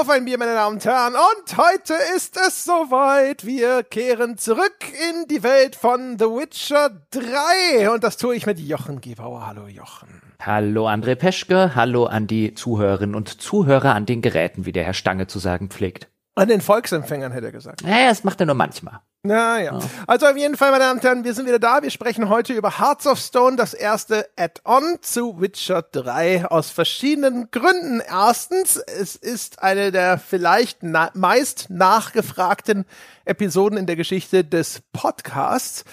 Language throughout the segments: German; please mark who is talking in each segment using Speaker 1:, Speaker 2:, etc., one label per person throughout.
Speaker 1: Auf ein Bier, meine Damen und Herren. Und heute ist es soweit. Wir kehren zurück in die Welt von The Witcher 3. Und das tue ich mit Jochen Gebauer. Hallo Jochen.
Speaker 2: Hallo André Peschke. Hallo an die Zuhörerinnen und Zuhörer an den Geräten, wie der Herr Stange zu sagen pflegt. An
Speaker 1: den Volksempfängern, hätte er gesagt.
Speaker 2: Naja, das macht er nur manchmal.
Speaker 1: Naja. Oh. Also auf jeden Fall, meine Damen und Herren, wir sind wieder da. Wir sprechen heute über Hearts of Stone, das erste Add-on zu Witcher 3 aus verschiedenen Gründen. Erstens, es ist eine der vielleicht na meist nachgefragten Episoden in der Geschichte des Podcasts.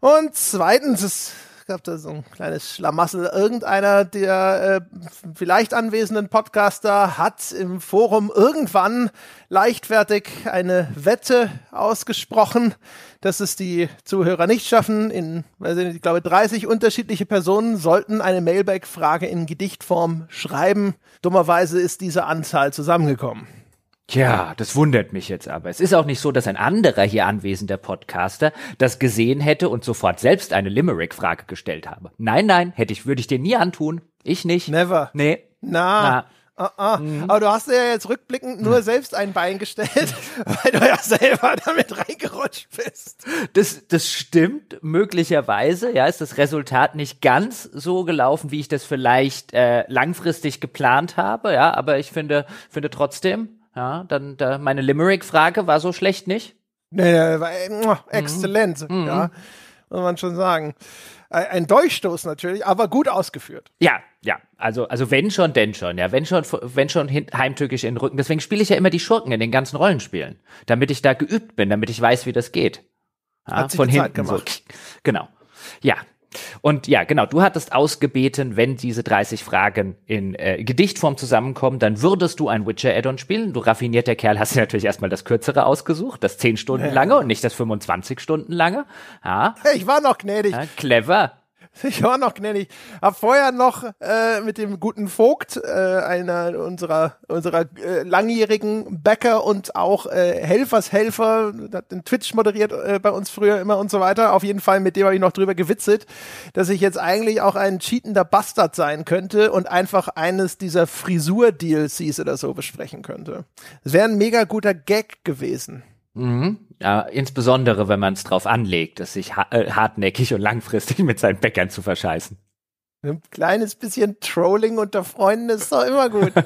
Speaker 1: Und zweitens, es gab da so ein kleines Schlamassel. Irgendeiner der äh, vielleicht anwesenden Podcaster hat im Forum irgendwann leichtfertig eine Wette ausgesprochen, dass es die Zuhörer nicht schaffen. In, weiß ich, nicht, ich glaube, 30 unterschiedliche Personen sollten eine Mailback-Frage in Gedichtform schreiben. Dummerweise ist diese Anzahl zusammengekommen.
Speaker 2: Tja, das wundert mich jetzt aber. Es ist auch nicht so, dass ein anderer hier anwesender Podcaster das gesehen hätte und sofort selbst eine Limerick-Frage gestellt habe. Nein, nein, hätte ich, würde ich dir nie antun. Ich nicht. Never. Nee. Na. Na.
Speaker 1: Ah, ah. Mhm. Aber
Speaker 2: du hast ja jetzt rückblickend nur mhm. selbst ein Bein gestellt, weil du ja selber damit reingerutscht bist. Das, das stimmt möglicherweise. Ja, ist das Resultat nicht ganz so gelaufen, wie ich das vielleicht äh, langfristig geplant habe. Ja, aber ich finde, finde trotzdem, ja, dann da, meine Limerick-Frage war so schlecht nicht. Nee, war
Speaker 1: äh, mhm. exzellent, mhm. ja, muss man schon sagen. Ein Durchstoß natürlich, aber gut ausgeführt.
Speaker 2: Ja, ja. Also, also wenn schon, denn schon. Ja, wenn schon, wenn schon heimtückisch in den Rücken. Deswegen spiele ich ja immer die Schurken in den ganzen Rollenspielen, damit ich da geübt bin, damit ich weiß, wie das geht. Ja, Hat sich von hinten Zeit gemacht. So. Genau. Ja, und ja, genau, du hattest ausgebeten, wenn diese 30 Fragen in äh, Gedichtform zusammenkommen, dann würdest du ein Witcher-Add-on spielen. Du raffinierter Kerl hast dir natürlich erstmal das kürzere ausgesucht, das 10 Stunden lange und nicht das 25 Stunden lange. Ja. Ich war noch gnädig. Ja, clever. Ich war noch gnädig. Hab vorher noch äh, mit dem guten
Speaker 1: Vogt, äh, einer unserer unserer äh, langjährigen Bäcker und auch äh, Helfershelfer, hat den Twitch moderiert äh, bei uns früher immer und so weiter. Auf jeden Fall mit dem habe ich noch drüber gewitzelt, dass ich jetzt eigentlich auch ein cheatender Bastard sein könnte und einfach eines dieser Frisur-DLCs oder so besprechen könnte. Es wäre ein mega guter Gag gewesen.
Speaker 2: Mhm. Ja, insbesondere, wenn man es drauf anlegt, es sich äh, hartnäckig und langfristig mit seinen Bäckern zu verscheißen.
Speaker 1: Ein kleines bisschen Trolling unter Freunden ist doch immer gut.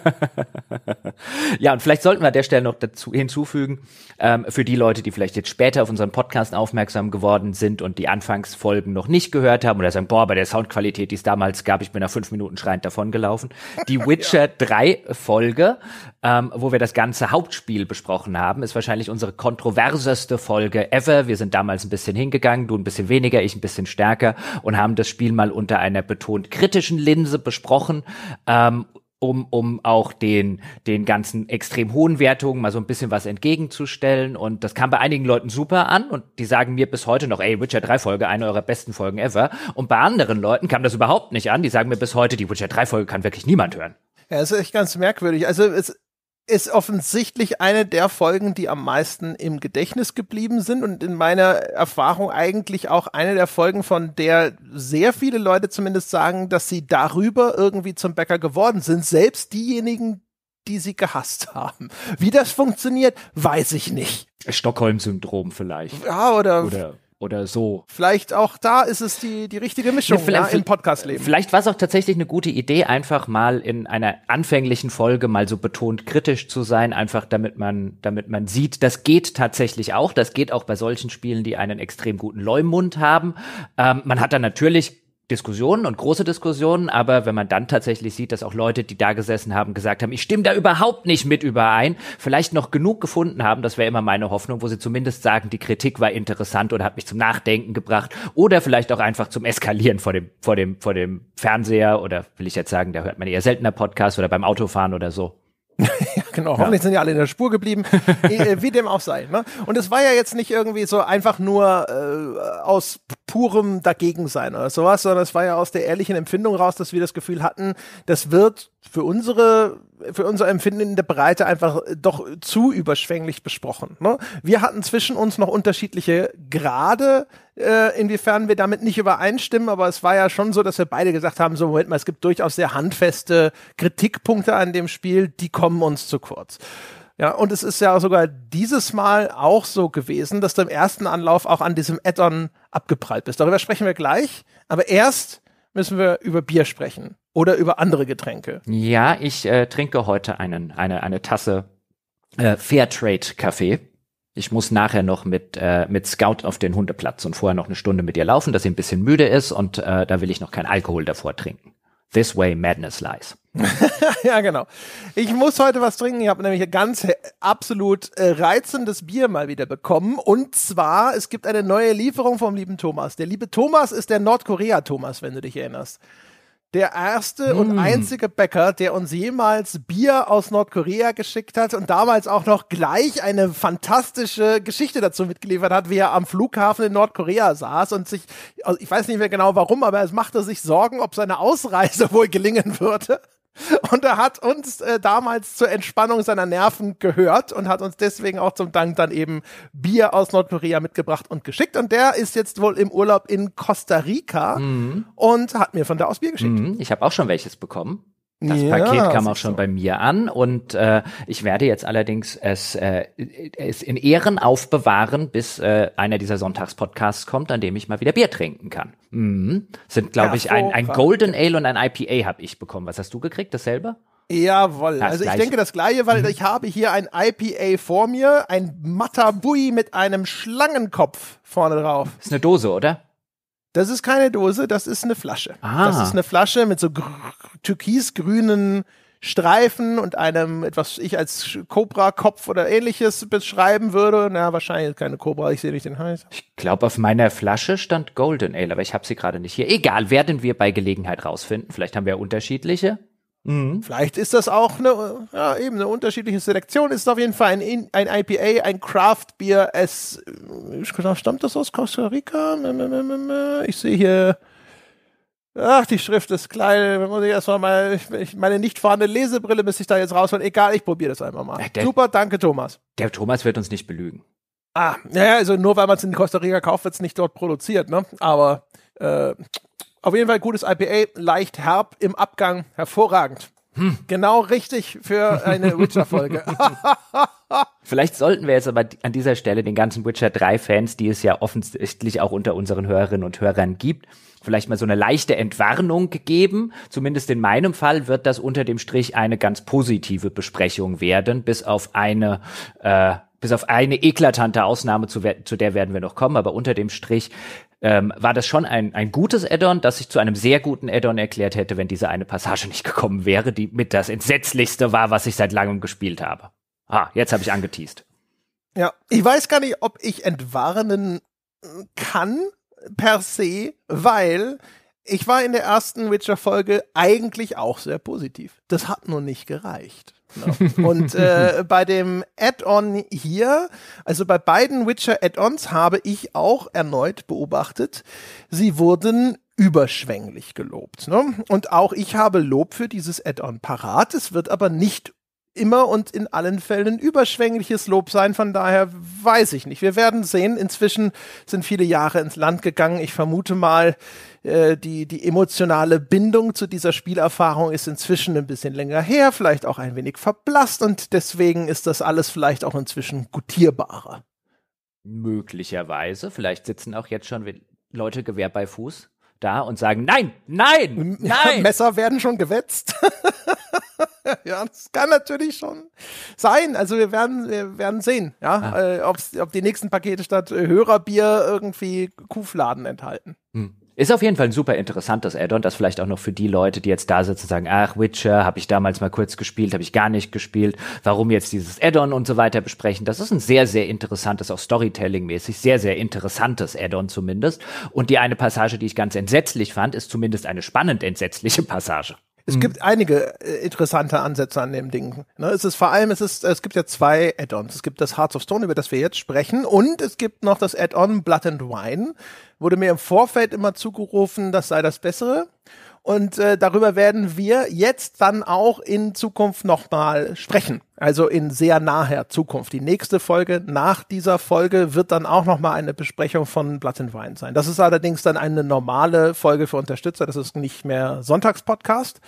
Speaker 2: ja, und vielleicht sollten wir an der Stelle noch dazu hinzufügen, ähm, für die Leute, die vielleicht jetzt später auf unseren Podcast aufmerksam geworden sind und die Anfangsfolgen noch nicht gehört haben oder sagen, boah, bei der Soundqualität, die es damals gab, ich bin nach fünf Minuten schreiend davongelaufen. Die Witcher ja. 3 Folge ähm, wo wir das ganze Hauptspiel besprochen haben. Ist wahrscheinlich unsere kontroverseste Folge ever. Wir sind damals ein bisschen hingegangen, du ein bisschen weniger, ich ein bisschen stärker und haben das Spiel mal unter einer betont kritischen Linse besprochen. Ähm, um, um auch den, den ganzen extrem hohen Wertungen mal so ein bisschen was entgegenzustellen. Und das kam bei einigen Leuten super an und die sagen mir bis heute noch, ey, Witcher 3 Folge, eine eurer besten Folgen ever. Und bei anderen Leuten kam das überhaupt nicht an. Die sagen mir bis heute, die Witcher 3 Folge kann wirklich niemand hören.
Speaker 1: Ja, das ist echt ganz merkwürdig. Also es, ist offensichtlich eine der Folgen, die am meisten im Gedächtnis geblieben sind und in meiner Erfahrung eigentlich auch eine der Folgen, von der sehr viele Leute zumindest sagen, dass sie darüber irgendwie zum Bäcker geworden sind, selbst diejenigen, die sie gehasst haben. Wie das funktioniert, weiß
Speaker 2: ich nicht. Stockholm-Syndrom vielleicht. Ja, oder, oder oder so. Vielleicht auch da ist es die, die richtige Mischung ja, vielleicht, ja, im Podcast-Leben. Vielleicht war es auch tatsächlich eine gute Idee, einfach mal in einer anfänglichen Folge mal so betont kritisch zu sein, einfach damit man, damit man sieht, das geht tatsächlich auch. Das geht auch bei solchen Spielen, die einen extrem guten Leumund haben. Ähm, man hat dann natürlich Diskussionen und große Diskussionen, aber wenn man dann tatsächlich sieht, dass auch Leute, die da gesessen haben, gesagt haben, ich stimme da überhaupt nicht mit überein, vielleicht noch genug gefunden haben, das wäre immer meine Hoffnung, wo sie zumindest sagen, die Kritik war interessant und hat mich zum Nachdenken gebracht oder vielleicht auch einfach zum Eskalieren vor dem, vor dem, vor dem Fernseher oder will ich jetzt sagen, da hört man eher seltener Podcast oder beim Autofahren oder so.
Speaker 1: genau. Hoffentlich ja. sind ja alle in der Spur geblieben. Äh, wie dem auch sei. Ne? Und es war ja jetzt nicht irgendwie so einfach nur äh, aus purem Dagegensein oder sowas, sondern es war ja aus der ehrlichen Empfindung raus, dass wir das Gefühl hatten, das wird für unsere für unser Empfinden in der Breite einfach äh, doch zu überschwänglich besprochen. Ne? Wir hatten zwischen uns noch unterschiedliche Grade, äh, inwiefern wir damit nicht übereinstimmen, aber es war ja schon so, dass wir beide gesagt haben, so Moment mal, es gibt durchaus sehr handfeste Kritikpunkte an dem Spiel, die kommen uns zu kurz. Ja, und es ist ja sogar dieses Mal auch so gewesen, dass du im ersten Anlauf auch an diesem Add-on abgeprallt bist. Darüber sprechen wir gleich, aber erst müssen wir über Bier sprechen oder über andere Getränke.
Speaker 2: Ja, ich äh, trinke heute einen, eine, eine Tasse äh, Fairtrade-Kaffee. Ich muss nachher noch mit, äh, mit Scout auf den Hundeplatz und vorher noch eine Stunde mit ihr laufen, dass sie ein bisschen müde ist und äh, da will ich noch keinen Alkohol davor trinken. This way madness lies.
Speaker 1: ja, genau. Ich muss heute was trinken. Ich habe nämlich ein ganz äh, absolut äh, reizendes Bier mal wieder bekommen. Und zwar, es gibt eine neue Lieferung vom lieben Thomas. Der liebe Thomas ist der Nordkorea-Thomas, wenn du dich erinnerst der erste mm. und hm. einzige Bäcker, der uns jemals Bier aus Nordkorea geschickt hat und damals auch noch gleich eine fantastische Geschichte dazu mitgeliefert hat, wie er am Flughafen in Nordkorea saß und sich, also ich weiß nicht mehr genau warum, aber es machte sich Sorgen, ob seine Ausreise wohl gelingen würde. Und er hat uns äh, damals zur Entspannung seiner Nerven gehört und hat uns deswegen auch zum Dank dann eben Bier aus Nordkorea mitgebracht und geschickt. Und der ist jetzt wohl im Urlaub in Costa Rica mhm. und hat mir von da aus Bier geschickt. Mhm.
Speaker 2: Ich habe auch schon welches bekommen. Das ja, Paket kam auch schon bei mir an und äh, ich werde jetzt allerdings es, äh, es in Ehren aufbewahren, bis äh, einer dieser Sonntagspodcasts kommt, an dem ich mal wieder Bier trinken kann. Mhm. Sind, glaube ich, ein, ein Golden Ale und ein IPA habe ich bekommen. Was hast du gekriegt? Dasselbe? Jawohl. Das also ich denke
Speaker 1: das gleiche, weil mhm. ich habe hier ein IPA vor mir, ein Matabui mit einem Schlangenkopf vorne drauf.
Speaker 2: Ist eine Dose, oder?
Speaker 1: Das ist keine Dose, das ist eine Flasche. Ah. Das ist eine Flasche mit so türkisgrünen Streifen und einem, etwas ich als Cobra-Kopf oder ähnliches beschreiben würde. Na, wahrscheinlich keine Cobra, ich sehe nicht den Hals. Ich
Speaker 2: glaube, auf meiner Flasche stand Golden Ale, aber ich habe sie gerade nicht hier. Egal, werden wir bei Gelegenheit rausfinden. Vielleicht haben wir ja unterschiedliche.
Speaker 1: Mhm. Vielleicht ist das auch eine, ja, eben eine unterschiedliche Selektion. Ist auf jeden Fall ein, ein IPA, ein Craft Beer. Es stammt das aus Costa Rica?
Speaker 2: Ich sehe hier.
Speaker 1: Ach, die Schrift ist klein. Muss ich erstmal mal, meine nicht vorhandene Lesebrille müsste ich da jetzt rausholen. Egal, ich probiere das einfach mal. Äh, der, Super, danke, Thomas.
Speaker 2: Der Thomas wird uns nicht belügen.
Speaker 1: Ah, naja, also nur weil man es in Costa Rica kauft, wird es nicht dort produziert, ne? Aber äh, auf jeden Fall gutes IPA, leicht herb im Abgang, hervorragend. Hm. Genau richtig für eine Witcher-Folge.
Speaker 2: Vielleicht sollten wir jetzt aber an dieser Stelle den ganzen Witcher 3-Fans, die es ja offensichtlich auch unter unseren Hörerinnen und Hörern gibt, vielleicht mal so eine leichte Entwarnung geben. Zumindest in meinem Fall wird das unter dem Strich eine ganz positive Besprechung werden, bis auf eine äh, bis auf eine eklatante Ausnahme, zu, zu der werden wir noch kommen, aber unter dem Strich ähm, war das schon ein, ein gutes Add-on, das sich zu einem sehr guten Add-on erklärt hätte, wenn diese eine Passage nicht gekommen wäre, die mit das entsetzlichste war, was ich seit langem gespielt habe. Ah, jetzt habe ich angeteased.
Speaker 1: Ja, ich weiß gar nicht, ob ich entwarnen kann per se, weil ich war in der ersten Witcher-Folge eigentlich auch sehr positiv. Das hat nur nicht gereicht. Genau. Und äh, bei dem Add-on hier, also bei beiden Witcher-Add-ons habe ich auch erneut beobachtet, sie wurden überschwänglich gelobt. Ne? Und auch ich habe Lob für dieses Add-on parat. Es wird aber nicht immer und in allen Fällen überschwängliches Lob sein. Von daher weiß ich nicht. Wir werden sehen. Inzwischen sind viele Jahre ins Land gegangen. Ich vermute mal, äh, die, die emotionale Bindung zu dieser Spielerfahrung ist inzwischen ein bisschen länger her, vielleicht auch ein wenig verblasst und deswegen ist das alles vielleicht auch inzwischen
Speaker 2: gutierbarer. Möglicherweise, vielleicht sitzen auch jetzt schon Leute Gewehr bei Fuß da und sagen, nein, nein, nein. Ja, Messer werden schon gewetzt.
Speaker 1: ja, das kann natürlich schon sein. Also wir werden, wir werden sehen, ja, ah. äh, ob die nächsten Pakete statt Hörerbier irgendwie Kuhfladen enthalten.
Speaker 2: Hm. Ist auf jeden Fall ein super interessantes Add-on, das vielleicht auch noch für die Leute, die jetzt da sitzen, sagen, ach, Witcher, habe ich damals mal kurz gespielt, habe ich gar nicht gespielt, warum jetzt dieses Add-on und so weiter besprechen. Das ist ein sehr, sehr interessantes, auch Storytelling-mäßig, sehr, sehr interessantes Add-on zumindest. Und die eine Passage, die ich ganz entsetzlich fand, ist zumindest eine spannend entsetzliche Passage.
Speaker 1: Es mhm. gibt einige äh, interessante Ansätze an dem Ding. Ne, es ist vor allem, es ist, es gibt ja zwei Add-ons. Es gibt das Hearts of Stone, über das wir jetzt sprechen, und es gibt noch das Add-on Blood and Wine. Wurde mir im Vorfeld immer zugerufen, das sei das Bessere. Und äh, darüber werden wir jetzt dann auch in Zukunft nochmal sprechen. Also in sehr naher Zukunft. Die nächste Folge nach dieser Folge wird dann auch nochmal eine Besprechung von Blood and Wine sein. Das ist allerdings dann eine normale Folge für Unterstützer. Das ist nicht mehr Sonntagspodcast.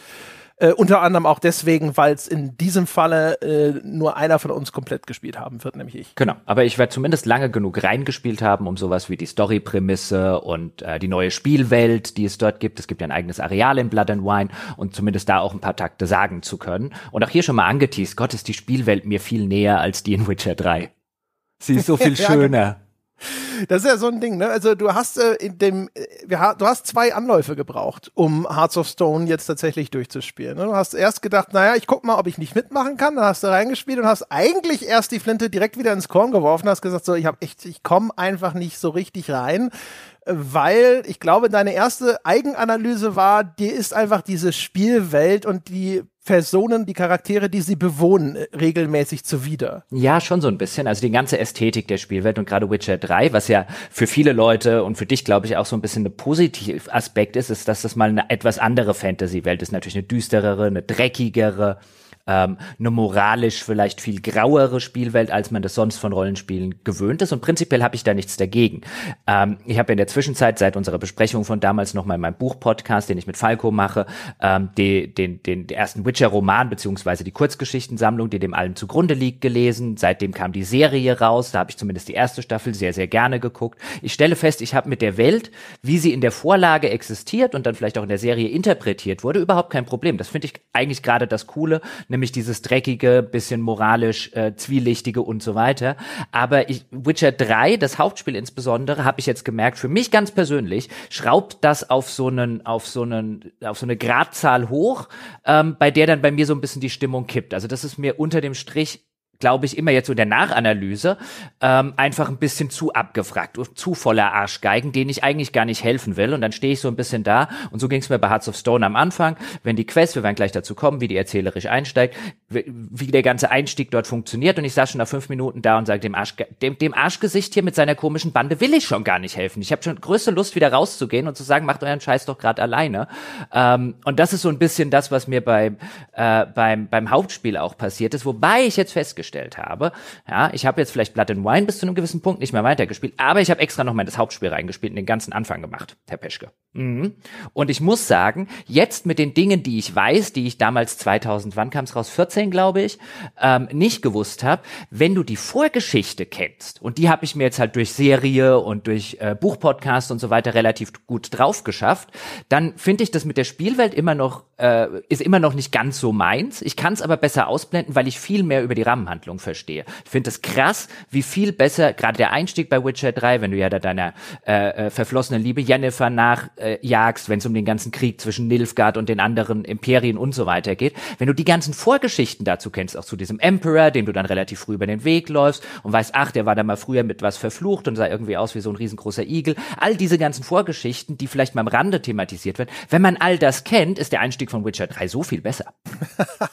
Speaker 1: Äh, unter anderem auch deswegen, weil es in diesem Falle äh, nur einer von uns komplett gespielt haben wird, nämlich ich. Genau,
Speaker 2: aber ich werde zumindest lange genug reingespielt haben, um sowas wie die Story-Prämisse und äh, die neue Spielwelt, die es dort gibt. Es gibt ja ein eigenes Areal in Blood and Wine und zumindest da auch ein paar Takte sagen zu können. Und auch hier schon mal angeteased, Gott ist die Spielwelt mir viel näher als die in Witcher 3. Sie ist so viel genau. schöner.
Speaker 1: Das ist ja so ein Ding, ne? Also du hast äh, in dem, äh, wir, du hast zwei Anläufe gebraucht, um Hearts of Stone jetzt tatsächlich durchzuspielen. Ne? Du hast erst gedacht, naja, ich guck mal, ob ich nicht mitmachen kann. Dann hast du reingespielt und hast eigentlich erst die Flinte direkt wieder ins Korn geworfen. Hast gesagt, so, ich habe echt, ich komme einfach nicht so richtig rein weil ich glaube, deine erste Eigenanalyse war, dir ist einfach diese Spielwelt und die Personen, die Charaktere, die sie bewohnen, äh, regelmäßig zuwider.
Speaker 2: Ja, schon so ein bisschen. Also die ganze Ästhetik der Spielwelt und gerade Witcher 3, was ja für viele Leute und für dich, glaube ich, auch so ein bisschen ein positiver Aspekt ist, ist, dass das mal eine etwas andere Fantasy-Welt ist. Natürlich eine düsterere, eine dreckigere, ähm, eine moralisch vielleicht viel grauere Spielwelt, als man das sonst von Rollenspielen gewöhnt ist. Und prinzipiell habe ich da nichts dagegen. Ähm, ich habe in der Zwischenzeit seit unserer Besprechung von damals nochmal in meinem Buch-Podcast, den ich mit Falco mache, ähm, die, den, den ersten Witcher-Roman beziehungsweise die Kurzgeschichtensammlung, die dem allem zugrunde liegt, gelesen. Seitdem kam die Serie raus. Da habe ich zumindest die erste Staffel sehr, sehr gerne geguckt. Ich stelle fest, ich habe mit der Welt, wie sie in der Vorlage existiert und dann vielleicht auch in der Serie interpretiert wurde, überhaupt kein Problem. Das finde ich eigentlich gerade das Coole, nämlich dieses dreckige, bisschen moralisch äh, zwielichtige und so weiter. Aber ich, Witcher 3, das Hauptspiel insbesondere, habe ich jetzt gemerkt, für mich ganz persönlich schraubt das auf so einen, auf so einen, auf so eine Gradzahl hoch, ähm, bei der dann bei mir so ein bisschen die Stimmung kippt. Also das ist mir unter dem Strich glaube ich, immer jetzt so in der Nachanalyse ähm, einfach ein bisschen zu abgefragt und zu voller Arschgeigen, denen ich eigentlich gar nicht helfen will. Und dann stehe ich so ein bisschen da. Und so ging es mir bei Hearts of Stone am Anfang. Wenn die Quest, wir werden gleich dazu kommen, wie die erzählerisch einsteigt, wie der ganze Einstieg dort funktioniert. Und ich saß schon nach fünf Minuten da und sagte, dem, Arsch, dem, dem Arschgesicht hier mit seiner komischen Bande will ich schon gar nicht helfen. Ich habe schon größte Lust, wieder rauszugehen und zu sagen, macht euren Scheiß doch gerade alleine. Ähm, und das ist so ein bisschen das, was mir bei, äh, beim, beim Hauptspiel auch passiert ist. Wobei ich jetzt festgestellt eingestellt habe. Ja, ich habe jetzt vielleicht Blood and Wine bis zu einem gewissen Punkt nicht mehr weitergespielt, aber ich habe extra noch mal das Hauptspiel reingespielt und den ganzen Anfang gemacht, Herr Peschke. Mhm. Und ich muss sagen, jetzt mit den Dingen, die ich weiß, die ich damals 2000, wann kam es raus, 14 glaube ich, ähm, nicht gewusst habe, wenn du die Vorgeschichte kennst und die habe ich mir jetzt halt durch Serie und durch äh, Buchpodcast und so weiter relativ gut drauf geschafft, dann finde ich das mit der Spielwelt immer noch äh, ist immer noch nicht ganz so meins. Ich kann es aber besser ausblenden, weil ich viel mehr über die Rahmen Handlung verstehe. Ich finde es krass, wie viel besser, gerade der Einstieg bei Witcher 3, wenn du ja da deiner äh, äh verflossenen Liebe Jennifer nachjagst, äh, wenn es um den ganzen Krieg zwischen Nilfgaard und den anderen Imperien und so weiter geht, wenn du die ganzen Vorgeschichten dazu kennst, auch zu diesem Emperor, dem du dann relativ früh über den Weg läufst und weißt, ach, der war da mal früher mit was verflucht und sah irgendwie aus wie so ein riesengroßer Igel. All diese ganzen Vorgeschichten, die vielleicht mal am Rande thematisiert werden, wenn man all das kennt, ist der Einstieg von Witcher 3 so viel besser.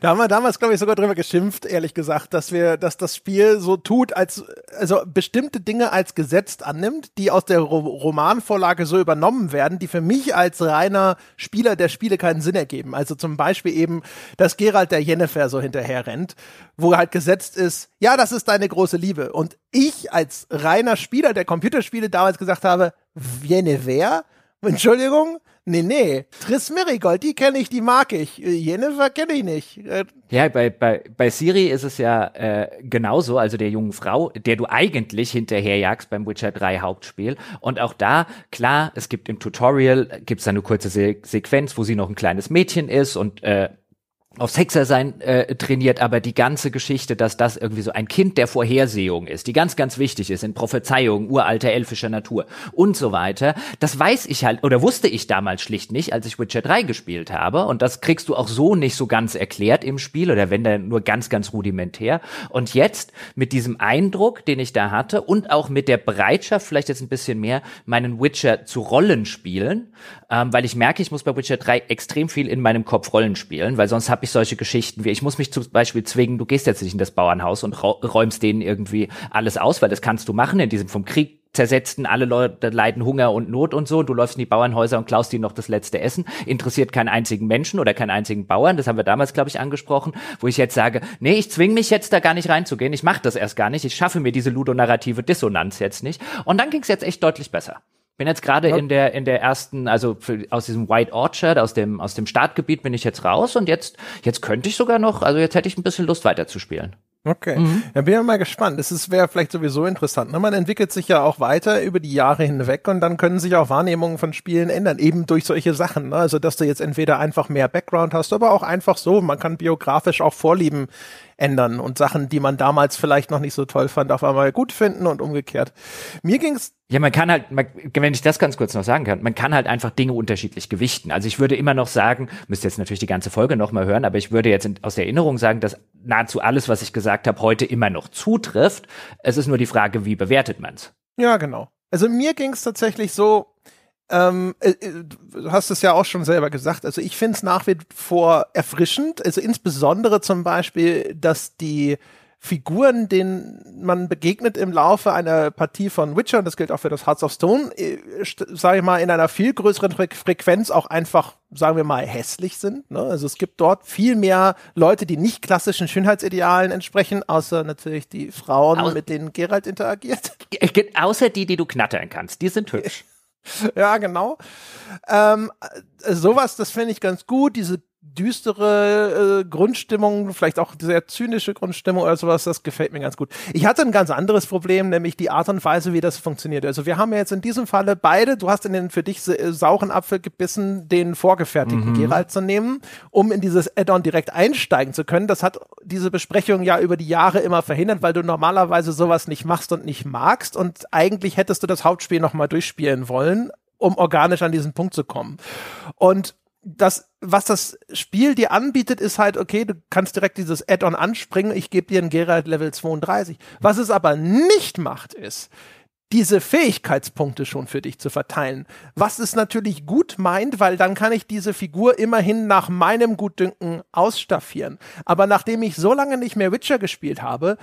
Speaker 1: da haben wir damals, glaube ich, sogar drüber geschimpft, ehrlich gesagt gesagt, dass wir, dass das Spiel so tut, als also bestimmte Dinge als gesetzt annimmt, die aus der Ro Romanvorlage so übernommen werden, die für mich als reiner Spieler der Spiele keinen Sinn ergeben. Also zum Beispiel eben, dass Gerald der Jennifer so hinterher rennt, wo halt gesetzt ist, ja, das ist deine große Liebe. Und ich als reiner Spieler der Computerspiele damals gesagt habe, Jennifer, Entschuldigung, nee, nee, Triss Mirigold, die kenne ich, die mag ich. Äh, Jennifer kenne ich nicht. Äh,
Speaker 2: ja, bei, bei, bei Siri ist es ja äh, genauso, also der jungen Frau, der du eigentlich hinterherjagst beim Witcher 3 Hauptspiel. Und auch da, klar, es gibt im Tutorial, gibt's da eine kurze Se Sequenz, wo sie noch ein kleines Mädchen ist und äh, aufs Hexersein äh, trainiert, aber die ganze Geschichte, dass das irgendwie so ein Kind der Vorhersehung ist, die ganz, ganz wichtig ist in Prophezeiungen uralter elfischer Natur und so weiter, das weiß ich halt oder wusste ich damals schlicht nicht, als ich Witcher 3 gespielt habe und das kriegst du auch so nicht so ganz erklärt im Spiel oder wenn dann nur ganz, ganz rudimentär und jetzt mit diesem Eindruck, den ich da hatte und auch mit der Bereitschaft, vielleicht jetzt ein bisschen mehr, meinen Witcher zu Rollen spielen, ähm, weil ich merke, ich muss bei Witcher 3 extrem viel in meinem Kopf Rollen spielen, weil sonst habe habe ich solche Geschichten wie, ich muss mich zum Beispiel zwingen, du gehst jetzt nicht in das Bauernhaus und räumst denen irgendwie alles aus, weil das kannst du machen in diesem vom Krieg zersetzten, alle Leute leiden Hunger und Not und so. Du läufst in die Bauernhäuser und klaust ihnen noch das letzte Essen. Interessiert keinen einzigen Menschen oder keinen einzigen Bauern. Das haben wir damals, glaube ich, angesprochen, wo ich jetzt sage, nee, ich zwinge mich jetzt da gar nicht reinzugehen. Ich mache das erst gar nicht. Ich schaffe mir diese ludonarrative Dissonanz jetzt nicht. Und dann ging es jetzt echt deutlich besser bin jetzt gerade in der in der ersten, also für, aus diesem White Orchard, aus dem aus dem Startgebiet bin ich jetzt raus und jetzt jetzt könnte ich sogar noch, also jetzt hätte ich ein bisschen Lust weiterzuspielen.
Speaker 1: Okay, mhm. dann bin ich mal gespannt. Das wäre vielleicht sowieso interessant. Ne? Man entwickelt sich ja auch weiter über die Jahre hinweg und dann können sich auch Wahrnehmungen von Spielen ändern, eben durch solche Sachen. Ne? Also, dass du jetzt entweder einfach mehr Background hast, aber auch einfach so. Man kann biografisch auch Vorlieben ändern und Sachen, die man damals vielleicht noch nicht so toll fand, auf
Speaker 2: einmal gut finden und umgekehrt. Mir ging's ja, man kann halt, man, wenn ich das ganz kurz noch sagen kann, man kann halt einfach Dinge unterschiedlich gewichten. Also ich würde immer noch sagen, müsst jetzt natürlich die ganze Folge nochmal hören, aber ich würde jetzt in, aus der Erinnerung sagen, dass nahezu alles, was ich gesagt habe, heute immer noch zutrifft. Es ist nur die Frage, wie bewertet man's?
Speaker 1: Ja, genau. Also mir ging's tatsächlich so, ähm, äh, äh, du hast es ja auch schon selber gesagt, also ich finde es nach wie vor erfrischend, also insbesondere zum Beispiel, dass die Figuren, denen man begegnet im Laufe einer Partie von Witcher, und das gilt auch für das Hearts of Stone, äh, sage ich mal, in einer viel größeren Fre Frequenz auch einfach, sagen wir mal, hässlich sind. Ne? Also es gibt dort viel mehr Leute, die nicht klassischen Schönheitsidealen entsprechen, außer natürlich die Frauen, Au mit denen
Speaker 2: Gerald interagiert. Äh, außer die, die du knattern kannst, die sind hübsch ja, genau.
Speaker 1: Ähm, äh, sowas, das fände ich ganz gut. Diese düstere äh, Grundstimmung, vielleicht auch sehr zynische Grundstimmung oder sowas, das gefällt mir ganz gut. Ich hatte ein ganz anderes Problem, nämlich die Art und Weise, wie das funktioniert. Also wir haben ja jetzt in diesem Falle beide, du hast in den für dich äh, sauren Apfel gebissen, den vorgefertigten mhm. Gerald zu nehmen, um in dieses Add-on direkt einsteigen zu können. Das hat diese Besprechung ja über die Jahre immer verhindert, weil du normalerweise sowas nicht machst und nicht magst und eigentlich hättest du das Hauptspiel nochmal durchspielen wollen, um organisch an diesen Punkt zu kommen. Und das, was das Spiel dir anbietet, ist halt, okay, du kannst direkt dieses Add-on anspringen, ich gebe dir einen Geralt Level 32. Was es aber nicht macht, ist, diese Fähigkeitspunkte schon für dich zu verteilen. Was es natürlich gut meint, weil dann kann ich diese Figur immerhin nach meinem Gutdünken ausstaffieren. Aber nachdem ich so lange nicht mehr Witcher gespielt habe,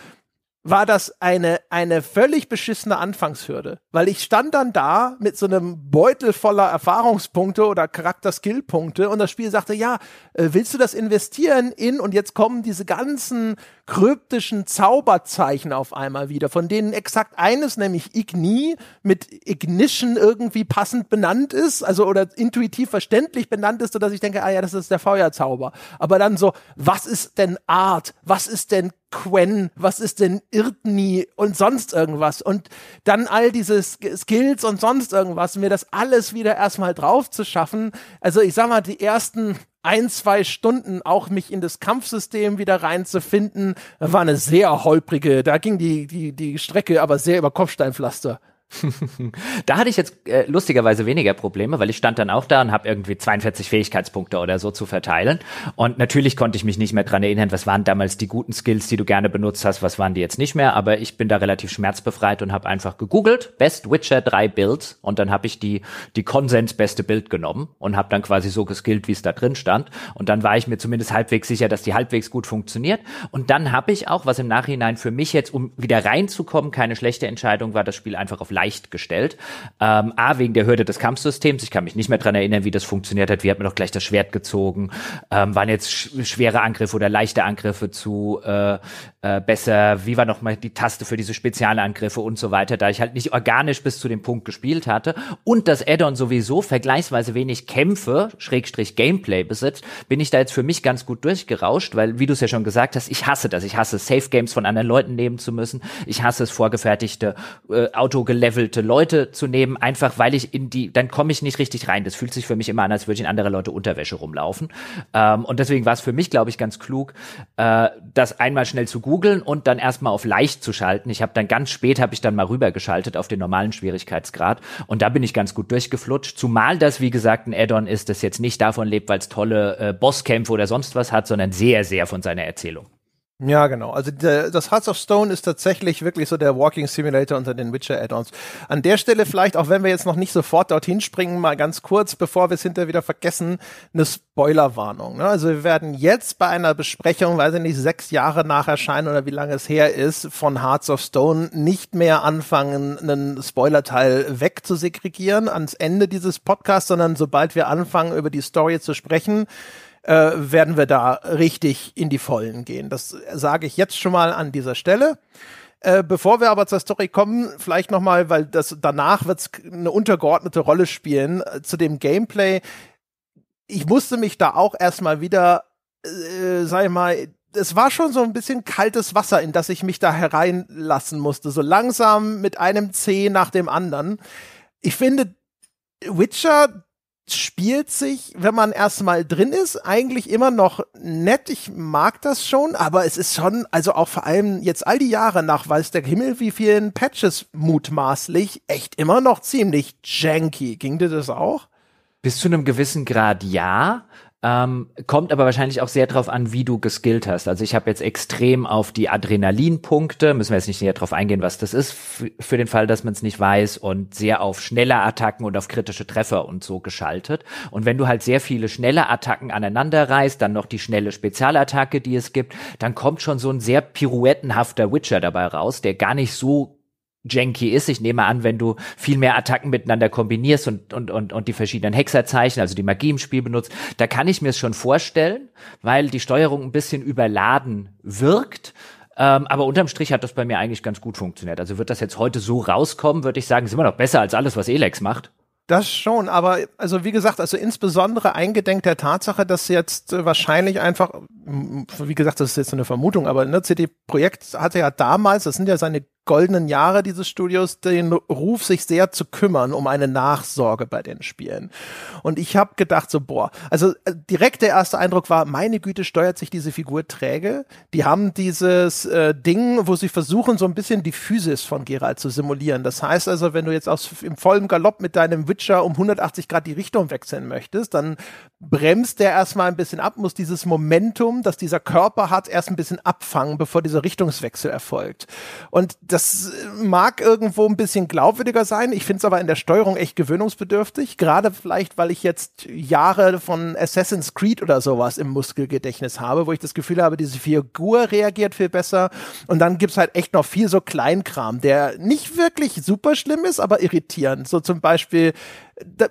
Speaker 1: war das eine, eine völlig beschissene Anfangshürde. Weil ich stand dann da mit so einem Beutel voller Erfahrungspunkte oder Charakter-Skill-Punkte und das Spiel sagte, ja, äh, willst du das investieren in, und jetzt kommen diese ganzen kryptischen Zauberzeichen auf einmal wieder, von denen exakt eines, nämlich Igni, mit Ignition irgendwie passend benannt ist, also oder intuitiv verständlich benannt ist, sodass ich denke, ah ja, das ist der Feuerzauber. Aber dann so, was ist denn Art? Was ist denn Quen, was ist denn Irtni und sonst irgendwas und dann all diese Skills und sonst irgendwas, mir das alles wieder erstmal drauf zu schaffen. Also ich sag mal, die ersten ein, zwei Stunden auch mich in das Kampfsystem wieder reinzufinden, war eine sehr holprige, da ging die, die, die Strecke aber sehr über Kopfsteinpflaster
Speaker 2: da hatte ich jetzt äh, lustigerweise weniger Probleme, weil ich stand dann auch da und habe irgendwie 42 Fähigkeitspunkte oder so zu verteilen. Und natürlich konnte ich mich nicht mehr dran erinnern, was waren damals die guten Skills, die du gerne benutzt hast, was waren die jetzt nicht mehr. Aber ich bin da relativ schmerzbefreit und habe einfach gegoogelt, Best Witcher 3 Builds. Und dann habe ich die, die konsensbeste Bild genommen und habe dann quasi so geskillt, wie es da drin stand. Und dann war ich mir zumindest halbwegs sicher, dass die halbwegs gut funktioniert. Und dann habe ich auch, was im Nachhinein für mich jetzt, um wieder reinzukommen, keine schlechte Entscheidung war, das Spiel einfach auf leicht gestellt. Ähm, A, wegen der Hürde des Kampfsystems. Ich kann mich nicht mehr daran erinnern, wie das funktioniert hat. Wie hat man doch gleich das Schwert gezogen? Ähm, waren jetzt sch schwere Angriffe oder leichte Angriffe zu äh, äh, besser? Wie war nochmal die Taste für diese Spezialangriffe und so weiter? Da ich halt nicht organisch bis zu dem Punkt gespielt hatte und das Addon sowieso vergleichsweise wenig Kämpfe, Schrägstrich Gameplay besitzt, bin ich da jetzt für mich ganz gut durchgerauscht, weil, wie du es ja schon gesagt hast, ich hasse das. Ich hasse Safe Games von anderen Leuten nehmen zu müssen. Ich hasse es vorgefertigte äh, Autogelände unterlevelte Leute zu nehmen, einfach weil ich in die, dann komme ich nicht richtig rein. Das fühlt sich für mich immer an, als würde ich in andere Leute Unterwäsche rumlaufen. Ähm, und deswegen war es für mich, glaube ich, ganz klug, äh, das einmal schnell zu googeln und dann erstmal auf leicht zu schalten. Ich habe dann ganz spät, habe ich dann mal rübergeschaltet auf den normalen Schwierigkeitsgrad und da bin ich ganz gut durchgeflutscht. Zumal das, wie gesagt, ein Add-on ist, das jetzt nicht davon lebt, weil es tolle äh, Bosskämpfe oder sonst was hat, sondern sehr, sehr von seiner Erzählung.
Speaker 1: Ja, genau. Also der, das Hearts of Stone ist tatsächlich wirklich so der Walking Simulator unter den Witcher-Add-ons. An der Stelle vielleicht, auch wenn wir jetzt noch nicht sofort dorthin springen, mal ganz kurz, bevor wir es hinterher wieder vergessen, eine Spoilerwarnung. Ne? Also wir werden jetzt bei einer Besprechung, weiß ich nicht, sechs Jahre nach Erscheinen oder wie lange es her ist, von Hearts of Stone nicht mehr anfangen, einen Spoilerteil wegzusegregieren ans Ende dieses Podcasts, sondern sobald wir anfangen, über die Story zu sprechen, äh, werden wir da richtig in die Vollen gehen. Das sage ich jetzt schon mal an dieser Stelle. Äh, bevor wir aber zur Story kommen, vielleicht noch mal, weil das danach wird eine untergeordnete Rolle spielen äh, zu dem Gameplay. Ich musste mich da auch erstmal wieder, äh, sag ich mal, es war schon so ein bisschen kaltes Wasser, in das ich mich da hereinlassen musste, so langsam mit einem C nach dem anderen. Ich finde, Witcher spielt sich, wenn man erstmal drin ist, eigentlich immer noch nett. Ich mag das schon, aber es ist schon, also auch vor allem jetzt all die Jahre nach weiß der Himmel, wie vielen Patches mutmaßlich, echt immer noch ziemlich janky. Ging dir das auch?
Speaker 2: Bis zu einem gewissen Grad ja. Ähm, kommt aber wahrscheinlich auch sehr drauf an, wie du geskillt hast. Also ich habe jetzt extrem auf die Adrenalinpunkte, müssen wir jetzt nicht näher drauf eingehen, was das ist, für den Fall, dass man es nicht weiß, und sehr auf schnelle Attacken und auf kritische Treffer und so geschaltet. Und wenn du halt sehr viele schnelle Attacken aneinander reißt, dann noch die schnelle Spezialattacke, die es gibt, dann kommt schon so ein sehr pirouettenhafter Witcher dabei raus, der gar nicht so janky ist. Ich nehme an, wenn du viel mehr Attacken miteinander kombinierst und, und, und, und die verschiedenen Hexerzeichen, also die Magie im Spiel benutzt, da kann ich mir es schon vorstellen, weil die Steuerung ein bisschen überladen wirkt. Ähm, aber unterm Strich hat das bei mir eigentlich ganz gut funktioniert. Also wird das jetzt heute so rauskommen, würde ich sagen, ist immer noch besser als alles, was Elex macht. Das schon, aber
Speaker 1: also wie gesagt, also insbesondere eingedenk der Tatsache, dass jetzt äh, wahrscheinlich einfach, wie gesagt, das ist jetzt eine Vermutung, aber ne, CD Projekt hatte ja damals, das sind ja seine goldenen Jahre dieses Studios den Ruf, sich sehr zu kümmern um eine Nachsorge bei den Spielen. Und ich habe gedacht so, boah, also äh, direkt der erste Eindruck war, meine Güte, steuert sich diese Figur träge. Die haben dieses äh, Ding, wo sie versuchen, so ein bisschen die Physis von Geralt zu simulieren. Das heißt also, wenn du jetzt aus, im vollen Galopp mit deinem Witcher um 180 Grad die Richtung wechseln möchtest, dann bremst der erstmal ein bisschen ab, muss dieses Momentum, das dieser Körper hat, erst ein bisschen abfangen, bevor dieser Richtungswechsel erfolgt. Und das das äh, mag irgendwo ein bisschen glaubwürdiger sein. Ich finde es aber in der Steuerung echt gewöhnungsbedürftig. Gerade vielleicht, weil ich jetzt Jahre von Assassin's Creed oder sowas im Muskelgedächtnis habe, wo ich das Gefühl habe, diese Figur reagiert viel besser. Und dann gibt es halt echt noch viel so Kleinkram, der nicht wirklich super schlimm ist, aber irritierend. So zum Beispiel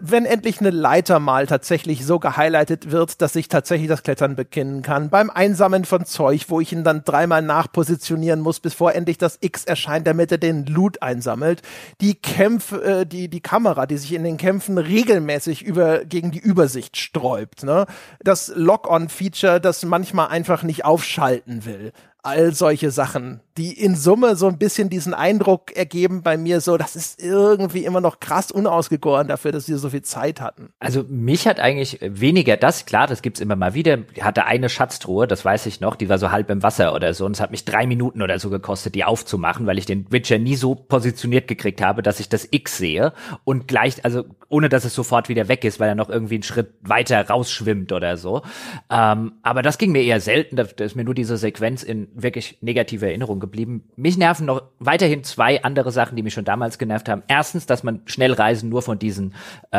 Speaker 1: wenn endlich eine Leiter mal tatsächlich so gehighlightet wird, dass ich tatsächlich das Klettern beginnen kann. Beim Einsammeln von Zeug, wo ich ihn dann dreimal nachpositionieren muss, bevor endlich das X erscheint, damit er den Loot einsammelt. Die Kämpfe, äh, die, die Kamera, die sich in den Kämpfen regelmäßig über, gegen die Übersicht sträubt. Ne? Das Lock-on-Feature, das manchmal einfach nicht aufschalten will. All solche Sachen die in Summe so ein bisschen diesen Eindruck ergeben bei mir, so, das ist irgendwie immer noch krass unausgegoren dafür, dass wir so viel Zeit hatten.
Speaker 2: Also mich hat eigentlich weniger das, klar, das gibt's immer mal wieder, hatte eine Schatztruhe, das weiß ich noch, die war so halb im Wasser oder so und es hat mich drei Minuten oder so gekostet, die aufzumachen, weil ich den Witcher nie so positioniert gekriegt habe, dass ich das X sehe und gleich, also ohne dass es sofort wieder weg ist, weil er noch irgendwie einen Schritt weiter rausschwimmt oder so. Ähm, aber das ging mir eher selten, da ist mir nur diese Sequenz in wirklich negative Erinnerung geblieben. Mich nerven noch weiterhin zwei andere Sachen, die mich schon damals genervt haben. Erstens, dass man Schnellreisen nur von diesen äh,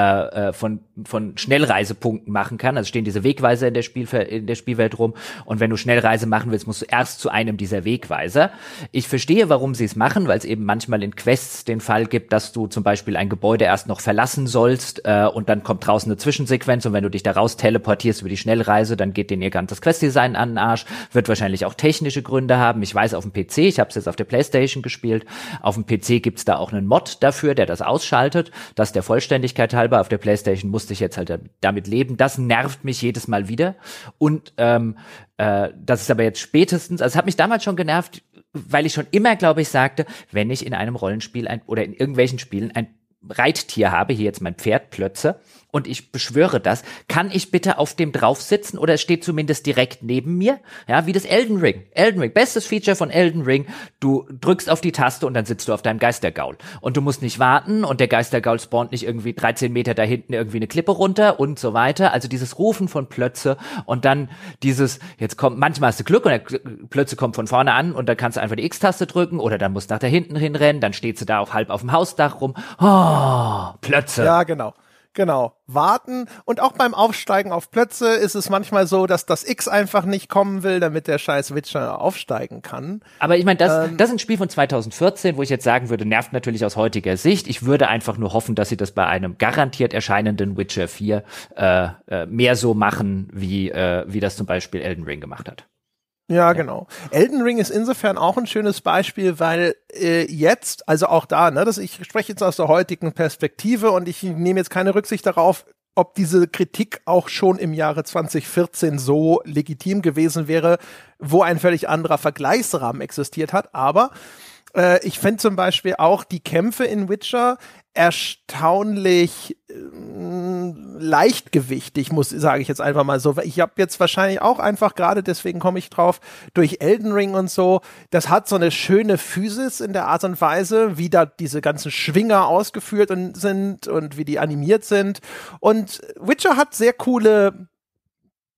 Speaker 2: äh, von von Schnellreisepunkten machen kann. Also stehen diese Wegweiser in der Spielfe in der Spielwelt rum und wenn du Schnellreise machen willst, musst du erst zu einem dieser Wegweiser. Ich verstehe, warum sie es machen, weil es eben manchmal in Quests den Fall gibt, dass du zum Beispiel ein Gebäude erst noch verlassen sollst äh, und dann kommt draußen eine Zwischensequenz und wenn du dich da teleportierst über die Schnellreise, dann geht denen ihr ganzes Questdesign an den Arsch. Wird wahrscheinlich auch technische Gründe haben. Ich weiß, auf dem PC ich habe es jetzt auf der Playstation gespielt. Auf dem PC gibt's da auch einen Mod dafür, der das ausschaltet. Das ist der Vollständigkeit halber. Auf der Playstation musste ich jetzt halt damit leben. Das nervt mich jedes Mal wieder. Und ähm, äh, das ist aber jetzt spätestens, also es hat mich damals schon genervt, weil ich schon immer, glaube ich, sagte, wenn ich in einem Rollenspiel ein, oder in irgendwelchen Spielen ein Reittier habe, hier jetzt mein Pferd, Plötze, und ich beschwöre das, kann ich bitte auf dem drauf sitzen oder es steht zumindest direkt neben mir? Ja, wie das Elden Ring. Elden Ring, bestes Feature von Elden Ring. Du drückst auf die Taste und dann sitzt du auf deinem Geistergaul. Und du musst nicht warten und der Geistergaul spawnt nicht irgendwie 13 Meter da hinten irgendwie eine Klippe runter und so weiter. Also dieses Rufen von Plötze und dann dieses, jetzt kommt, manchmal hast du Glück und der Plötze kommt von vorne an und dann kannst du einfach die X-Taste drücken oder dann musst du nach da hinten hinrennen, dann steht sie da auch halb auf dem Hausdach rum. Oh, Plötze. Ja,
Speaker 1: genau. Genau, warten. Und auch beim Aufsteigen auf Plätze ist es manchmal so, dass das X einfach nicht kommen will, damit der scheiß Witcher aufsteigen kann.
Speaker 2: Aber ich meine, das, ähm, das ist ein Spiel von 2014, wo ich jetzt sagen würde, nervt natürlich aus heutiger Sicht. Ich würde einfach nur hoffen, dass sie das bei einem garantiert erscheinenden Witcher 4 äh, äh, mehr so machen, wie, äh, wie das zum Beispiel Elden Ring gemacht hat.
Speaker 1: Ja, genau. Elden Ring ist insofern auch ein schönes Beispiel, weil äh, jetzt, also auch da, ne, dass ich spreche jetzt aus der heutigen Perspektive und ich nehme jetzt keine Rücksicht darauf, ob diese Kritik auch schon im Jahre 2014 so legitim gewesen wäre, wo ein völlig anderer Vergleichsrahmen existiert hat. Aber äh, ich fände zum Beispiel auch die Kämpfe in Witcher erstaunlich äh, leichtgewichtig, muss sage ich jetzt einfach mal so. Ich habe jetzt wahrscheinlich auch einfach gerade, deswegen komme ich drauf, durch Elden Ring und so, das hat so eine schöne Physis in der Art und Weise, wie da diese ganzen Schwinger ausgeführt und, sind und wie die animiert sind. Und Witcher hat sehr coole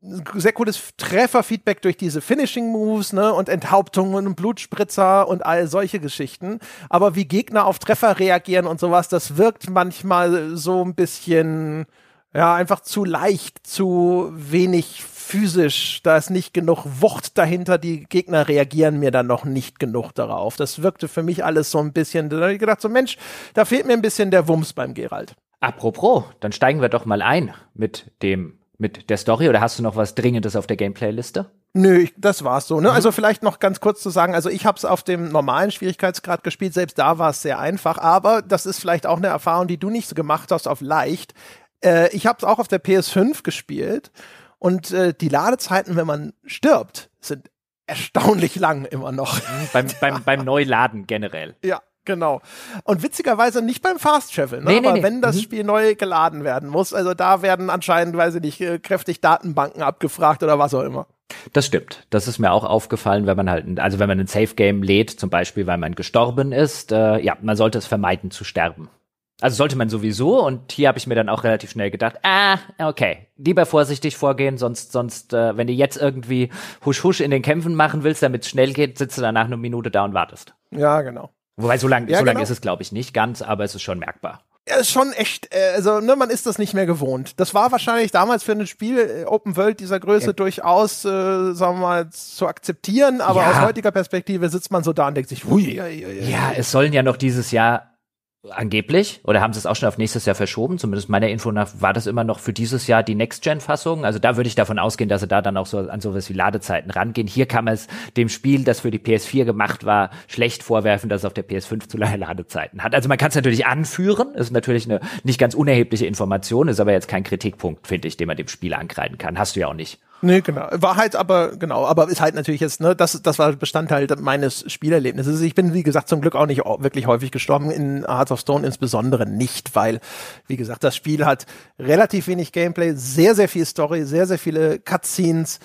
Speaker 1: sehr cooles Trefferfeedback durch diese Finishing Moves, ne, und Enthauptungen und Blutspritzer und all solche Geschichten. Aber wie Gegner auf Treffer reagieren und sowas, das wirkt manchmal so ein bisschen, ja, einfach zu leicht, zu wenig physisch. Da ist nicht genug Wucht dahinter. Die Gegner reagieren mir dann noch nicht genug darauf. Das wirkte für mich alles so ein bisschen,
Speaker 2: da habe ich gedacht, so Mensch, da fehlt mir ein bisschen der Wumms beim Gerald. Apropos, dann steigen wir doch mal ein mit dem mit der Story oder hast du noch was Dringendes auf der Gameplay-Liste?
Speaker 1: Nö, das war's so. Ne? Mhm. Also vielleicht noch ganz kurz zu sagen, also ich habe es auf dem normalen Schwierigkeitsgrad gespielt, selbst da war es sehr einfach, aber das ist vielleicht auch eine Erfahrung, die du nicht so gemacht hast auf leicht. Äh, ich habe es auch auf der PS5 gespielt und äh, die Ladezeiten, wenn man stirbt, sind erstaunlich
Speaker 2: lang immer noch. Mhm, beim, beim, beim Neuladen generell. Ja,
Speaker 1: Genau. Und witzigerweise nicht beim Fast Travel, ne? Nee, nee, aber nee. wenn das mhm. Spiel neu geladen werden muss, also da werden anscheinend, weiß ich nicht, äh, kräftig Datenbanken abgefragt oder was auch immer.
Speaker 2: Das stimmt. Das ist mir auch aufgefallen, wenn man halt, also wenn man ein Safe Game lädt, zum Beispiel, weil man gestorben ist, äh, ja, man sollte es vermeiden zu sterben. Also sollte man sowieso. Und hier habe ich mir dann auch relativ schnell gedacht, ah, okay, lieber vorsichtig vorgehen, sonst, sonst, äh, wenn du jetzt irgendwie husch husch in den Kämpfen machen willst, damit es schnell geht, sitzt du danach eine Minute da und wartest. Ja, genau. Wobei, so lang, ja, so lang genau. ist es, glaube ich, nicht ganz, aber es ist schon merkbar.
Speaker 1: Ja, ist schon echt, äh, also ne, man ist das nicht mehr gewohnt. Das war wahrscheinlich damals für ein Spiel äh, Open World dieser Größe ja. durchaus, äh, sagen wir mal, zu akzeptieren, aber ja. aus heutiger Perspektive sitzt man so da und denkt sich, hui. Ja,
Speaker 2: es sollen ja noch dieses Jahr Angeblich, oder haben sie es auch schon auf nächstes Jahr verschoben? Zumindest meiner Info nach war das immer noch für dieses Jahr die Next-Gen-Fassung. Also da würde ich davon ausgehen, dass sie da dann auch so an sowas wie Ladezeiten rangehen. Hier kann man es dem Spiel, das für die PS4 gemacht war, schlecht vorwerfen, dass es auf der PS5 zu lange Ladezeiten hat. Also man kann es natürlich anführen, ist natürlich eine nicht ganz unerhebliche Information, ist aber jetzt kein Kritikpunkt, finde ich, den man dem Spiel ankreiden kann. Hast du ja auch nicht.
Speaker 1: Nee, genau. Wahrheit, halt aber, genau, aber ist halt natürlich jetzt, ne, das, das war Bestandteil meines Spielerlebnisses. Ich bin, wie gesagt, zum Glück auch nicht wirklich häufig gestorben, in Hearts of Stone insbesondere nicht, weil, wie gesagt, das Spiel hat relativ wenig Gameplay, sehr, sehr viel Story, sehr, sehr viele Cutscenes,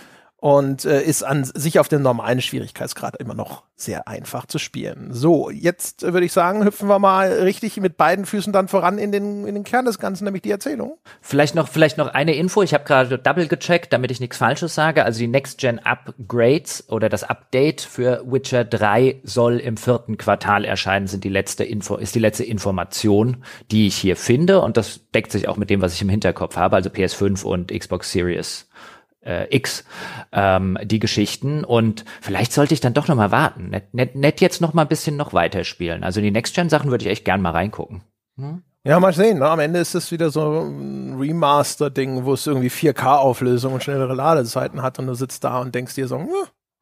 Speaker 1: und äh, ist an sich auf dem normalen Schwierigkeitsgrad immer noch sehr einfach zu spielen. So, jetzt äh, würde ich sagen, hüpfen wir mal richtig mit beiden Füßen dann voran in den, in den Kern des Ganzen, nämlich die Erzählung.
Speaker 2: Vielleicht noch, vielleicht noch eine Info. Ich habe gerade double gecheckt, damit ich nichts Falsches sage. Also die Next-Gen-Upgrades oder das Update für Witcher 3 soll im vierten Quartal erscheinen, sind die letzte Info, ist die letzte Information, die ich hier finde. Und das deckt sich auch mit dem, was ich im Hinterkopf habe, also PS5 und Xbox Series äh, X ähm, die Geschichten und vielleicht sollte ich dann doch noch mal warten. Nett, net, net jetzt noch mal ein bisschen noch weiterspielen. Also die Next-Gen-Sachen würde ich echt gern mal reingucken. Hm?
Speaker 1: Ja, mal sehen. Ne? Am Ende ist es wieder so ein Remaster-Ding, wo es irgendwie 4K-Auflösung und schnellere Ladezeiten hat und du sitzt da und denkst dir so, hm,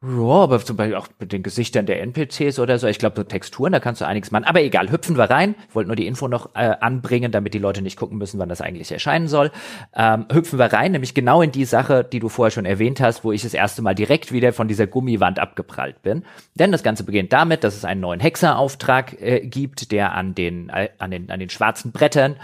Speaker 2: ja, aber zum Beispiel auch mit den Gesichtern der NPCs oder so. Ich glaube, so Texturen, da kannst du einiges machen. Aber egal, hüpfen wir rein. Ich wollte nur die Info noch äh, anbringen, damit die Leute nicht gucken müssen, wann das eigentlich erscheinen soll. Ähm, hüpfen wir rein, nämlich genau in die Sache, die du vorher schon erwähnt hast, wo ich das erste Mal direkt wieder von dieser Gummiwand abgeprallt bin. Denn das Ganze beginnt damit, dass es einen neuen Hexerauftrag äh, gibt, der an den, äh, an den, an den schwarzen Brettern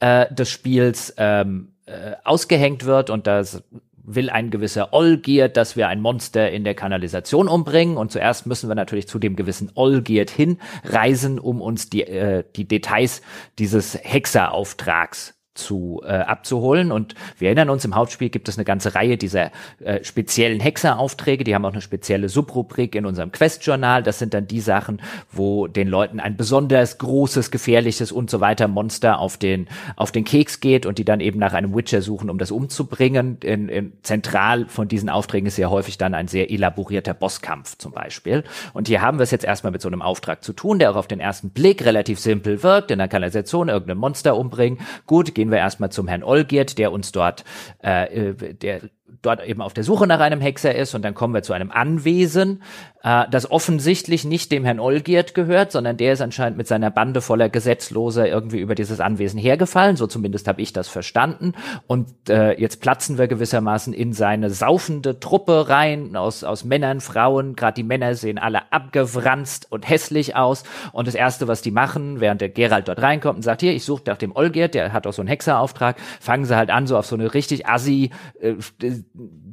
Speaker 2: äh, des Spiels ähm, äh, ausgehängt wird und das will ein gewisser Olgierd, dass wir ein Monster in der Kanalisation umbringen. Und zuerst müssen wir natürlich zu dem gewissen Olgierd hinreisen, um uns die, äh, die Details dieses Hexerauftrags zu äh, abzuholen. Und wir erinnern uns, im Hauptspiel gibt es eine ganze Reihe dieser äh, speziellen Hexeraufträge. Die haben auch eine spezielle Subrubrik in unserem Quest-Journal. Das sind dann die Sachen, wo den Leuten ein besonders großes, gefährliches und so weiter Monster auf den, auf den Keks geht und die dann eben nach einem Witcher suchen, um das umzubringen. In, in zentral von diesen Aufträgen ist ja häufig dann ein sehr elaborierter Bosskampf zum Beispiel. Und hier haben wir es jetzt erstmal mit so einem Auftrag zu tun, der auch auf den ersten Blick relativ simpel wirkt. In der Kanalisation irgendein Monster umbringen. Gut, gehen gehen wir erstmal zum Herrn Olgiert, der uns dort, äh, äh der dort eben auf der Suche nach einem Hexer ist und dann kommen wir zu einem Anwesen, äh, das offensichtlich nicht dem Herrn Olgiert gehört, sondern der ist anscheinend mit seiner Bande voller Gesetzloser irgendwie über dieses Anwesen hergefallen, so zumindest habe ich das verstanden und äh, jetzt platzen wir gewissermaßen in seine saufende Truppe rein aus aus Männern, Frauen, gerade die Männer sehen alle abgewranzt und hässlich aus und das erste, was die machen, während der Gerald dort reinkommt und sagt, hier, ich suche nach dem Olgiert, der hat auch so einen Hexerauftrag, fangen sie halt an so auf so eine richtig assi äh,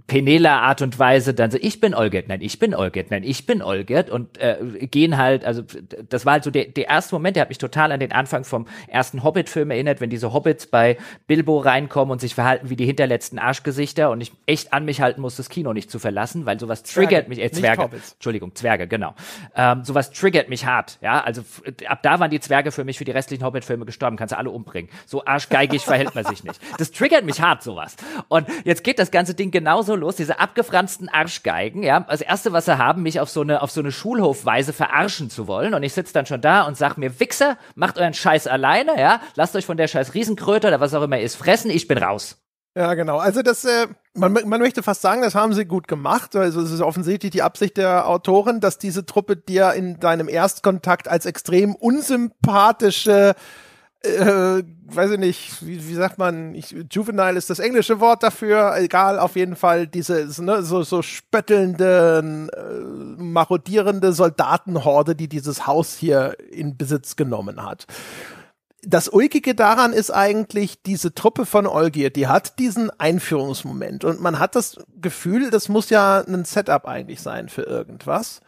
Speaker 2: Penela Art und Weise dann so, ich bin Olgert, nein, ich bin Olgert, nein, ich bin Olgert und äh, gehen halt, also das war halt so der, der erste Moment, der hat mich total an den Anfang vom ersten Hobbit-Film erinnert, wenn diese Hobbits bei Bilbo reinkommen und sich verhalten wie die hinterletzten Arschgesichter und ich echt an mich halten muss, das Kino nicht zu verlassen, weil sowas Zwerge, triggert mich, äh, Zwerge, Entschuldigung, Zwerge, genau, ähm, sowas triggert mich hart, ja, also ab da waren die Zwerge für mich für die restlichen Hobbit-Filme gestorben, kannst du alle umbringen, so arschgeigig verhält man sich nicht, das triggert mich hart, sowas und jetzt geht das ganze Ding Ding genauso los, diese abgefransten Arschgeigen, ja, als erste, was sie haben, mich auf so eine, auf so eine Schulhofweise verarschen zu wollen. Und ich sitze dann schon da und sag mir, Wichser, macht euren Scheiß alleine, ja, lasst euch von der scheiß Riesenkröte oder was auch immer ist fressen, ich bin raus.
Speaker 1: Ja, genau. Also das, äh, man, man möchte fast sagen, das haben sie gut gemacht. Also es ist offensichtlich die Absicht der Autoren, dass diese Truppe dir in deinem Erstkontakt als extrem unsympathische äh, äh, weiß ich nicht, wie, wie sagt man, ich, juvenile ist das englische Wort dafür, egal, auf jeden Fall diese ne, so, so spöttelnde, äh, marodierende Soldatenhorde, die dieses Haus hier in Besitz genommen hat. Das Ulkige daran ist eigentlich, diese Truppe von Olgier, die hat diesen Einführungsmoment und man hat das Gefühl, das muss ja ein Setup eigentlich sein für irgendwas.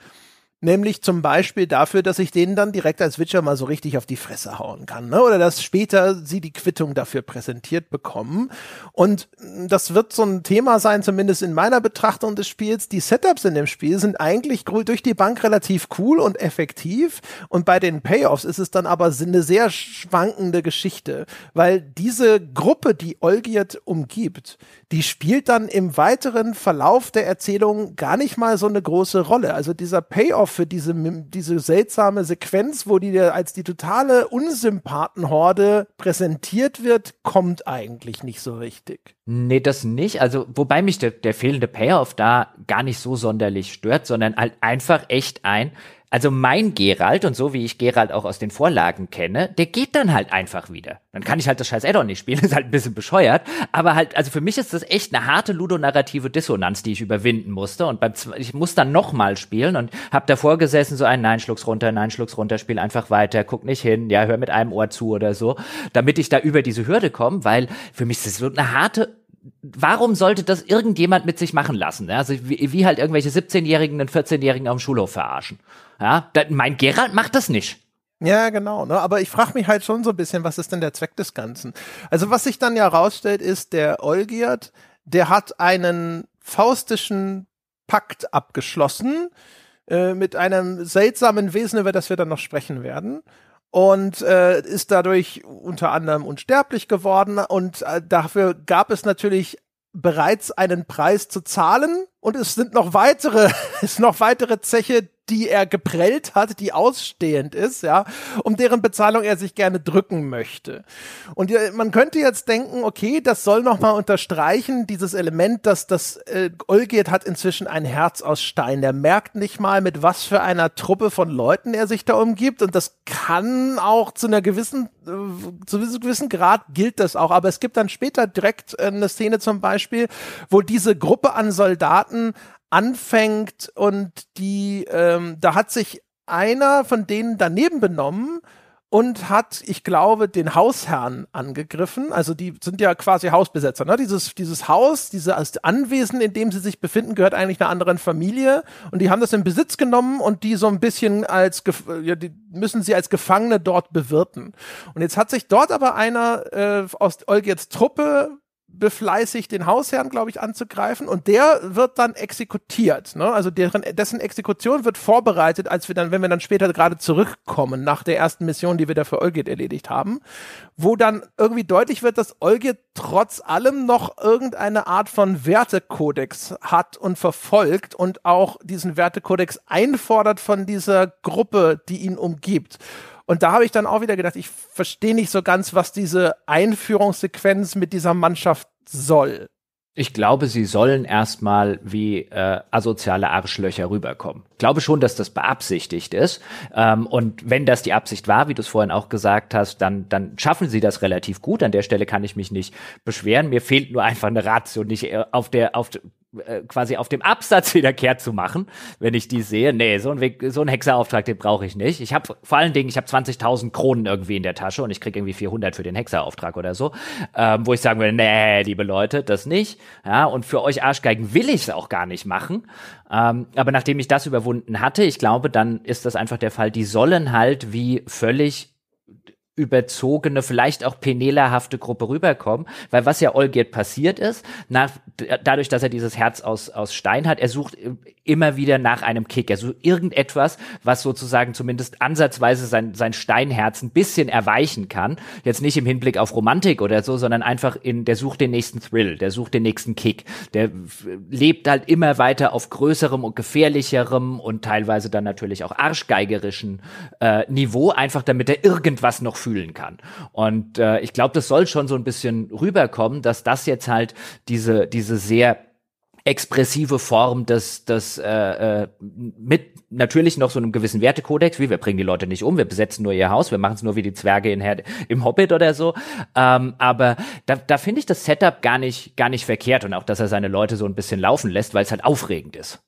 Speaker 1: Nämlich zum Beispiel dafür, dass ich denen dann direkt als Witcher mal so richtig auf die Fresse hauen kann. Ne? Oder dass später sie die Quittung dafür präsentiert bekommen. Und das wird so ein Thema sein, zumindest in meiner Betrachtung des Spiels. Die Setups in dem Spiel sind eigentlich durch die Bank relativ cool und effektiv. Und bei den Payoffs ist es dann aber eine sehr schwankende Geschichte. Weil diese Gruppe, die Olgiert umgibt, die spielt dann im weiteren Verlauf der Erzählung gar nicht mal so eine große Rolle. Also dieser Payoff für diese, diese seltsame Sequenz, wo die als die totale Unsympathenhorde präsentiert wird, kommt eigentlich nicht so richtig.
Speaker 2: Nee, das nicht. Also, wobei mich der, der fehlende Payoff da gar nicht so sonderlich stört, sondern halt einfach echt ein, also mein Gerald und so wie ich Gerald auch aus den Vorlagen kenne, der geht dann halt einfach wieder. Dann kann ich halt das scheiß Addon nicht spielen, ist halt ein bisschen bescheuert. Aber halt, also für mich ist das echt eine harte ludonarrative Dissonanz, die ich überwinden musste. Und beim, ich muss dann nochmal spielen und hab davor gesessen, so ein Nein, schluck's runter, nein, schluck's runter, spiel einfach weiter, guck nicht hin, ja, hör mit einem Ohr zu oder so, damit ich da über diese Hürde komme, weil für mich ist das so eine harte warum sollte das irgendjemand mit sich machen lassen? Also wie, wie halt irgendwelche 17-Jährigen und 14-Jährigen auf dem Schulhof verarschen. Ja, da, mein Gerald macht das nicht.
Speaker 1: Ja, genau. Ne? Aber ich frage mich halt schon so ein bisschen, was ist denn der Zweck des Ganzen? Also was sich dann ja rausstellt, ist, der Olgierd, der hat einen faustischen Pakt abgeschlossen äh, mit einem seltsamen Wesen, über das wir dann noch sprechen werden und äh, ist dadurch unter anderem unsterblich geworden. Und äh, dafür gab es natürlich bereits einen Preis zu zahlen und es sind noch weitere, es noch weitere Zeche, die er geprellt hat, die ausstehend ist, ja, um deren Bezahlung er sich gerne drücken möchte. Und man könnte jetzt denken, okay, das soll nochmal unterstreichen, dieses Element, dass das äh, Olgierd hat inzwischen ein Herz aus Stein. Der merkt nicht mal, mit was für einer Truppe von Leuten er sich da umgibt. Und das kann auch zu einer gewissen, äh, zu einem gewissen Grad gilt das auch. Aber es gibt dann später direkt äh, eine Szene zum Beispiel, wo diese Gruppe an Soldaten anfängt und die, ähm, da hat sich einer von denen daneben benommen und hat, ich glaube, den Hausherrn angegriffen. Also die sind ja quasi Hausbesetzer. Ne? Dieses, dieses Haus, dieses Anwesen, in dem sie sich befinden, gehört eigentlich einer anderen Familie. Und die haben das in Besitz genommen und die so ein bisschen als, ja, die müssen sie als Gefangene dort bewirten. Und jetzt hat sich dort aber einer äh, aus Olgierts Truppe befleißigt, den Hausherrn, glaube ich, anzugreifen. Und der wird dann exekutiert. Ne? Also deren, dessen Exekution wird vorbereitet, als wir dann, wenn wir dann später gerade zurückkommen, nach der ersten Mission, die wir da für Olgit erledigt haben, wo dann irgendwie deutlich wird, dass Olgit trotz allem noch irgendeine Art von Wertekodex hat und verfolgt und auch diesen Wertekodex einfordert von dieser Gruppe, die ihn umgibt. Und da habe ich dann auch wieder gedacht, ich verstehe nicht so ganz, was diese Einführungssequenz mit dieser Mannschaft
Speaker 2: soll. Ich glaube, sie sollen erstmal wie äh, asoziale Arschlöcher rüberkommen. Ich glaube schon, dass das beabsichtigt ist. Ähm, und wenn das die Absicht war, wie du es vorhin auch gesagt hast, dann, dann schaffen sie das relativ gut. An der Stelle kann ich mich nicht beschweren. Mir fehlt nur einfach eine Ratio, nicht äh, auf der, auf äh, quasi auf dem Absatz wieder kehrt zu machen, wenn ich die sehe. Nee, so ein, Weg, so ein Hexerauftrag, den brauche ich nicht. Ich habe vor allen Dingen, ich habe 20.000 Kronen irgendwie in der Tasche und ich krieg irgendwie 400 für den Hexerauftrag oder so, ähm, wo ich sagen würde, nee, liebe Leute, das nicht. Ja, und für euch Arschgeigen will ich es auch gar nicht machen. Ähm, aber nachdem ich das überwunden hatte, ich glaube, dann ist das einfach der Fall. Die sollen halt wie völlig überzogene, vielleicht auch penelahafte Gruppe rüberkommen, weil was ja Olgiert passiert ist, nach, dadurch, dass er dieses Herz aus, aus Stein hat, er sucht äh, immer wieder nach einem Kick, also irgendetwas, was sozusagen zumindest ansatzweise sein, sein Steinherz ein bisschen erweichen kann, jetzt nicht im Hinblick auf Romantik oder so, sondern einfach in, der sucht den nächsten Thrill, der sucht den nächsten Kick, der lebt halt immer weiter auf größerem und gefährlicherem und teilweise dann natürlich auch arschgeigerischen äh, Niveau, einfach damit er irgendwas noch fühlen kann. Und äh, ich glaube, das soll schon so ein bisschen rüberkommen, dass das jetzt halt diese, diese sehr expressive Form des, des äh, äh, mit natürlich noch so einem gewissen Wertekodex, wie wir bringen die Leute nicht um, wir besetzen nur ihr Haus, wir machen es nur wie die Zwerge in Her im Hobbit oder so. Ähm, aber da, da finde ich das Setup gar nicht, gar nicht verkehrt und auch, dass er seine Leute so ein bisschen laufen lässt, weil es halt aufregend ist.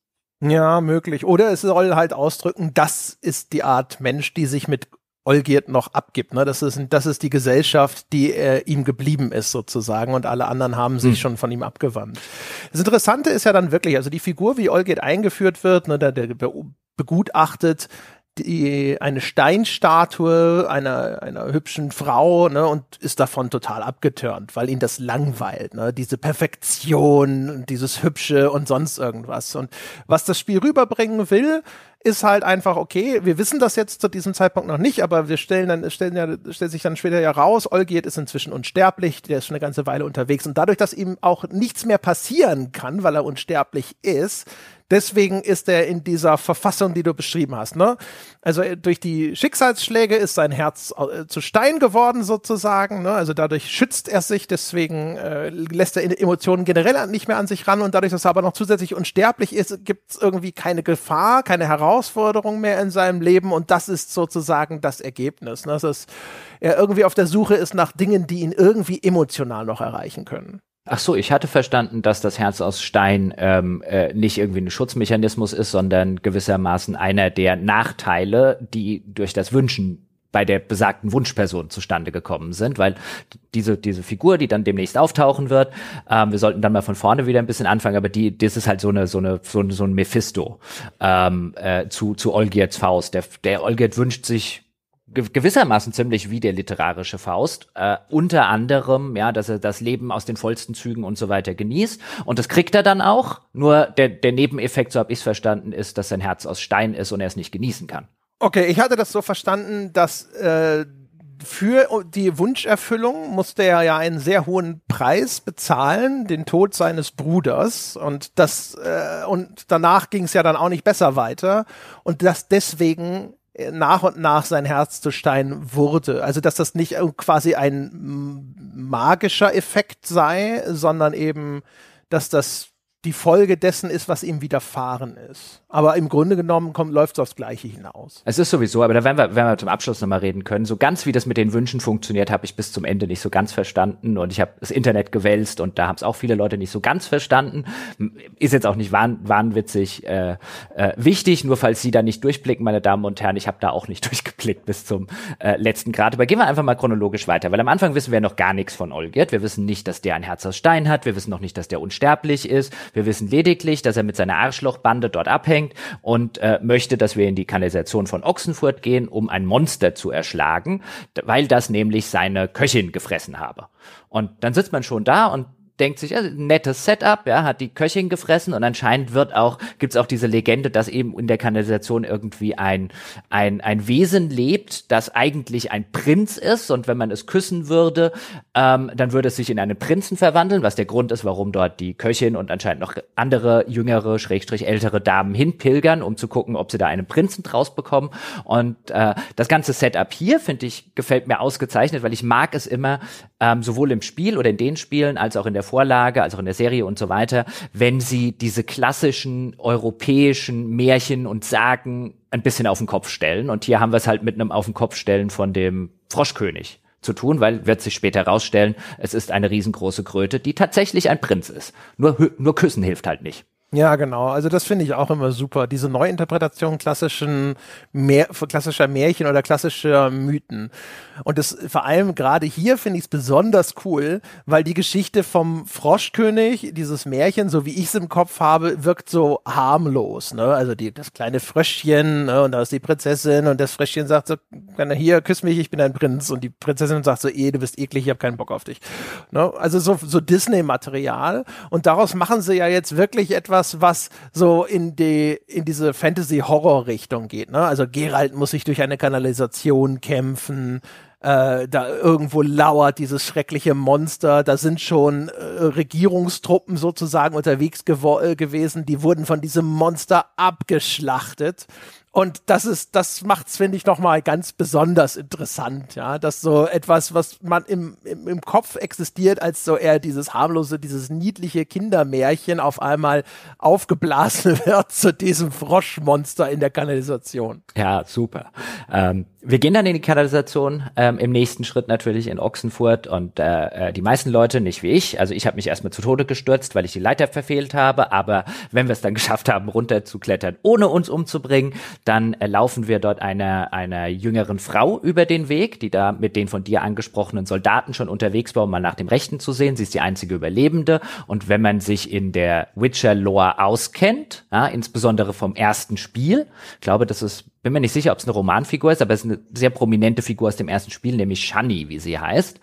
Speaker 1: Ja, möglich. Oder es soll halt ausdrücken, das ist die Art Mensch, die sich mit Olgierd noch abgibt. Ne? Das, ist, das ist die Gesellschaft, die äh, ihm geblieben ist sozusagen und alle anderen haben sich mhm. schon von ihm abgewandt. Das Interessante ist ja dann wirklich, also die Figur, wie Olgierd eingeführt wird, ne, der, der begutachtet die, eine Steinstatue einer, einer hübschen Frau ne, und ist davon total abgetürnt, weil ihn das langweilt, ne, diese Perfektion, dieses Hübsche und sonst irgendwas. Und was das Spiel rüberbringen will, ist halt einfach, okay, wir wissen das jetzt zu diesem Zeitpunkt noch nicht, aber wir stellen dann, stellen ja, stellt sich dann später ja raus, Olgierd ist inzwischen unsterblich, der ist schon eine ganze Weile unterwegs und dadurch, dass ihm auch nichts mehr passieren kann, weil er unsterblich ist, Deswegen ist er in dieser Verfassung, die du beschrieben hast. Ne? Also äh, durch die Schicksalsschläge ist sein Herz äh, zu Stein geworden sozusagen. Ne? Also dadurch schützt er sich, deswegen äh, lässt er Emotionen generell nicht mehr an sich ran und dadurch, dass er aber noch zusätzlich unsterblich ist, gibt es irgendwie keine Gefahr, keine Herausforderung mehr in seinem Leben und das ist sozusagen das Ergebnis. Ne? Dass er irgendwie auf der Suche ist nach Dingen, die ihn irgendwie emotional noch erreichen können.
Speaker 2: Ach so, ich hatte verstanden, dass das Herz aus Stein ähm, äh, nicht irgendwie ein Schutzmechanismus ist, sondern gewissermaßen einer der Nachteile, die durch das Wünschen bei der besagten Wunschperson zustande gekommen sind, weil diese, diese Figur, die dann demnächst auftauchen wird, ähm, wir sollten dann mal von vorne wieder ein bisschen anfangen, aber die, das ist halt so eine, so eine, so, ein so ein Mephisto ähm, äh, zu, zu Olgierts Faust. Der, der Olgierd wünscht sich gewissermaßen ziemlich wie der literarische Faust. Äh, unter anderem, ja, dass er das Leben aus den vollsten Zügen und so weiter genießt. Und das kriegt er dann auch. Nur der, der Nebeneffekt, so habe ich es verstanden, ist, dass sein Herz aus Stein ist und er es nicht genießen kann.
Speaker 1: Okay, ich hatte das so verstanden, dass äh, für die Wunscherfüllung musste er ja einen sehr hohen Preis bezahlen, den Tod seines Bruders. Und das äh, und danach ging es ja dann auch nicht besser weiter. Und dass deswegen äh, nach und nach sein Herz zu Stein wurde. Also dass das nicht äh, quasi ein magischer Effekt sei, sondern eben, dass das die Folge dessen ist, was ihm widerfahren ist. Aber im Grunde genommen läuft es aufs Gleiche hinaus.
Speaker 2: Es ist sowieso, aber da werden wir, werden wir zum Abschluss nochmal reden können. So ganz wie das mit den Wünschen funktioniert, habe ich bis zum Ende nicht so ganz verstanden. Und ich habe das Internet gewälzt und da haben es auch viele Leute nicht so ganz verstanden. Ist jetzt auch nicht wahn, wahnwitzig äh, äh, wichtig, nur falls Sie da nicht durchblicken, meine Damen und Herren. Ich habe da auch nicht durchgeblickt bis zum äh, letzten Grad. Aber gehen wir einfach mal chronologisch weiter, weil am Anfang wissen wir noch gar nichts von Olgert. Wir wissen nicht, dass der ein Herz aus Stein hat. Wir wissen noch nicht, dass der unsterblich ist. Wir wissen lediglich, dass er mit seiner Arschlochbande dort abhängt und äh, möchte, dass wir in die Kanalisation von Ochsenfurt gehen, um ein Monster zu erschlagen, weil das nämlich seine Köchin gefressen habe. Und dann sitzt man schon da und denkt sich, also, nettes Setup, ja, hat die Köchin gefressen und anscheinend wird auch, gibt's auch diese Legende, dass eben in der Kanalisation irgendwie ein, ein, ein Wesen lebt, das eigentlich ein Prinz ist und wenn man es küssen würde, ähm, dann würde es sich in einen Prinzen verwandeln, was der Grund ist, warum dort die Köchin und anscheinend noch andere jüngere, schrägstrich ältere Damen hinpilgern, um zu gucken, ob sie da einen Prinzen draus bekommen und äh, das ganze Setup hier, finde ich, gefällt mir ausgezeichnet, weil ich mag es immer, ähm, sowohl im Spiel oder in den Spielen als auch in der Vorlage, also in der Serie und so weiter, wenn sie diese klassischen europäischen Märchen und Sagen ein bisschen auf den Kopf stellen. Und hier haben wir es halt mit einem auf den Kopf stellen von dem Froschkönig zu tun, weil wird sich später herausstellen, es ist eine riesengroße Kröte, die tatsächlich ein Prinz ist. Nur, nur küssen hilft halt nicht.
Speaker 1: Ja, genau. Also das finde ich auch immer super. Diese Neuinterpretation klassischen Mär klassischer Märchen oder klassischer Mythen. Und das vor allem gerade hier finde ich es besonders cool, weil die Geschichte vom Froschkönig, dieses Märchen, so wie ich es im Kopf habe, wirkt so harmlos. Ne? Also die, das kleine Fröschchen ne? und da ist die Prinzessin und das Fröschchen sagt so, hier, küss mich, ich bin ein Prinz. Und die Prinzessin sagt so, eh, du bist eklig, ich habe keinen Bock auf dich. Ne? Also so, so Disney-Material. Und daraus machen sie ja jetzt wirklich etwas, etwas, was so in die in diese Fantasy-Horror-Richtung geht. Ne? Also Gerald muss sich durch eine Kanalisation kämpfen. Äh, da irgendwo lauert dieses schreckliche Monster. Da sind schon äh, Regierungstruppen sozusagen unterwegs äh, gewesen. Die wurden von diesem Monster abgeschlachtet. Und das ist, das macht's, finde ich, nochmal ganz besonders interessant, ja. Dass so etwas, was man im, im, im Kopf existiert, als so eher dieses harmlose, dieses niedliche Kindermärchen auf einmal aufgeblasen wird zu diesem Froschmonster in der Kanalisation.
Speaker 2: Ja, super. Ähm, wir gehen dann in die Kanalisation ähm, im nächsten Schritt natürlich in Ochsenfurt und äh, äh, die meisten Leute, nicht wie ich, also ich habe mich erstmal zu Tode gestürzt, weil ich die Leiter verfehlt habe, aber wenn wir es dann geschafft haben, runterzuklettern, ohne uns umzubringen, dann äh, laufen wir dort einer, einer jüngeren Frau über den Weg, die da mit den von dir angesprochenen Soldaten schon unterwegs war, um mal nach dem Rechten zu sehen. Sie ist die einzige Überlebende und wenn man sich in der Witcher-Lore auskennt, ja, insbesondere vom ersten Spiel, ich glaube, das ist bin mir nicht sicher, ob es eine Romanfigur ist, aber es ist eine sehr prominente Figur aus dem ersten Spiel, nämlich Shani, wie sie heißt.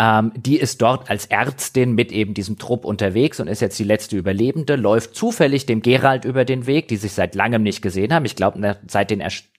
Speaker 2: Ähm, die ist dort als Ärztin mit eben diesem Trupp unterwegs und ist jetzt die letzte Überlebende, läuft zufällig dem Gerald über den Weg, die sich seit langem nicht gesehen haben. Ich glaube, seit,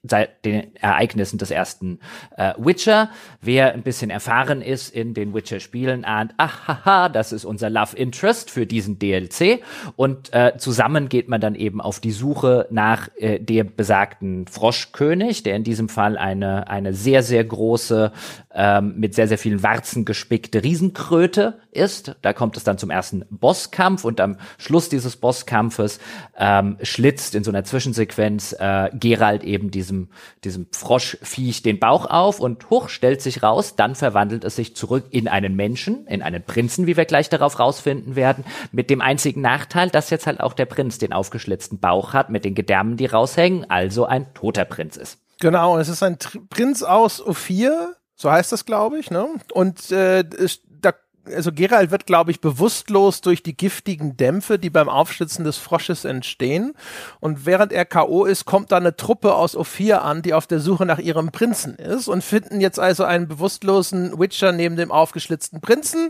Speaker 2: seit den, Ereignissen des ersten äh, Witcher. Wer ein bisschen erfahren ist in den Witcher-Spielen, ahnt, ahaha, das ist unser Love Interest für diesen DLC. Und äh, zusammen geht man dann eben auf die Suche nach äh, der besagten Frosch Froschkönig, der in diesem Fall eine, eine sehr, sehr große, ähm, mit sehr, sehr vielen Warzen gespickte Riesenkröte ist. Da kommt es dann zum ersten Bosskampf und am Schluss dieses Bosskampfes ähm, schlitzt in so einer Zwischensequenz äh, Gerald eben diesem, diesem Froschviech den Bauch auf und hoch stellt sich raus, dann verwandelt es sich zurück in einen Menschen, in einen Prinzen, wie wir gleich darauf rausfinden werden, mit dem einzigen Nachteil, dass jetzt halt auch der Prinz den aufgeschlitzten Bauch hat, mit den Gedärmen, die raushängen, also ein toter Prinz ist.
Speaker 1: Genau, es ist ein Tri Prinz aus Ophir, so heißt das, glaube ich, ne? Und äh, da also Gerald wird, glaube ich, bewusstlos durch die giftigen Dämpfe, die beim Aufschlitzen des Frosches entstehen. Und während er K.O. ist, kommt da eine Truppe aus Ophir an, die auf der Suche nach ihrem Prinzen ist und finden jetzt also einen bewusstlosen Witcher neben dem aufgeschlitzten Prinzen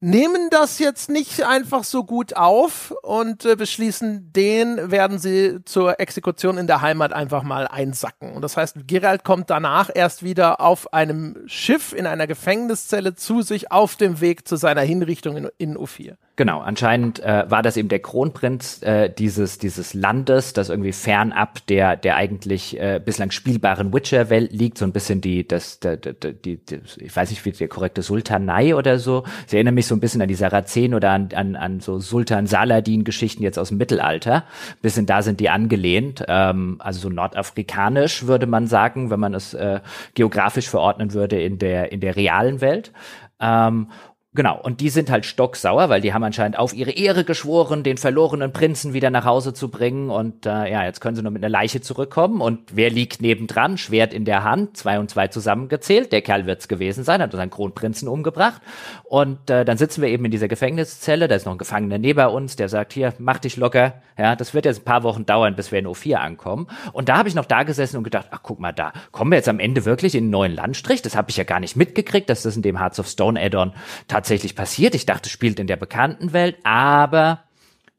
Speaker 1: nehmen das jetzt nicht einfach so gut auf und äh, beschließen, den werden sie zur Exekution in der Heimat einfach mal einsacken. Und das heißt, Gerald kommt danach erst wieder auf einem Schiff in einer Gefängniszelle zu sich auf dem Weg zu seiner Hinrichtung in, in U4.
Speaker 2: Genau, anscheinend äh, war das eben der Kronprinz äh, dieses, dieses Landes, das irgendwie fernab der, der eigentlich äh, bislang spielbaren Witcher-Welt liegt, so ein bisschen die, das, die, die, die, ich weiß nicht, wie der korrekte Sultanei oder so. Sie erinnern mich so ein bisschen an die Sarazen oder an, an, an so Sultan-Saladin-Geschichten jetzt aus dem Mittelalter. Ein bisschen da sind die angelehnt. Ähm, also so nordafrikanisch würde man sagen, wenn man es äh, geografisch verordnen würde in der, in der realen Welt. Ähm, Genau, und die sind halt stocksauer, weil die haben anscheinend auf ihre Ehre geschworen, den verlorenen Prinzen wieder nach Hause zu bringen. Und äh, ja, jetzt können sie nur mit einer Leiche zurückkommen. Und wer liegt nebendran? Schwert in der Hand, zwei und zwei zusammengezählt. Der Kerl wird's gewesen sein, hat unseren Kronprinzen umgebracht. Und äh, dann sitzen wir eben in dieser Gefängniszelle. Da ist noch ein Gefangener neben uns, der sagt, hier, mach dich locker. Ja, das wird jetzt ein paar Wochen dauern, bis wir in O4 ankommen. Und da habe ich noch da gesessen und gedacht, ach, guck mal da, kommen wir jetzt am Ende wirklich in einen neuen Landstrich? Das habe ich ja gar nicht mitgekriegt, dass das in dem Hearts of Stone Addon on tatsächlich passiert. Ich dachte, spielt in der bekannten Welt, aber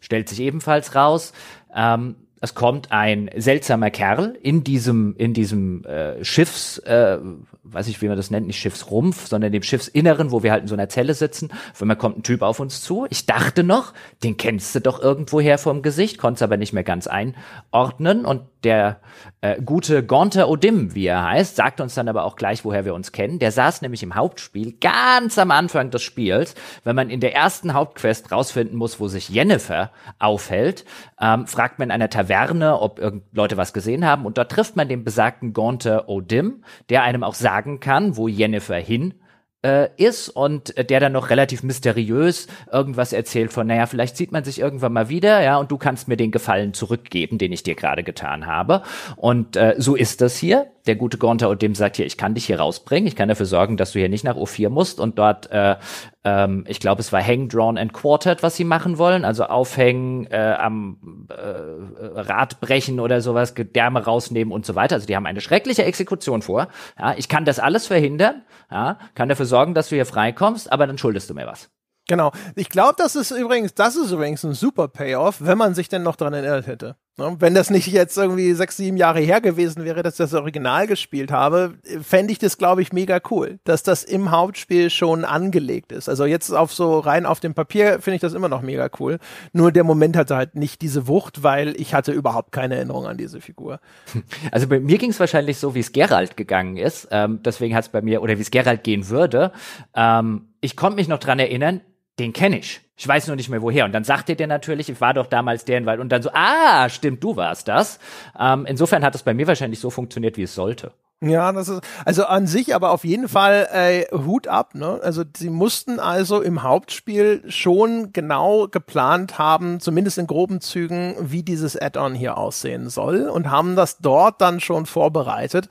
Speaker 2: stellt sich ebenfalls raus, ähm, es kommt ein seltsamer Kerl in diesem in diesem äh, Schiffs, äh, weiß ich wie man das nennt, nicht Schiffsrumpf, sondern dem Schiffsinneren, wo wir halt in so einer Zelle sitzen. Auf einmal kommt ein Typ auf uns zu. Ich dachte noch, den kennst du doch irgendwoher vom Gesicht, konnte es aber nicht mehr ganz einordnen und der äh, gute Gonter Odim, wie er heißt, sagt uns dann aber auch gleich, woher wir uns kennen. Der saß nämlich im Hauptspiel ganz am Anfang des Spiels, wenn man in der ersten Hauptquest rausfinden muss, wo sich Jennifer aufhält, ähm, fragt man in einer Taverne, ob Leute was gesehen haben und dort trifft man den besagten Gonter Odim, der einem auch sagen kann, wo Jennifer hin äh, ist und äh, der dann noch relativ mysteriös irgendwas erzählt von, naja, vielleicht sieht man sich irgendwann mal wieder, ja, und du kannst mir den Gefallen zurückgeben, den ich dir gerade getan habe. Und äh, so ist das hier der gute Gonter und dem sagt hier, ich kann dich hier rausbringen, ich kann dafür sorgen, dass du hier nicht nach U4 musst und dort, äh, ähm, ich glaube, es war Hang, Drawn and Quartered, was sie machen wollen, also aufhängen, äh, am äh, Rad brechen oder sowas, Gedärme rausnehmen und so weiter. Also die haben eine schreckliche Exekution vor. Ja, ich kann das alles verhindern, ja, kann dafür sorgen, dass du hier freikommst, aber dann schuldest du mir was.
Speaker 1: Genau. Ich glaube, das ist übrigens, das ist übrigens ein super Payoff, wenn man sich denn noch dran erinnert hätte. Ne? Wenn das nicht jetzt irgendwie sechs, sieben Jahre her gewesen wäre, dass ich das Original gespielt habe, fände ich das, glaube ich, mega cool, dass das im Hauptspiel schon angelegt ist. Also jetzt auf so rein auf dem Papier finde ich das immer noch mega cool. Nur der Moment hatte halt nicht diese Wucht, weil ich hatte überhaupt keine Erinnerung an diese
Speaker 2: Figur. Also bei mir ging es wahrscheinlich so, wie es Gerald gegangen ist. Ähm, deswegen hat es bei mir, oder wie es Gerald gehen würde. Ähm, ich konnte mich noch dran erinnern, den kenne ich ich weiß nur nicht mehr woher. Und dann sagte der natürlich, ich war doch damals der Wald. Und dann so, ah, stimmt, du warst das. Ähm, insofern hat es bei mir wahrscheinlich so funktioniert, wie es sollte.
Speaker 1: Ja, das ist also an sich, aber auf jeden Fall äh, Hut ab. Ne? Also sie mussten also im Hauptspiel schon genau geplant haben, zumindest in groben Zügen, wie dieses Add-on hier aussehen soll und haben das dort dann schon vorbereitet.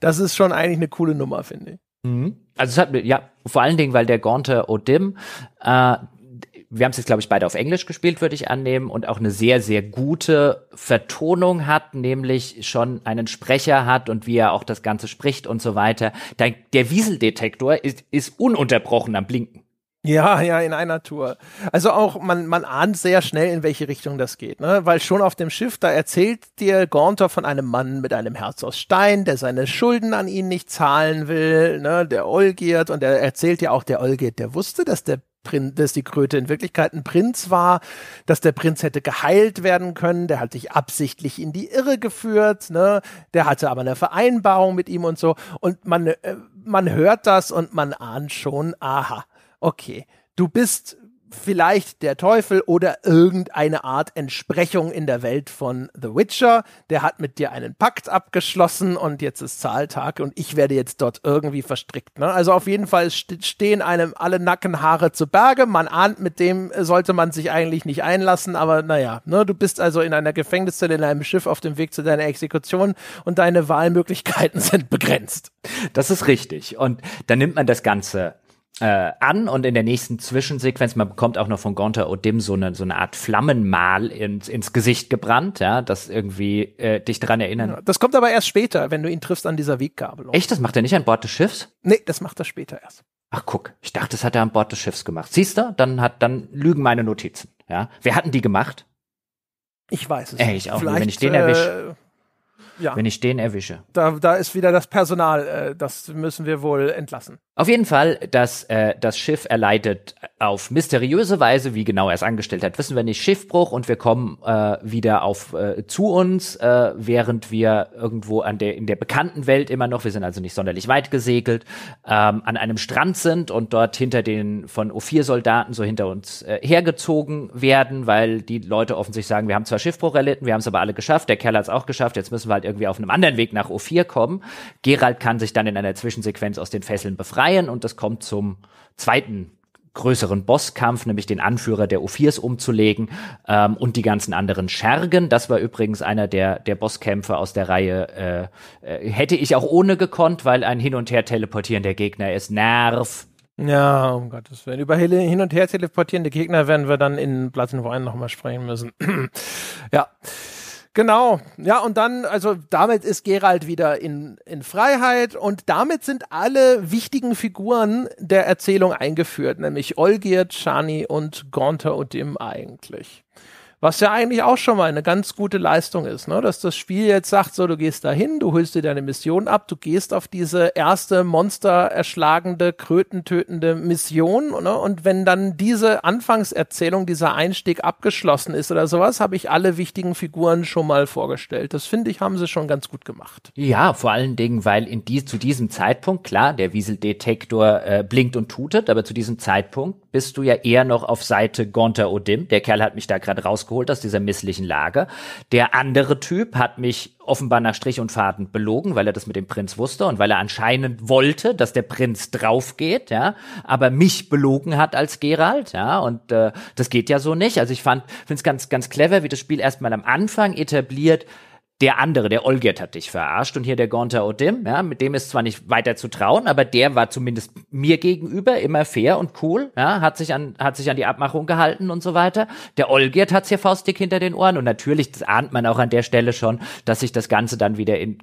Speaker 1: Das ist schon eigentlich eine coole Nummer, finde ich.
Speaker 2: Mhm. Also es hat ja vor allen Dingen, weil der Gaunter Odim äh, wir haben es jetzt, glaube ich, beide auf Englisch gespielt, würde ich annehmen, und auch eine sehr, sehr gute Vertonung hat, nämlich schon einen Sprecher hat und wie er auch das Ganze spricht und so weiter. Der, der Wieseldetektor ist, ist ununterbrochen am Blinken.
Speaker 1: Ja, ja, in einer Tour. Also auch, man, man ahnt sehr schnell, in welche Richtung das geht, ne? Weil schon auf dem Schiff, da erzählt dir Gaunter von einem Mann mit einem Herz aus Stein, der seine Schulden an ihn nicht zahlen will, ne? Der Olgiert und er erzählt dir auch, der Olgiert, der wusste, dass der dass die Kröte in Wirklichkeit ein Prinz war, dass der Prinz hätte geheilt werden können, der hat sich absichtlich in die Irre geführt, ne? der hatte aber eine Vereinbarung mit ihm und so. Und man, äh, man hört das und man ahnt schon, aha, okay, du bist vielleicht der Teufel oder irgendeine Art Entsprechung in der Welt von The Witcher. Der hat mit dir einen Pakt abgeschlossen und jetzt ist Zahltag und ich werde jetzt dort irgendwie verstrickt. Ne? Also auf jeden Fall st stehen einem alle Nackenhaare zu Berge. Man ahnt, mit dem sollte man sich eigentlich nicht einlassen, aber naja, ne? du bist also in einer Gefängniszelle in einem Schiff auf dem Weg zu deiner Exekution und deine Wahlmöglichkeiten sind begrenzt.
Speaker 2: Das ist richtig. Und dann nimmt man das Ganze äh, an und in der nächsten Zwischensequenz, man bekommt auch noch von Gonta Odim so eine, so eine Art Flammenmal ins, ins Gesicht gebrannt, ja, das irgendwie äh, dich daran erinnern. das kommt aber erst später, wenn du ihn triffst an dieser Weggabelung. Echt, das macht er nicht an Bord des Schiffs? Nee, das
Speaker 1: macht er später erst.
Speaker 2: Ach guck, ich dachte, das hat er an Bord des Schiffs gemacht. Siehst du, dann hat dann lügen meine Notizen, ja. Wer hatten die gemacht?
Speaker 1: Ich weiß es. nicht. ich auch, Vielleicht, wenn ich den erwische. Äh
Speaker 2: ja. wenn ich den erwische.
Speaker 1: Da, da ist wieder das Personal, äh, das müssen wir wohl entlassen.
Speaker 2: Auf jeden Fall, dass äh, das Schiff erleidet auf mysteriöse Weise, wie genau er es angestellt hat, wissen wir nicht, Schiffbruch und wir kommen äh, wieder auf äh, zu uns, äh, während wir irgendwo an der in der bekannten Welt immer noch, wir sind also nicht sonderlich weit gesegelt, ähm, an einem Strand sind und dort hinter den von O4-Soldaten so hinter uns äh, hergezogen werden, weil die Leute offensichtlich sagen, wir haben zwar Schiffbruch erlitten, wir haben es aber alle geschafft, der Kerl hat es auch geschafft, jetzt müssen wir halt irgendwie auf einem anderen Weg nach O4 kommen. Gerald kann sich dann in einer Zwischensequenz aus den Fesseln befreien und es kommt zum zweiten größeren Bosskampf, nämlich den Anführer der O4s umzulegen ähm, und die ganzen anderen Schergen. Das war übrigens einer der, der Bosskämpfe aus der Reihe. Äh, äh hätte ich auch ohne gekonnt, weil ein Hin- und Her teleportieren der Gegner ist. Nerv.
Speaker 1: Ja, um Gottes Willen. Über Hin- und Her teleportierende Gegner werden wir dann in Plattenwein nochmal sprechen müssen. ja. Genau, ja, und dann, also damit ist Gerald wieder in, in Freiheit und damit sind alle wichtigen Figuren der Erzählung eingeführt, nämlich Olgierd, Shani und Gonta und Dim eigentlich. Was ja eigentlich auch schon mal eine ganz gute Leistung ist, ne? dass das Spiel jetzt sagt, so du gehst dahin, du holst dir deine Mission ab, du gehst auf diese erste Monster erschlagende, krötentötende Mission ne? und wenn dann diese Anfangserzählung, dieser Einstieg abgeschlossen ist oder sowas, habe ich alle wichtigen Figuren schon mal vorgestellt. Das finde ich, haben sie schon ganz gut
Speaker 2: gemacht. Ja, vor allen Dingen, weil in die, zu diesem Zeitpunkt, klar, der Wieseldetektor äh, blinkt und tutet, aber zu diesem Zeitpunkt bist du ja eher noch auf Seite Gonter Odim. Der Kerl hat mich da gerade rausgeholt rausgeholt aus dieser misslichen Lage. Der andere Typ hat mich offenbar nach Strich und Faden belogen, weil er das mit dem Prinz wusste und weil er anscheinend wollte, dass der Prinz draufgeht, ja, aber mich belogen hat als Gerald, ja, und äh, das geht ja so nicht. Also ich fand, finde es ganz, ganz clever, wie das Spiel erstmal am Anfang etabliert, der andere, der Olgert hat dich verarscht und hier der Gonta Odim, ja, mit dem ist zwar nicht weiter zu trauen, aber der war zumindest mir gegenüber immer fair und cool, ja, hat sich an, hat sich an die Abmachung gehalten und so weiter. Der Olgert hat's hier faustdick hinter den Ohren und natürlich, das ahnt man auch an der Stelle schon, dass sich das Ganze dann wieder in,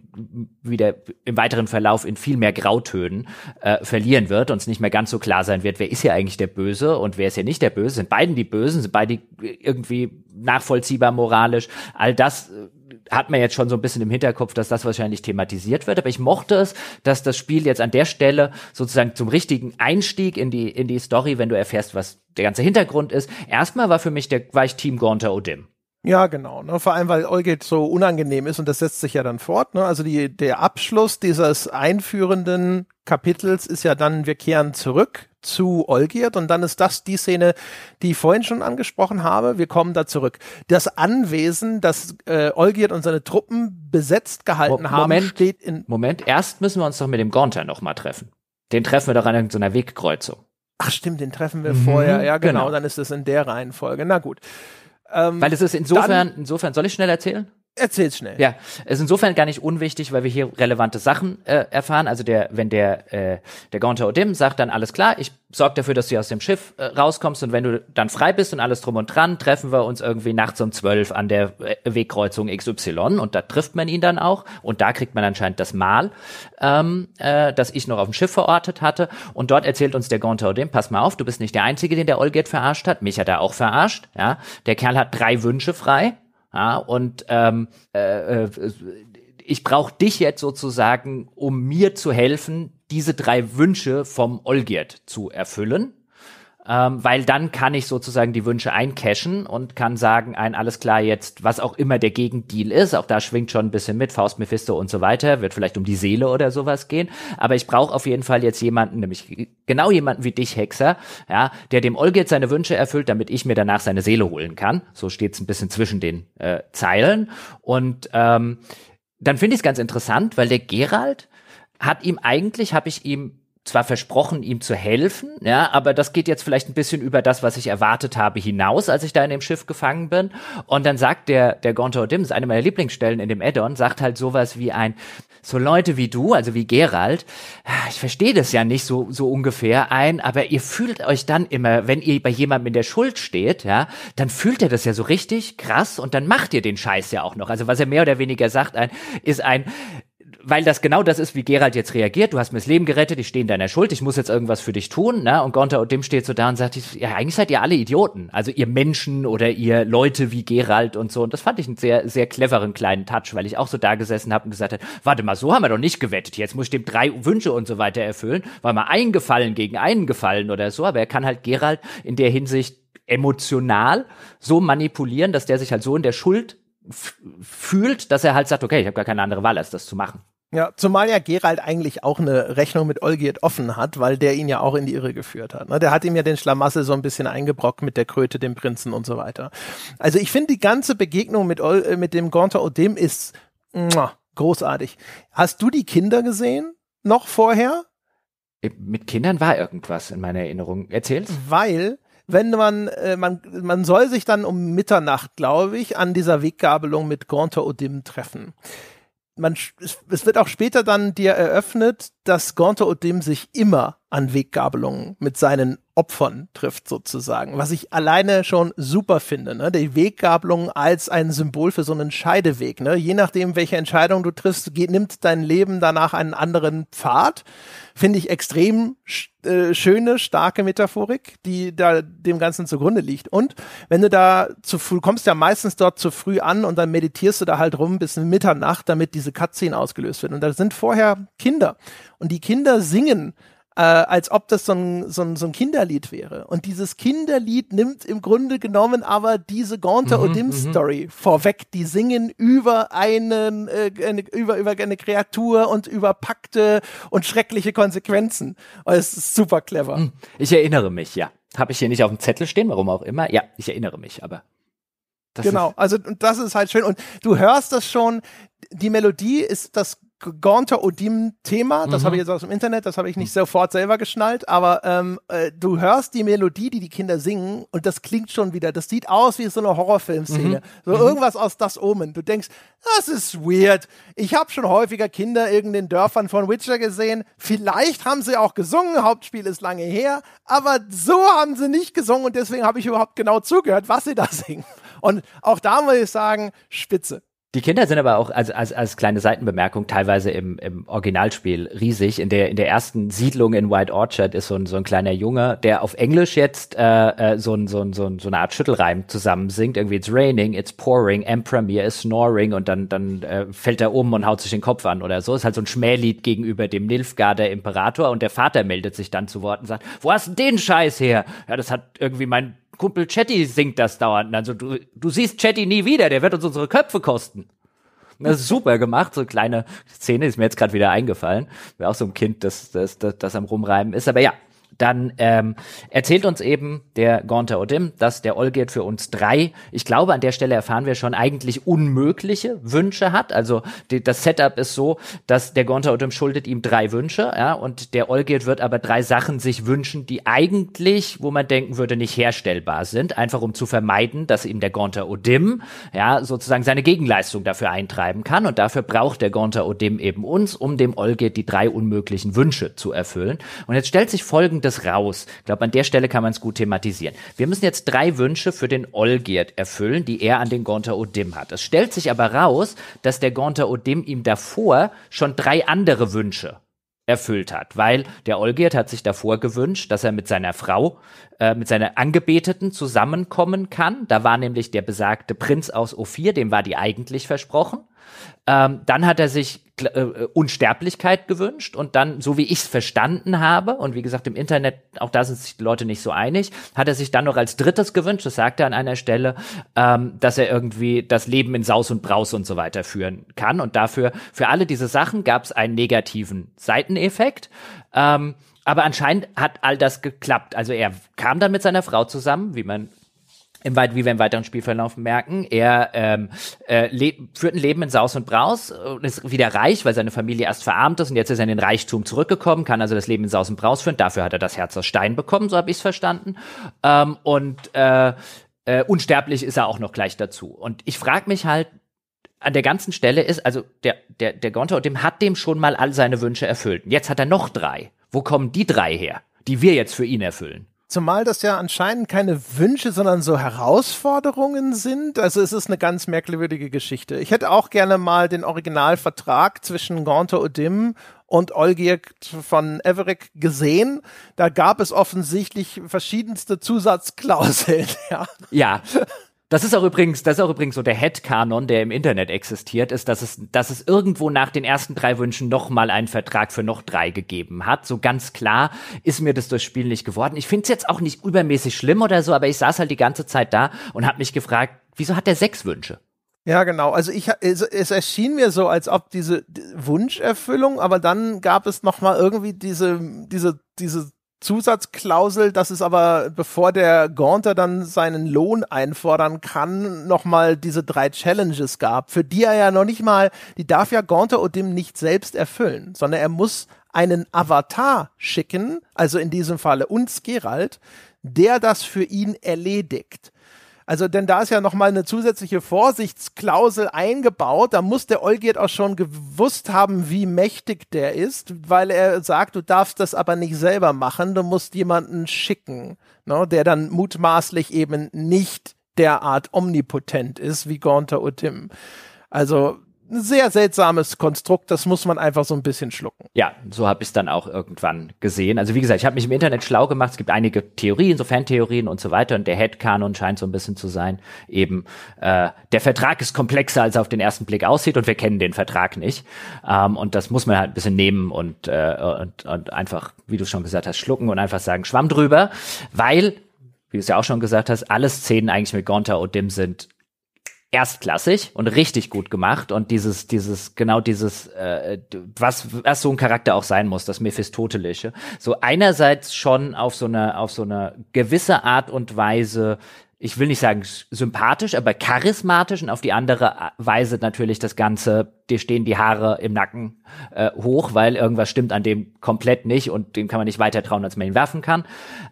Speaker 2: wieder im weiteren Verlauf in viel mehr Grautönen, äh, verlieren wird und es nicht mehr ganz so klar sein wird, wer ist hier eigentlich der Böse und wer ist hier nicht der Böse. Sind beiden die Bösen, sind beide irgendwie nachvollziehbar moralisch. All das äh, hat man jetzt schon so ein bisschen im Hinterkopf, dass das wahrscheinlich thematisiert wird. Aber ich mochte es, dass das Spiel jetzt an der Stelle sozusagen zum richtigen Einstieg in die, in die Story, wenn du erfährst, was der ganze Hintergrund ist. Erstmal war für mich der, war ich Team Gaunter Odim.
Speaker 1: Ja, genau. Ne? Vor allem, weil Olgit so unangenehm ist und das setzt sich ja dann fort. Ne? Also die, der Abschluss dieses einführenden Kapitels ist ja dann, wir kehren zurück zu Olgiert und dann ist das die Szene, die ich vorhin schon angesprochen habe. Wir kommen da zurück. Das Anwesen, das äh, Olgiert und seine Truppen
Speaker 2: besetzt gehalten Moment, haben, steht in Moment. Erst müssen wir uns doch mit dem Gaunter noch mal treffen. Den treffen wir doch an irgendeiner Wegkreuzung.
Speaker 1: Ach stimmt, den treffen wir mhm, vorher. Ja genau, genau. dann ist es in der Reihenfolge. Na gut. Ähm, Weil es ist insofern, dann, insofern soll ich schnell erzählen? Erzähl's schnell. Ja,
Speaker 2: ist insofern gar nicht unwichtig, weil wir hier relevante Sachen äh, erfahren. Also der, wenn der äh, der Gaunter Odim sagt dann alles klar, ich sorge dafür, dass du aus dem Schiff äh, rauskommst und wenn du dann frei bist und alles drum und dran, treffen wir uns irgendwie nachts um zwölf an der äh, Wegkreuzung XY und da trifft man ihn dann auch und da kriegt man anscheinend das Mal, ähm, äh, das ich noch auf dem Schiff verortet hatte und dort erzählt uns der Gaunter Odim, pass mal auf, du bist nicht der Einzige, den der Olgert verarscht hat, mich hat er auch verarscht, ja, der Kerl hat drei Wünsche frei, ja, und ähm, äh, äh ich brauche dich jetzt sozusagen, um mir zu helfen, diese drei Wünsche vom Olgiert zu erfüllen ähm, weil dann kann ich sozusagen die Wünsche eincashen und kann sagen, ein alles klar jetzt, was auch immer der Gegendeal ist, auch da schwingt schon ein bisschen mit, Faust, Mephisto und so weiter, wird vielleicht um die Seele oder sowas gehen, aber ich brauche auf jeden Fall jetzt jemanden, nämlich genau jemanden wie dich, Hexer, ja, der dem Olgit seine Wünsche erfüllt, damit ich mir danach seine Seele holen kann. So steht's ein bisschen zwischen den äh, Zeilen und ähm, dann finde ich es ganz interessant, weil der Gerald hat ihm eigentlich, habe ich ihm zwar versprochen, ihm zu helfen, ja, aber das geht jetzt vielleicht ein bisschen über das, was ich erwartet habe, hinaus, als ich da in dem Schiff gefangen bin. Und dann sagt der, der Gonto Dims, eine meiner Lieblingsstellen in dem Addon, sagt halt sowas wie ein, so Leute wie du, also wie Gerald, ich verstehe das ja nicht so, so ungefähr ein, aber ihr fühlt euch dann immer, wenn ihr bei jemandem in der Schuld steht, ja, dann fühlt er das ja so richtig krass und dann macht ihr den Scheiß ja auch noch. Also was er mehr oder weniger sagt, ein, ist ein, weil das genau das ist, wie Gerald jetzt reagiert. Du hast mir das Leben gerettet, ich stehe in deiner Schuld, ich muss jetzt irgendwas für dich tun. Ne? Und Gonta und Dim steht so da und sagt, ja, eigentlich seid ihr alle Idioten. Also ihr Menschen oder ihr Leute wie Gerald und so. Und das fand ich einen sehr, sehr cleveren kleinen Touch, weil ich auch so da gesessen habe und gesagt habe, warte mal, so haben wir doch nicht gewettet. Jetzt muss ich dem drei Wünsche und so weiter erfüllen, War mal ein Gefallen gegen einen Gefallen oder so. Aber er kann halt Gerald in der Hinsicht emotional so manipulieren, dass der sich halt so in der Schuld fühlt, dass er halt sagt, okay, ich habe gar keine andere Wahl, als das zu machen.
Speaker 1: Ja, zumal ja Gerald eigentlich auch eine Rechnung mit Olgierd offen hat, weil der ihn ja auch in die Irre geführt hat. Ne? Der hat ihm ja den Schlamassel so ein bisschen eingebrockt mit der Kröte, dem Prinzen und so weiter. Also ich finde die ganze Begegnung mit, Ol äh, mit dem Gonter Odem ist muah, großartig. Hast du die Kinder gesehen noch vorher? Äh, mit Kindern war irgendwas in meiner Erinnerung. Erzähl's. Weil wenn man, äh, man, man soll sich dann um Mitternacht, glaube ich, an dieser Weggabelung mit Gonter Odim treffen man, es wird auch später dann dir eröffnet, dass Gonto Odim sich immer an Weggabelungen mit seinen Opfern trifft sozusagen, was ich alleine schon super finde. Ne? Die Weggabelung als ein Symbol für so einen Scheideweg. Ne? Je nachdem, welche Entscheidung du triffst, geht, nimmt dein Leben danach einen anderen Pfad. Finde ich extrem äh, schöne, starke Metaphorik, die da dem Ganzen zugrunde liegt. Und wenn du da zu früh, kommst ja meistens dort zu früh an und dann meditierst du da halt rum bis Mitternacht, damit diese Cutscene ausgelöst wird. Und da sind vorher Kinder. Und die Kinder singen äh, als ob das so ein, so, ein, so ein Kinderlied wäre. Und dieses Kinderlied nimmt im Grunde genommen aber diese Gaunter Odim-Story mhm, mhm. vorweg. Die singen über einen, äh, eine, über, über eine Kreatur und über Pakte und schreckliche Konsequenzen. Und oh,
Speaker 2: es ist super clever. Hm. Ich erinnere mich, ja. Habe ich hier nicht auf dem Zettel stehen, warum auch immer. Ja, ich erinnere mich, aber.
Speaker 1: Das genau, also und das ist halt schön. Und du hörst das schon, die Melodie ist das Gaunter Odim Thema, das mhm. habe ich mhm. jetzt aus dem Internet, das habe ich nicht sofort selber geschnallt, aber ähm, äh, du hörst die Melodie, die die Kinder singen und das klingt schon wieder, das sieht aus wie so eine Horrorfilmszene, mhm. so mhm. irgendwas aus Das Omen. Du denkst, das ist weird. Ich habe schon häufiger Kinder in den Dörfern von Witcher gesehen. Vielleicht haben sie auch gesungen, Hauptspiel ist lange her, aber so haben sie nicht gesungen und deswegen habe ich überhaupt genau zugehört, was sie da singen. Und auch da muss ich sagen, spitze.
Speaker 2: Die Kinder sind aber auch als, als, als kleine Seitenbemerkung teilweise im, im Originalspiel riesig. In der, in der ersten Siedlung in White Orchard ist so ein, so ein kleiner Junge, der auf Englisch jetzt äh, äh so, ein, so, ein, so, ein, so eine Art Schüttelreim zusammensingt. Irgendwie it's raining, it's pouring, Emperor Mir is snoring und dann, dann äh, fällt er um und haut sich den Kopf an oder so. Ist halt so ein Schmählied gegenüber dem Nilfgaarder Imperator und der Vater meldet sich dann zu Wort und sagt, wo hast denn den Scheiß her? Ja, das hat irgendwie mein Kumpel Chatty singt das dauernd. Also du, du siehst Chatty nie wieder, der wird uns unsere Köpfe kosten. Das ist super gemacht, so kleine Szene ist mir jetzt gerade wieder eingefallen. Wäre auch so ein Kind, das, das, das, das am Rumreiben ist. Aber ja, dann ähm, erzählt uns eben der Gonta Odim, dass der Olgert für uns drei, ich glaube an der Stelle erfahren wir schon, eigentlich unmögliche Wünsche hat. Also die, das Setup ist so, dass der Gonta Odim schuldet ihm drei Wünsche ja, und der Olgert wird aber drei Sachen sich wünschen, die eigentlich, wo man denken würde, nicht herstellbar sind, einfach um zu vermeiden, dass ihm der Gonta Odim ja, sozusagen seine Gegenleistung dafür eintreiben kann. Und dafür braucht der Gonta Odim eben uns, um dem Olgert die drei unmöglichen Wünsche zu erfüllen. Und jetzt stellt sich folgendes das raus. Ich glaube, an der Stelle kann man es gut thematisieren. Wir müssen jetzt drei Wünsche für den Olgierd erfüllen, die er an den Gonta Odim hat. Es stellt sich aber raus, dass der Gonta Odim ihm davor schon drei andere Wünsche erfüllt hat, weil der Olgierd hat sich davor gewünscht, dass er mit seiner Frau, äh, mit seiner Angebeteten zusammenkommen kann. Da war nämlich der besagte Prinz aus Ophir, dem war die eigentlich versprochen. Ähm, dann hat er sich äh, äh, Unsterblichkeit gewünscht und dann, so wie ich es verstanden habe, und wie gesagt, im Internet, auch da sind sich die Leute nicht so einig, hat er sich dann noch als drittes gewünscht, das sagt er an einer Stelle, ähm, dass er irgendwie das Leben in Saus und Braus und so weiter führen kann. Und dafür, für alle diese Sachen gab es einen negativen Seiteneffekt. Ähm, aber anscheinend hat all das geklappt. Also er kam dann mit seiner Frau zusammen, wie man im, wie wir im weiteren Spielverlauf merken. Er ähm, äh, führt ein Leben in Saus und Braus und ist wieder reich, weil seine Familie erst verarmt ist und jetzt ist er in den Reichtum zurückgekommen, kann also das Leben in Saus und Braus führen. Dafür hat er das Herz aus Stein bekommen, so habe ich es verstanden. Ähm, und äh, äh, unsterblich ist er auch noch gleich dazu. Und ich frage mich halt, an der ganzen Stelle ist, also der, der, der Gonta, dem hat dem schon mal all seine Wünsche erfüllt. Jetzt hat er noch drei. Wo kommen die drei her, die wir jetzt für ihn erfüllen?
Speaker 1: Zumal das ja anscheinend keine Wünsche, sondern so Herausforderungen sind. Also es ist eine ganz merkwürdige Geschichte. Ich hätte auch gerne mal den Originalvertrag zwischen Gonter Odim und Olgierd von Everick gesehen. Da gab es offensichtlich verschiedenste Zusatzklauseln. Ja.
Speaker 2: ja. Das ist auch übrigens, das ist auch übrigens so der Headcanon, der im Internet existiert, ist, dass es, dass es irgendwo nach den ersten drei Wünschen nochmal einen Vertrag für noch drei gegeben hat. So ganz klar ist mir das durchs Spiel nicht geworden. Ich finde es jetzt auch nicht übermäßig schlimm oder so, aber ich saß halt die ganze Zeit da und habe mich gefragt, wieso hat der sechs Wünsche?
Speaker 1: Ja, genau. Also ich es, es erschien mir so, als ob diese Wunscherfüllung, aber dann gab es nochmal irgendwie diese diese diese Zusatzklausel, dass es aber, bevor der Gaunter dann seinen Lohn einfordern kann, nochmal diese drei Challenges gab, für die er ja noch nicht mal, die darf ja Gaunter Odim nicht selbst erfüllen, sondern er muss einen Avatar schicken, also in diesem Falle uns Geralt, der das für ihn erledigt. Also, denn da ist ja nochmal eine zusätzliche Vorsichtsklausel eingebaut. Da muss der Olgierd auch schon gewusst haben, wie mächtig der ist, weil er sagt, du darfst das aber nicht selber machen, du musst jemanden schicken, ne, der dann mutmaßlich eben nicht derart omnipotent ist wie Gaunter Otim. Also ein sehr seltsames Konstrukt, das muss man einfach so ein bisschen schlucken.
Speaker 2: Ja, so habe ich es dann auch irgendwann gesehen. Also wie gesagt, ich habe mich im Internet schlau gemacht, es gibt einige Theorien, so Fantheorien und so weiter und der Headcanon scheint so ein bisschen zu sein, eben äh, der Vertrag ist komplexer, als er auf den ersten Blick aussieht und wir kennen den Vertrag nicht ähm, und das muss man halt ein bisschen nehmen und, äh, und, und einfach, wie du schon gesagt hast, schlucken und einfach sagen, schwamm drüber, weil wie du es ja auch schon gesagt hast, alle Szenen eigentlich mit Gonta und Dim sind erstklassig und richtig gut gemacht und dieses dieses genau dieses äh, was was so ein Charakter auch sein muss das Mephistotelische so einerseits schon auf so eine auf so eine gewisse Art und Weise ich will nicht sagen sympathisch, aber charismatisch und auf die andere äh, Weise natürlich das Ganze, dir stehen die Haare im Nacken äh, hoch, weil irgendwas stimmt an dem komplett nicht und dem kann man nicht weiter trauen, als man ihn werfen kann.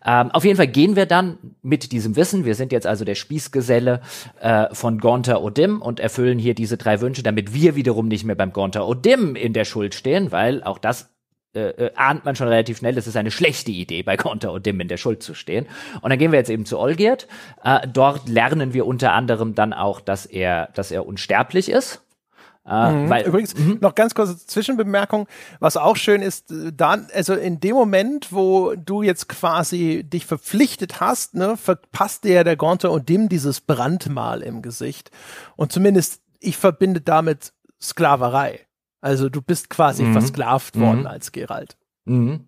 Speaker 2: Ähm, auf jeden Fall gehen wir dann mit diesem Wissen, wir sind jetzt also der Spießgeselle äh, von Gonta Odim und erfüllen hier diese drei Wünsche, damit wir wiederum nicht mehr beim Gonta Odim in der Schuld stehen, weil auch das äh, äh, ahnt man schon relativ schnell, das ist eine schlechte Idee, bei Konter und dem in der Schuld zu stehen. Und dann gehen wir jetzt eben zu Olgiert. Äh, dort lernen wir unter anderem dann auch, dass er, dass er unsterblich ist. Äh, mhm. weil, Übrigens, mhm. noch ganz kurze Zwischenbemerkung, was auch schön ist, äh, dann, also in dem Moment, wo
Speaker 1: du jetzt quasi dich verpflichtet hast, ne, verpasst dir ja der Gonter und dem dieses Brandmal im Gesicht. Und zumindest ich verbinde damit Sklaverei.
Speaker 2: Also du bist quasi mhm. versklavt worden mhm.
Speaker 1: als Gerald.
Speaker 2: Mhm.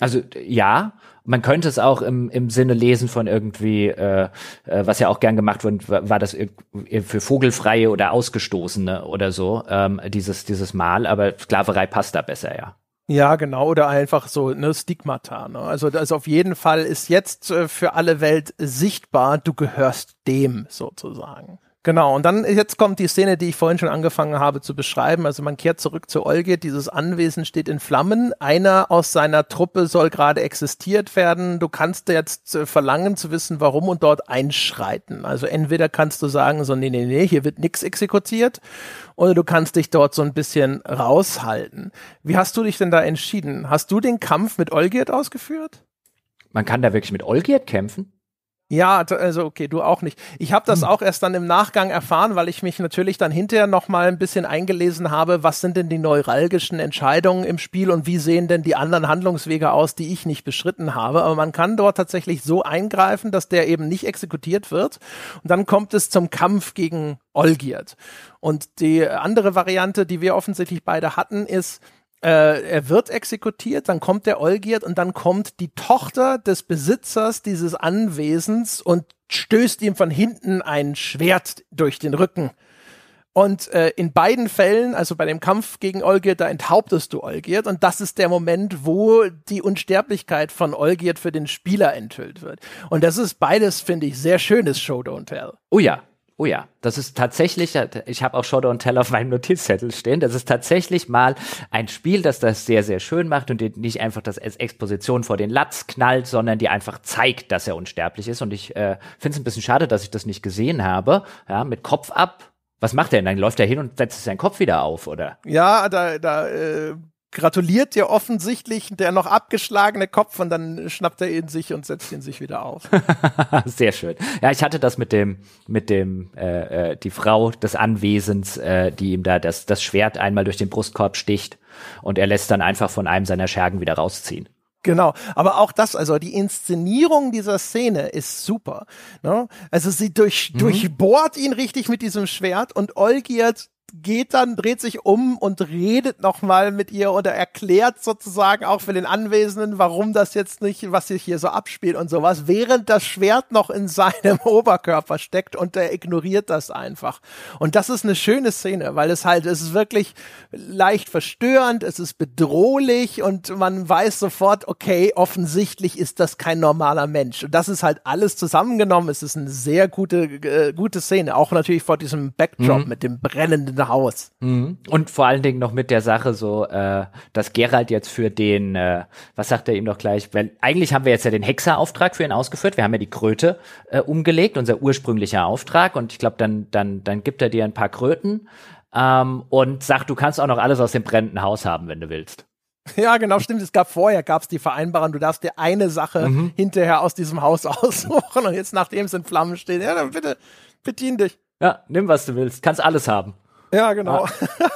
Speaker 2: Also ja, man könnte es auch im, im Sinne lesen von irgendwie, äh, äh, was ja auch gern gemacht wird, war das äh, für Vogelfreie oder Ausgestoßene oder so, ähm, dieses, dieses Mal, aber Sklaverei passt da besser, ja.
Speaker 1: Ja, genau, oder einfach so ne Stigmata. Ne? Also das auf jeden Fall ist jetzt äh, für alle Welt sichtbar, du gehörst dem sozusagen. Genau, und dann jetzt kommt die Szene, die ich vorhin schon angefangen habe zu beschreiben. Also man kehrt zurück zu Olge, dieses Anwesen steht in Flammen, einer aus seiner Truppe soll gerade existiert werden. Du kannst jetzt äh, verlangen zu wissen, warum und dort einschreiten. Also entweder kannst du sagen, so nee, nee, nee, hier wird nichts exekutiert, oder du kannst dich dort so ein bisschen raushalten. Wie hast du dich denn da entschieden? Hast du den Kampf mit Olgiert ausgeführt?
Speaker 2: Man kann da wirklich mit Olgiert kämpfen?
Speaker 1: Ja, also okay, du auch nicht. Ich habe das hm. auch erst dann im Nachgang erfahren, weil ich mich natürlich dann hinterher noch mal ein bisschen eingelesen habe, was sind denn die neuralgischen Entscheidungen im Spiel und wie sehen denn die anderen Handlungswege aus, die ich nicht beschritten habe. Aber man kann dort tatsächlich so eingreifen, dass der eben nicht exekutiert wird. Und dann kommt es zum Kampf gegen Olgiert. Und die andere Variante, die wir offensichtlich beide hatten, ist, äh, er wird exekutiert, dann kommt der Olgierd und dann kommt die Tochter des Besitzers dieses Anwesens und stößt ihm von hinten ein Schwert durch den Rücken. Und äh, in beiden Fällen, also bei dem Kampf gegen Olgierd, da enthauptest du Olgierd. Und das ist der Moment, wo die Unsterblichkeit von Olgierd für den Spieler enthüllt wird. Und das ist beides, finde ich, sehr schönes Show Don't Tell.
Speaker 2: Oh ja, Oh ja, das ist tatsächlich, äh, ich habe auch Shadow und Tell auf meinem Notizzettel stehen, das ist tatsächlich mal ein Spiel, das das sehr, sehr schön macht und nicht einfach das als Exposition vor den Latz knallt, sondern die einfach zeigt, dass er unsterblich ist. Und ich äh, finde es ein bisschen schade, dass ich das nicht gesehen habe. Ja, mit Kopf ab. Was macht er denn? Dann läuft er hin und setzt seinen Kopf wieder auf, oder?
Speaker 1: Ja, da, da äh, gratuliert dir offensichtlich der noch abgeschlagene Kopf und dann schnappt er ihn sich und setzt ihn sich wieder auf.
Speaker 2: Sehr schön. Ja, ich hatte das mit dem, mit dem, äh, äh, die Frau des Anwesens, äh, die ihm da das, das Schwert einmal durch den Brustkorb sticht und er lässt dann einfach von einem seiner Schergen wieder rausziehen. Genau, aber
Speaker 1: auch das, also die Inszenierung dieser Szene ist super. Ne? Also sie durch, mhm. durchbohrt ihn richtig mit diesem Schwert und Olgiert geht dann, dreht sich um und redet nochmal mit ihr oder erklärt sozusagen auch für den Anwesenden, warum das jetzt nicht, was sich hier so abspielt und sowas, während das Schwert noch in seinem Oberkörper steckt und er ignoriert das einfach. Und das ist eine schöne Szene, weil es halt, es ist wirklich leicht verstörend, es ist bedrohlich und man weiß sofort, okay, offensichtlich ist das kein normaler Mensch. Und das ist halt alles zusammengenommen, es ist eine sehr gute, äh, gute Szene, auch natürlich vor diesem Backdrop mhm. mit dem brennenden Haus.
Speaker 2: Mhm. Und vor allen Dingen noch mit der Sache so, äh, dass Gerald jetzt für den, äh, was sagt er ihm doch gleich, weil eigentlich haben wir jetzt ja den Hexerauftrag für ihn ausgeführt, wir haben ja die Kröte äh, umgelegt, unser ursprünglicher Auftrag und ich glaube, dann, dann, dann gibt er dir ein paar Kröten ähm, und sagt, du kannst auch noch alles aus dem brennenden Haus haben, wenn du willst.
Speaker 1: Ja, genau, stimmt. Es gab vorher gab es die Vereinbarung, du darfst dir eine Sache mhm. hinterher aus diesem Haus aussuchen und jetzt, nachdem es in Flammen steht, ja, dann bitte
Speaker 2: bedien dich. Ja, nimm, was du willst. Kannst alles haben. Ja, genau. Ja.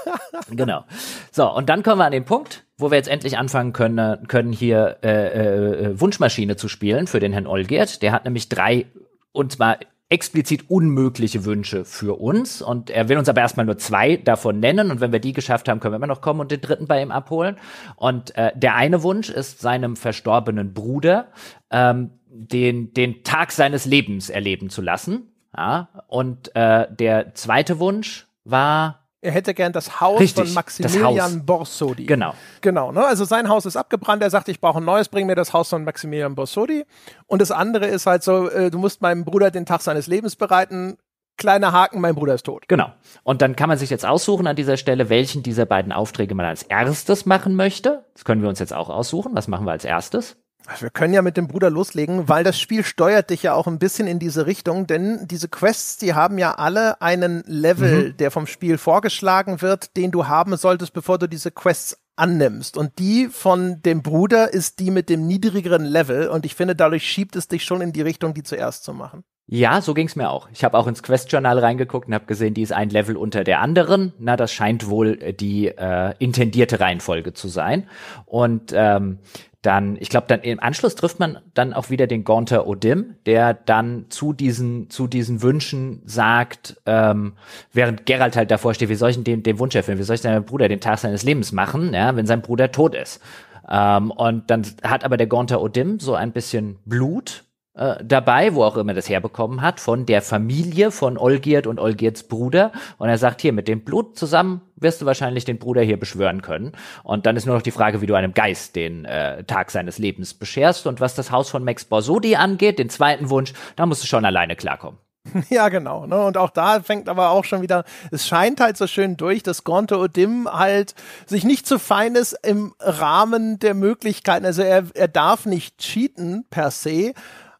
Speaker 2: genau. So, und dann kommen wir an den Punkt, wo wir jetzt endlich anfangen können, können hier äh, äh, äh Wunschmaschine zu spielen für den Herrn Olgert. Der hat nämlich drei, und zwar explizit unmögliche Wünsche für uns. Und er will uns aber erstmal nur zwei davon nennen. Und wenn wir die geschafft haben, können wir immer noch kommen und den dritten bei ihm abholen. Und äh, der eine Wunsch ist seinem verstorbenen Bruder, ähm, den, den Tag seines Lebens erleben zu lassen. Ja, und äh, der zweite Wunsch war
Speaker 1: er hätte gern das Haus Richtig, von Maximilian
Speaker 2: Borsodi. Genau.
Speaker 1: Genau. Ne? Also sein Haus ist abgebrannt. Er sagt, ich brauche ein neues, bring mir das Haus von Maximilian Borsodi. Und das andere ist halt so, äh, du musst meinem Bruder den Tag seines Lebens bereiten. Kleiner Haken, mein Bruder ist tot.
Speaker 2: Genau. Und dann kann man sich jetzt aussuchen an dieser Stelle, welchen dieser beiden Aufträge man als erstes machen möchte. Das können wir uns jetzt auch aussuchen. Was machen wir als erstes? Wir
Speaker 1: können ja mit dem Bruder loslegen, weil das Spiel steuert dich ja auch ein bisschen in diese Richtung, denn diese Quests, die haben ja alle einen Level, mhm. der vom Spiel vorgeschlagen wird, den du haben solltest, bevor du diese Quests annimmst. Und die von dem Bruder ist die mit dem niedrigeren Level und ich finde, dadurch schiebt es dich schon in die Richtung, die zuerst zu machen.
Speaker 2: Ja, so ging's mir auch. Ich habe auch ins Quest-Journal reingeguckt und habe gesehen, die ist ein Level unter der anderen. Na, das scheint wohl äh, die äh, intendierte Reihenfolge zu sein. Und ähm, dann, ich glaube, dann im Anschluss trifft man dann auch wieder den Gaunter Odim, der dann zu diesen, zu diesen Wünschen sagt, ähm, während Gerald halt davor steht, wie soll ich denn den, den Wunsch erfüllen, wie soll ich seinem Bruder den Tag seines Lebens machen, ja, wenn sein Bruder tot ist. Ähm, und dann hat aber der Gaunter Odim so ein bisschen Blut äh, dabei, wo auch immer das herbekommen hat, von der Familie von Olgiert und Olgierts Bruder. Und er sagt, hier, mit dem Blut zusammen wirst du wahrscheinlich den Bruder hier beschwören können. Und dann ist nur noch die Frage, wie du einem Geist den äh, Tag seines Lebens bescherst. Und was das Haus von Max Borsodi angeht, den zweiten Wunsch, da musst du schon alleine klarkommen.
Speaker 1: Ja, genau. Ne? Und auch da fängt aber auch schon wieder, es scheint halt so schön durch, dass Gonte Odim halt sich nicht zu fein ist im Rahmen der Möglichkeiten. Also er, er darf nicht cheaten per se,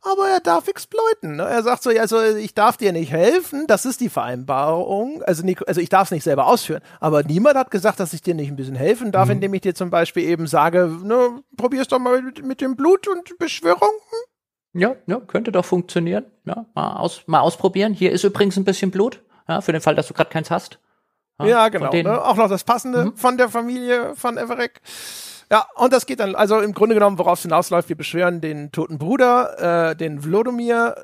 Speaker 1: aber er darf exploiten. Ne? Er sagt so, also ich darf dir nicht helfen, das ist die Vereinbarung. Also, nicht, also ich darf es nicht selber ausführen. Aber niemand hat gesagt, dass ich dir nicht ein bisschen helfen darf, mhm. indem ich dir zum Beispiel eben sage, ne, probier's doch mal mit, mit dem Blut und Beschwörung. Hm?
Speaker 2: Ja, ja, könnte doch funktionieren. Ja, mal, aus, mal ausprobieren. Hier ist übrigens ein bisschen Blut, ja, für den Fall, dass du gerade keins hast. Ja, ja genau. Ne? Auch noch das Passende mhm. von
Speaker 1: der Familie von Everick. Ja, und das geht dann, also im Grunde genommen, worauf es hinausläuft, wir beschwören den toten Bruder, äh, den Vlodomir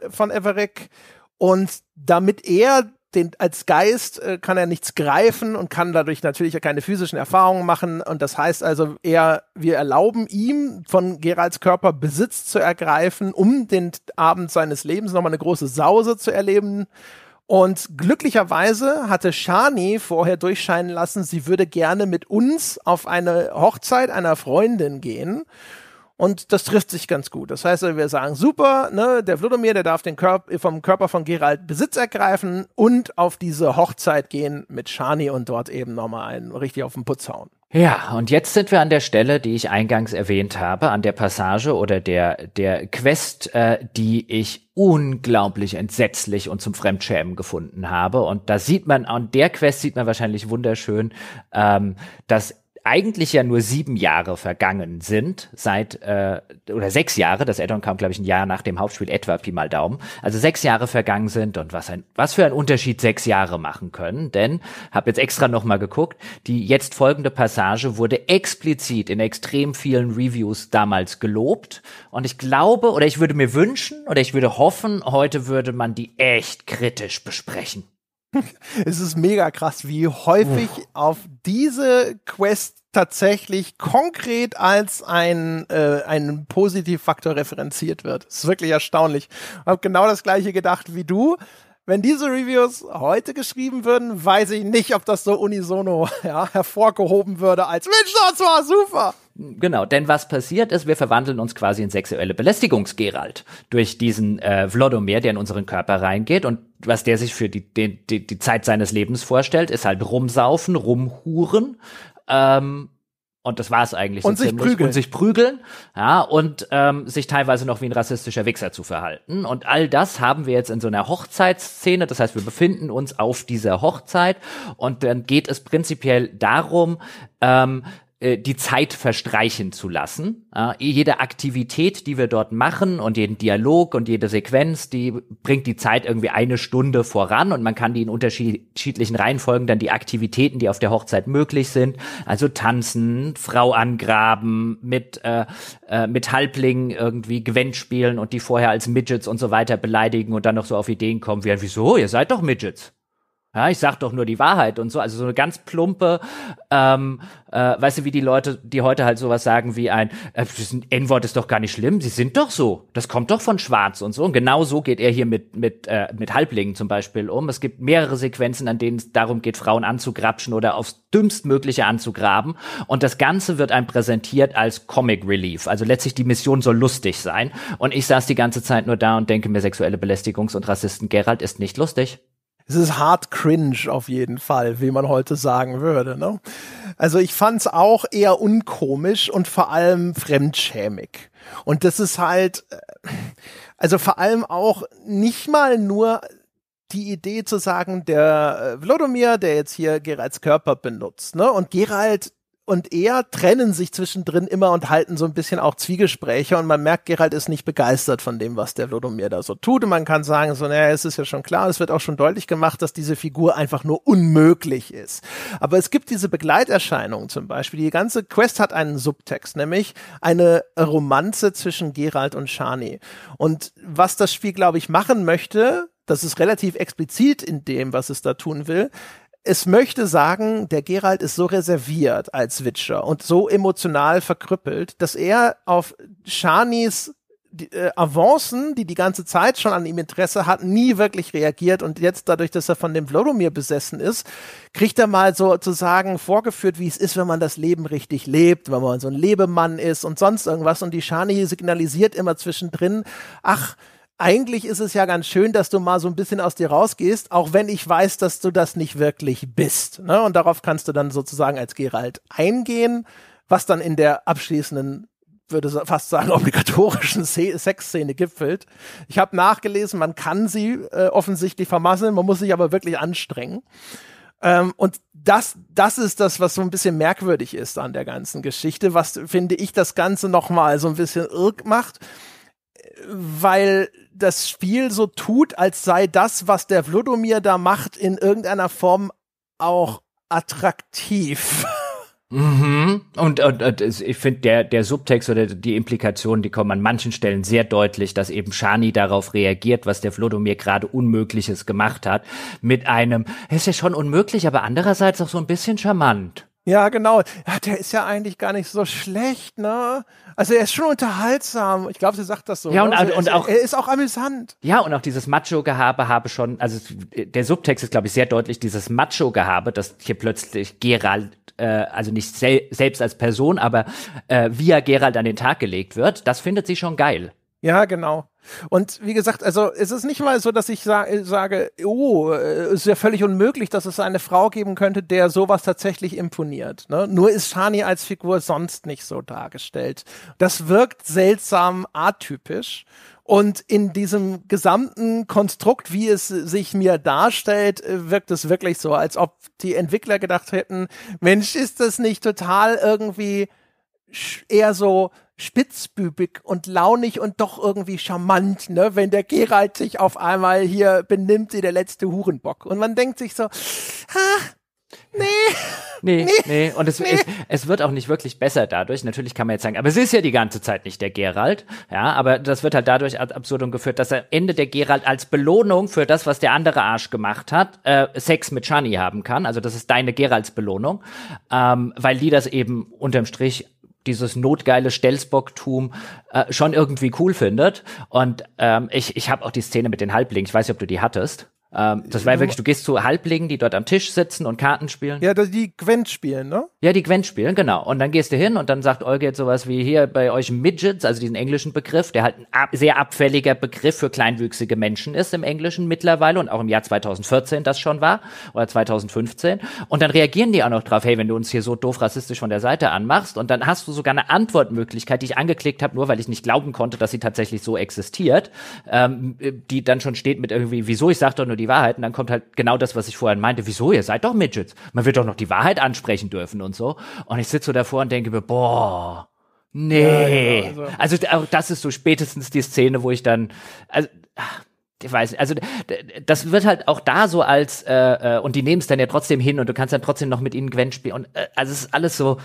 Speaker 1: äh, von Everek. Und damit er den, als Geist äh, kann er nichts greifen und kann dadurch natürlich keine physischen Erfahrungen machen. Und das heißt also, er, wir erlauben ihm, von Geralds Körper Besitz zu ergreifen, um den Abend seines Lebens nochmal eine große Sause zu erleben. Und glücklicherweise hatte Shani vorher durchscheinen lassen, sie würde gerne mit uns auf eine Hochzeit einer Freundin gehen. Und das trifft sich ganz gut. Das heißt, wir sagen, super, ne, der Vlodomir, der darf den Körper, vom Körper von Gerald Besitz ergreifen und auf diese Hochzeit gehen mit Shani und dort eben nochmal einen richtig auf den Putz hauen.
Speaker 2: Ja, und jetzt sind wir an der Stelle, die ich eingangs erwähnt habe, an der Passage oder der, der Quest, äh, die ich unglaublich entsetzlich und zum Fremdschämen gefunden habe. Und da sieht man, an der Quest sieht man wahrscheinlich wunderschön, ähm, dass eigentlich ja nur sieben Jahre vergangen sind, seit, äh, oder sechs Jahre, das Addon kam, glaube ich, ein Jahr nach dem Hauptspiel etwa Pi mal Daumen, also sechs Jahre vergangen sind und was, ein, was für ein Unterschied sechs Jahre machen können, denn, habe jetzt extra nochmal geguckt, die jetzt folgende Passage wurde explizit in extrem vielen Reviews damals gelobt und ich glaube, oder ich würde mir wünschen, oder ich würde hoffen, heute würde man die echt kritisch besprechen.
Speaker 1: es ist mega krass, wie häufig auf diese Quest tatsächlich konkret als ein, äh, ein Positivfaktor referenziert wird. Das ist wirklich erstaunlich. Ich habe genau das gleiche gedacht wie du wenn diese Reviews heute geschrieben würden, weiß ich nicht, ob das so unisono ja, hervorgehoben würde als Mensch, das war super.
Speaker 2: Genau, denn was passiert ist, wir verwandeln uns quasi in sexuelle Belästigungsgerald durch diesen äh, Vlodomir, der in unseren Körper reingeht und was der sich für die, die, die, Zeit seines Lebens vorstellt, ist halt rumsaufen, rumhuren ähm, und das war es eigentlich. So und sich prügeln. Und sich prügeln, ja, und ähm, sich teilweise noch wie ein rassistischer Wichser zu verhalten. Und all das haben wir jetzt in so einer Hochzeitsszene. Das heißt, wir befinden uns auf dieser Hochzeit und dann geht es prinzipiell darum, ähm, äh, die Zeit verstreichen zu lassen. Äh, jede Aktivität, die wir dort machen und jeden Dialog und jede Sequenz, die bringt die Zeit irgendwie eine Stunde voran und man kann die in unterschiedlichen Reihenfolgen dann die Aktivitäten, die auf der Hochzeit möglich sind, also tanzen, Frau angraben, mit, äh, äh, mit Halblingen irgendwie Gewend spielen und die vorher als Midgets und so weiter beleidigen und dann noch so auf Ideen kommen wie, wieso, ihr seid doch Midgets. Ja, ich sag doch nur die Wahrheit und so. Also so eine ganz plumpe, ähm, äh, weißt du, wie die Leute, die heute halt sowas sagen wie ein äh, N-Wort ist doch gar nicht schlimm, sie sind doch so. Das kommt doch von Schwarz und so. Und genau so geht er hier mit, mit, äh, mit Halblingen zum Beispiel um. Es gibt mehrere Sequenzen, an denen es darum geht, Frauen anzugrapschen oder aufs dümmstmögliche anzugraben. Und das Ganze wird einem präsentiert als Comic Relief. Also letztlich die Mission soll lustig sein. Und ich saß die ganze Zeit nur da und denke mir, sexuelle Belästigungs- und Rassisten Gerald ist nicht lustig
Speaker 1: es ist hart cringe auf jeden Fall, wie man heute sagen würde. Ne? Also ich fand's auch eher unkomisch und vor allem fremdschämig. Und das ist halt, äh, also vor allem auch nicht mal nur die Idee zu sagen, der Wlodomir, äh, der jetzt hier Geralds Körper benutzt, ne? Und Gerald, und er trennen sich zwischendrin immer und halten so ein bisschen auch Zwiegespräche und man merkt, Gerald ist nicht begeistert von dem, was der Lodomir da so tut. Und man kann sagen, so, naja, es ist ja schon klar, es wird auch schon deutlich gemacht, dass diese Figur einfach nur unmöglich ist. Aber es gibt diese Begleiterscheinungen zum Beispiel. Die ganze Quest hat einen Subtext, nämlich eine Romanze zwischen Gerald und Shani. Und was das Spiel, glaube ich, machen möchte, das ist relativ explizit in dem, was es da tun will, es möchte sagen, der Gerald ist so reserviert als Witcher und so emotional verkrüppelt, dass er auf Shanis die, äh, Avancen, die die ganze Zeit schon an ihm Interesse hatten, nie wirklich reagiert und jetzt dadurch, dass er von dem Vlodomir besessen ist, kriegt er mal sozusagen vorgeführt, wie es ist, wenn man das Leben richtig lebt, wenn man so ein Lebemann ist und sonst irgendwas und die Shani signalisiert immer zwischendrin, ach, eigentlich ist es ja ganz schön, dass du mal so ein bisschen aus dir rausgehst, auch wenn ich weiß, dass du das nicht wirklich bist. Ne? Und darauf kannst du dann sozusagen als Gerald eingehen, was dann in der abschließenden würde fast sagen, obligatorischen Sexszene gipfelt. Ich habe nachgelesen, man kann sie äh, offensichtlich vermasseln, man muss sich aber wirklich anstrengen. Ähm, und das, das ist das, was so ein bisschen merkwürdig ist an der ganzen Geschichte, was, finde ich, das Ganze nochmal so ein bisschen irrg macht weil das Spiel so tut, als sei das, was der Vlodomir da macht, in irgendeiner Form auch attraktiv.
Speaker 2: Mhm. Und, und, und ich finde, der, der Subtext oder die Implikationen, die kommen an manchen Stellen sehr deutlich, dass eben Shani darauf reagiert, was der Vlodomir gerade Unmögliches gemacht hat, mit einem, ist ja schon unmöglich, aber andererseits auch so ein bisschen charmant.
Speaker 1: Ja, genau. Ja, der ist ja eigentlich gar nicht so schlecht, ne? Also er ist schon unterhaltsam. Ich glaube, sie sagt das so. Ja, ne? und, also, und er ist, auch er ist auch amüsant.
Speaker 2: Ja, und auch dieses Macho-Gehabe habe schon, also der Subtext ist, glaube ich, sehr deutlich, dieses Macho-Gehabe, dass hier plötzlich Gerald, äh, also nicht sel selbst als Person, aber äh, via Gerald an den Tag gelegt wird, das findet sie schon geil.
Speaker 1: Ja, genau. Und wie gesagt, also es ist nicht mal so, dass ich sa sage, oh, es äh, ist ja völlig unmöglich, dass es eine Frau geben könnte, der sowas tatsächlich imponiert. Ne? Nur ist Shani als Figur sonst nicht so dargestellt. Das wirkt seltsam atypisch. Und in diesem gesamten Konstrukt, wie es sich mir darstellt, äh, wirkt es wirklich so, als ob die Entwickler gedacht hätten, Mensch, ist das nicht total irgendwie eher so spitzbübig und launig und doch irgendwie charmant, ne? Wenn der Gerald sich auf einmal hier benimmt wie der letzte Hurenbock. Und man denkt sich so, ha,
Speaker 2: Nee. Nee, nee. nee. Und es, nee. Es, es, wird auch nicht wirklich besser dadurch. Natürlich kann man jetzt sagen, aber es ist ja die ganze Zeit nicht der Gerald. Ja, aber das wird halt dadurch ad absurdum geführt, dass am Ende der Gerald als Belohnung für das, was der andere Arsch gemacht hat, äh, Sex mit Shani haben kann. Also das ist deine Geralds Belohnung, ähm, weil die das eben unterm Strich dieses notgeile Stelzbocktum äh, schon irgendwie cool findet. Und ähm, ich, ich habe auch die Szene mit den Halblingen, ich weiß nicht, ob du die hattest. Ähm, das war wirklich, du gehst zu Halblingen, die dort am Tisch sitzen und Karten spielen. Ja, die
Speaker 1: Gwent spielen, ne?
Speaker 2: Ja, die Gwent spielen, genau. Und dann gehst du hin und dann sagt Olga jetzt sowas wie hier bei euch Midgets, also diesen englischen Begriff, der halt ein ab sehr abfälliger Begriff für kleinwüchsige Menschen ist im Englischen mittlerweile und auch im Jahr 2014 das schon war oder 2015. Und dann reagieren die auch noch drauf, hey, wenn du uns hier so doof rassistisch von der Seite anmachst und dann hast du sogar eine Antwortmöglichkeit, die ich angeklickt habe, nur weil ich nicht glauben konnte, dass sie tatsächlich so existiert, ähm, die dann schon steht mit irgendwie, wieso ich sag doch nur die die Wahrheit. Und dann kommt halt genau das, was ich vorhin meinte. Wieso, ihr seid doch Midgets. Man wird doch noch die Wahrheit ansprechen dürfen und so. Und ich sitze so davor und denke mir, boah, nee. Ja, genau, also. also das ist so spätestens die Szene, wo ich dann, also, ich weiß nicht, also das wird halt auch da so als äh, äh, und die nehmen es dann ja trotzdem hin und du kannst dann trotzdem noch mit ihnen Gwen spielen und äh, also es ist alles so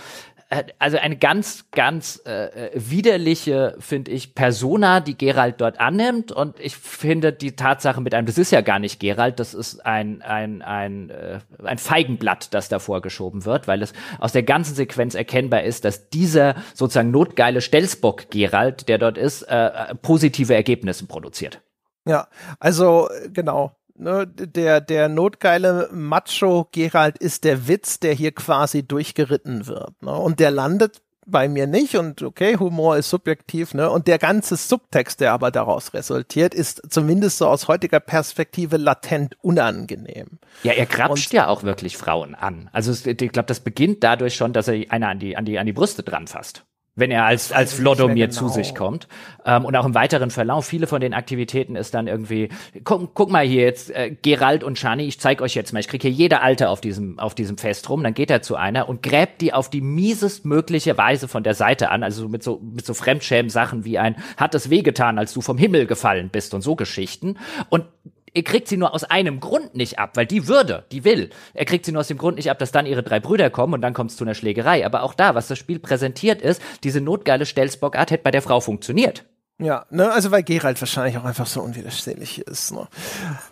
Speaker 2: äh, also eine ganz, ganz äh, äh, widerliche, finde ich, Persona, die Gerald dort annimmt. Und ich finde die Tatsache mit einem, das ist ja gar nicht Gerald, das ist ein, ein, ein, äh, ein Feigenblatt, das davor geschoben wird, weil es aus der ganzen Sequenz erkennbar ist, dass dieser sozusagen notgeile Stelzbock-Gerald, der dort ist, äh, äh, positive Ergebnisse produziert.
Speaker 1: Ja, also genau ne, der, der notgeile Macho Gerald ist der Witz, der hier quasi durchgeritten wird. Ne? Und der landet bei mir nicht und okay, Humor ist subjektiv, ne? Und der ganze Subtext, der aber daraus resultiert, ist zumindest so aus heutiger Perspektive latent
Speaker 2: unangenehm. Ja, er kratzt ja auch wirklich Frauen an. Also ich glaube, das beginnt dadurch schon, dass er einer an die an die an die Brüste dran fasst wenn er als, als Vlodomir genau. zu sich kommt. Ähm, und auch im weiteren Verlauf, viele von den Aktivitäten ist dann irgendwie, guck, guck mal hier jetzt, äh, Gerald und Shani, ich zeig euch jetzt mal, ich krieg hier jede Alte auf diesem, auf diesem Fest rum, dann geht er zu einer und gräbt die auf die miesestmögliche Weise von der Seite an, also mit so, mit so Fremdschämen-Sachen wie ein, hat es wehgetan, als du vom Himmel gefallen bist und so Geschichten. Und er kriegt sie nur aus einem Grund nicht ab, weil die würde, die will. Er kriegt sie nur aus dem Grund nicht ab, dass dann ihre drei Brüder kommen und dann kommt es zu einer Schlägerei. Aber auch da, was das Spiel präsentiert ist, diese notgeile Stelzbockart hätte bei der Frau funktioniert.
Speaker 1: Ja, ne, also weil Gerald wahrscheinlich auch einfach so unwiderstehlich ist. Ne?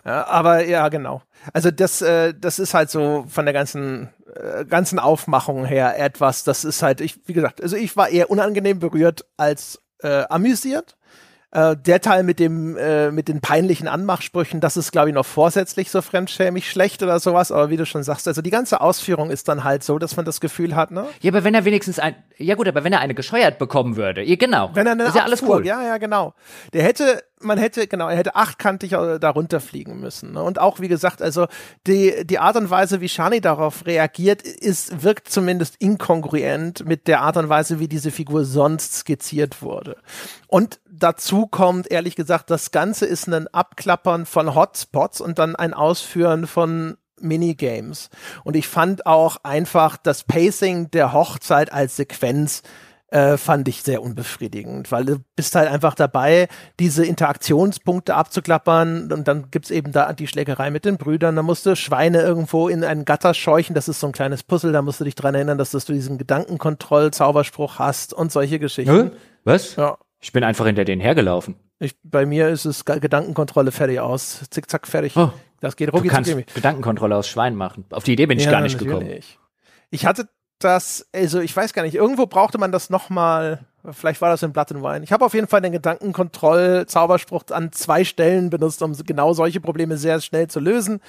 Speaker 2: Ja, aber
Speaker 1: ja, genau. Also das, äh, das ist halt so von der ganzen äh, ganzen Aufmachung her etwas. Das ist halt, ich, wie gesagt, also ich war eher unangenehm berührt als äh, amüsiert. Äh, der Teil mit dem, äh, mit den peinlichen Anmachsprüchen, das ist, glaube ich, noch vorsätzlich so fremdschämig schlecht oder sowas, aber wie du schon sagst, also die ganze Ausführung ist dann halt so, dass man das Gefühl hat, ne? Ja, aber wenn er wenigstens ein, ja gut, aber wenn er eine gescheuert bekommen würde, ja, genau. Wenn er eine ist ja alles cool. Ja, ja, genau. Der hätte, man hätte, genau, er hätte achtkantig darunter fliegen müssen. Ne? Und auch, wie gesagt, also die, die Art und Weise, wie Shani darauf reagiert, ist, wirkt zumindest inkongruent mit der Art und Weise, wie diese Figur sonst skizziert wurde. Und dazu kommt, ehrlich gesagt, das Ganze ist ein Abklappern von Hotspots und dann ein Ausführen von Minigames. Und ich fand auch einfach das Pacing der Hochzeit als Sequenz äh, fand ich sehr unbefriedigend, weil du bist halt einfach dabei, diese Interaktionspunkte abzuklappern und dann gibt es eben da die Schlägerei mit den Brüdern, da musst du Schweine irgendwo in einen Gatter scheuchen, das ist so ein kleines Puzzle, da musst du dich dran erinnern, dass, dass du diesen Gedankenkontroll-Zauberspruch hast und solche Geschichten. Hä?
Speaker 2: Was? Ja. Ich bin einfach hinter denen hergelaufen.
Speaker 1: Ich, bei mir ist es Gedankenkontrolle fertig aus. Zickzack fertig. Oh, das geht rucki Du kannst
Speaker 2: Gedankenkontrolle aus Schwein machen. Auf die Idee bin ich ja, gar nicht gekommen.
Speaker 1: Ich hatte das, also ich weiß gar nicht, irgendwo brauchte man das nochmal. Vielleicht war das in Blood and Wine. Ich habe auf jeden Fall den Gedankenkontroll-Zauberspruch an zwei Stellen benutzt, um genau solche Probleme sehr schnell zu lösen.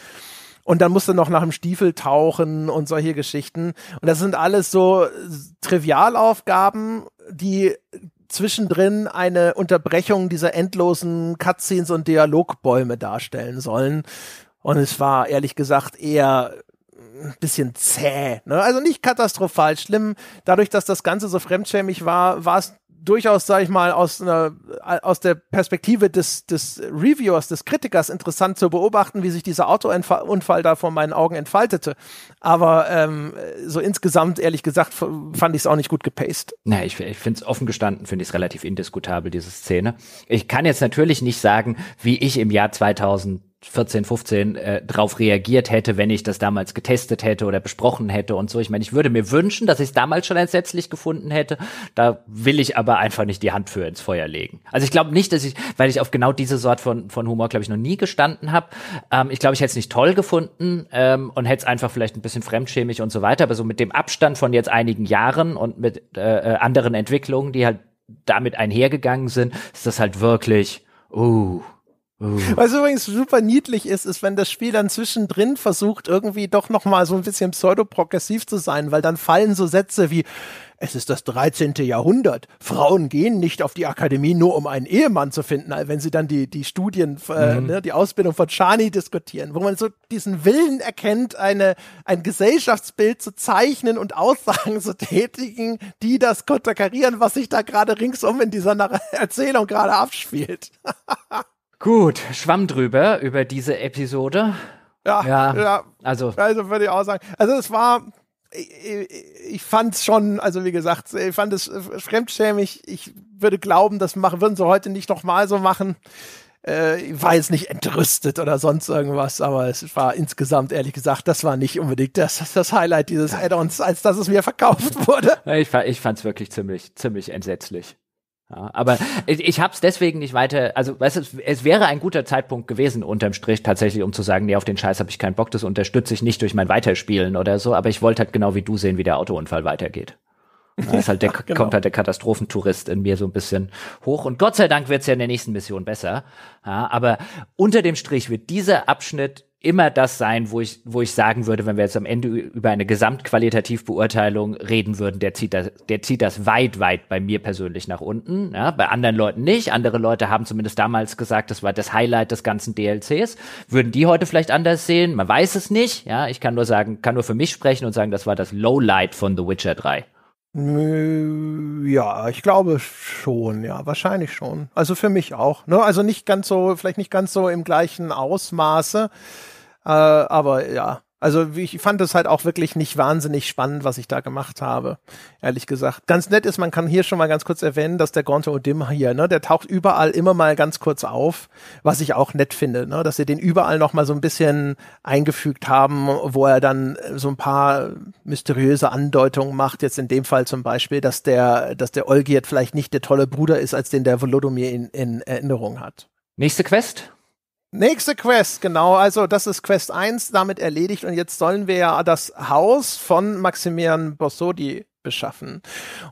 Speaker 1: Und dann musste noch nach dem Stiefel tauchen und solche Geschichten. Und das sind alles so Trivialaufgaben, die zwischendrin eine Unterbrechung dieser endlosen Cutscenes und Dialogbäume darstellen sollen. Und es war ehrlich gesagt eher ein bisschen zäh. Ne? Also nicht katastrophal schlimm. Dadurch, dass das Ganze so fremdschämig war, war es durchaus, sag ich mal, aus, einer, aus der Perspektive des, des Reviewers, des Kritikers interessant zu beobachten, wie sich dieser Autounfall da vor meinen Augen entfaltete. Aber ähm, so insgesamt, ehrlich
Speaker 2: gesagt, fand ich es auch nicht gut gepaced. Na, ich, ich finde es offen gestanden, finde ich es relativ indiskutabel, diese Szene. Ich kann jetzt natürlich nicht sagen, wie ich im Jahr 2000 14, 15 äh, drauf reagiert hätte, wenn ich das damals getestet hätte oder besprochen hätte und so. Ich meine, ich würde mir wünschen, dass ich es damals schon entsetzlich gefunden hätte. Da will ich aber einfach nicht die Hand für ins Feuer legen. Also ich glaube nicht, dass ich, weil ich auf genau diese Sort von, von Humor, glaube ich, noch nie gestanden habe. Ähm, ich glaube, ich hätte es nicht toll gefunden ähm, und hätte es einfach vielleicht ein bisschen fremdschämig und so weiter. Aber so mit dem Abstand von jetzt einigen Jahren und mit äh, äh anderen Entwicklungen, die halt damit einhergegangen sind, ist das halt wirklich, uh, Oh.
Speaker 1: Was übrigens super niedlich ist, ist, wenn das Spiel dann zwischendrin versucht, irgendwie doch nochmal so ein bisschen pseudoprogressiv zu sein, weil dann fallen so Sätze wie, es ist das 13. Jahrhundert. Frauen gehen nicht auf die Akademie nur, um einen Ehemann zu finden, wenn sie dann die, die Studien, äh, mhm. ne, die Ausbildung von Chani diskutieren, wo man so diesen Willen erkennt, eine, ein Gesellschaftsbild zu zeichnen und Aussagen zu tätigen, die das konterkarieren, was sich da gerade ringsum in dieser Erzählung gerade abspielt.
Speaker 2: Gut, schwamm drüber über diese Episode. Ja, ja, ja. Also,
Speaker 1: also würde ich auch sagen. Also es war, ich, ich fand es schon, also wie gesagt, ich fand es fremdschämig. Ich würde glauben, das machen, würden sie heute nicht nochmal so machen. Äh, ich war jetzt nicht entrüstet oder sonst irgendwas, aber es war insgesamt, ehrlich gesagt, das war nicht unbedingt das, das Highlight dieses Add-ons, als dass es mir verkauft wurde.
Speaker 2: Ich, ich fand es wirklich ziemlich, ziemlich entsetzlich. Ja, aber ich, ich habe es deswegen nicht weiter, also weißt du, es wäre ein guter Zeitpunkt gewesen unterm Strich tatsächlich, um zu sagen, nee, auf den Scheiß habe ich keinen Bock, das unterstütze ich nicht durch mein Weiterspielen oder so, aber ich wollte halt genau wie du sehen, wie der Autounfall weitergeht. Da ist halt der, ja, genau. kommt halt der Katastrophentourist in mir so ein bisschen hoch. Und Gott sei Dank wird's ja in der nächsten Mission besser. Ja, aber unter dem Strich wird dieser Abschnitt immer das sein, wo ich, wo ich sagen würde, wenn wir jetzt am Ende über eine Gesamtqualitativbeurteilung reden würden, der zieht das, der zieht das weit, weit bei mir persönlich nach unten. Ja, bei anderen Leuten nicht. Andere Leute haben zumindest damals gesagt, das war das Highlight des ganzen DLCs. Würden die heute vielleicht anders sehen? Man weiß es nicht. Ja, ich kann nur sagen, kann nur für mich sprechen und sagen, das war das Lowlight von The Witcher 3.
Speaker 1: Ja, ich glaube schon, ja, wahrscheinlich schon. Also für mich auch. Ne? Also nicht ganz so, vielleicht nicht ganz so im gleichen Ausmaße. Äh, aber ja, also ich fand es halt auch wirklich nicht wahnsinnig spannend, was ich da gemacht habe, ehrlich gesagt. Ganz nett ist, man kann hier schon mal ganz kurz erwähnen, dass der Gonto Odim hier, ne, der taucht überall immer mal ganz kurz auf, was ich auch nett finde, ne, dass sie den überall noch mal so ein bisschen eingefügt haben, wo er dann so ein paar mysteriöse Andeutungen macht. Jetzt in dem Fall zum Beispiel, dass der, dass der Olgiert vielleicht nicht der tolle Bruder ist, als den der Volodomir in, in Erinnerung hat. Nächste Quest? Nächste Quest, genau. Also, das ist Quest 1, damit erledigt. Und jetzt sollen wir ja das Haus von Maximilian Bossodi beschaffen.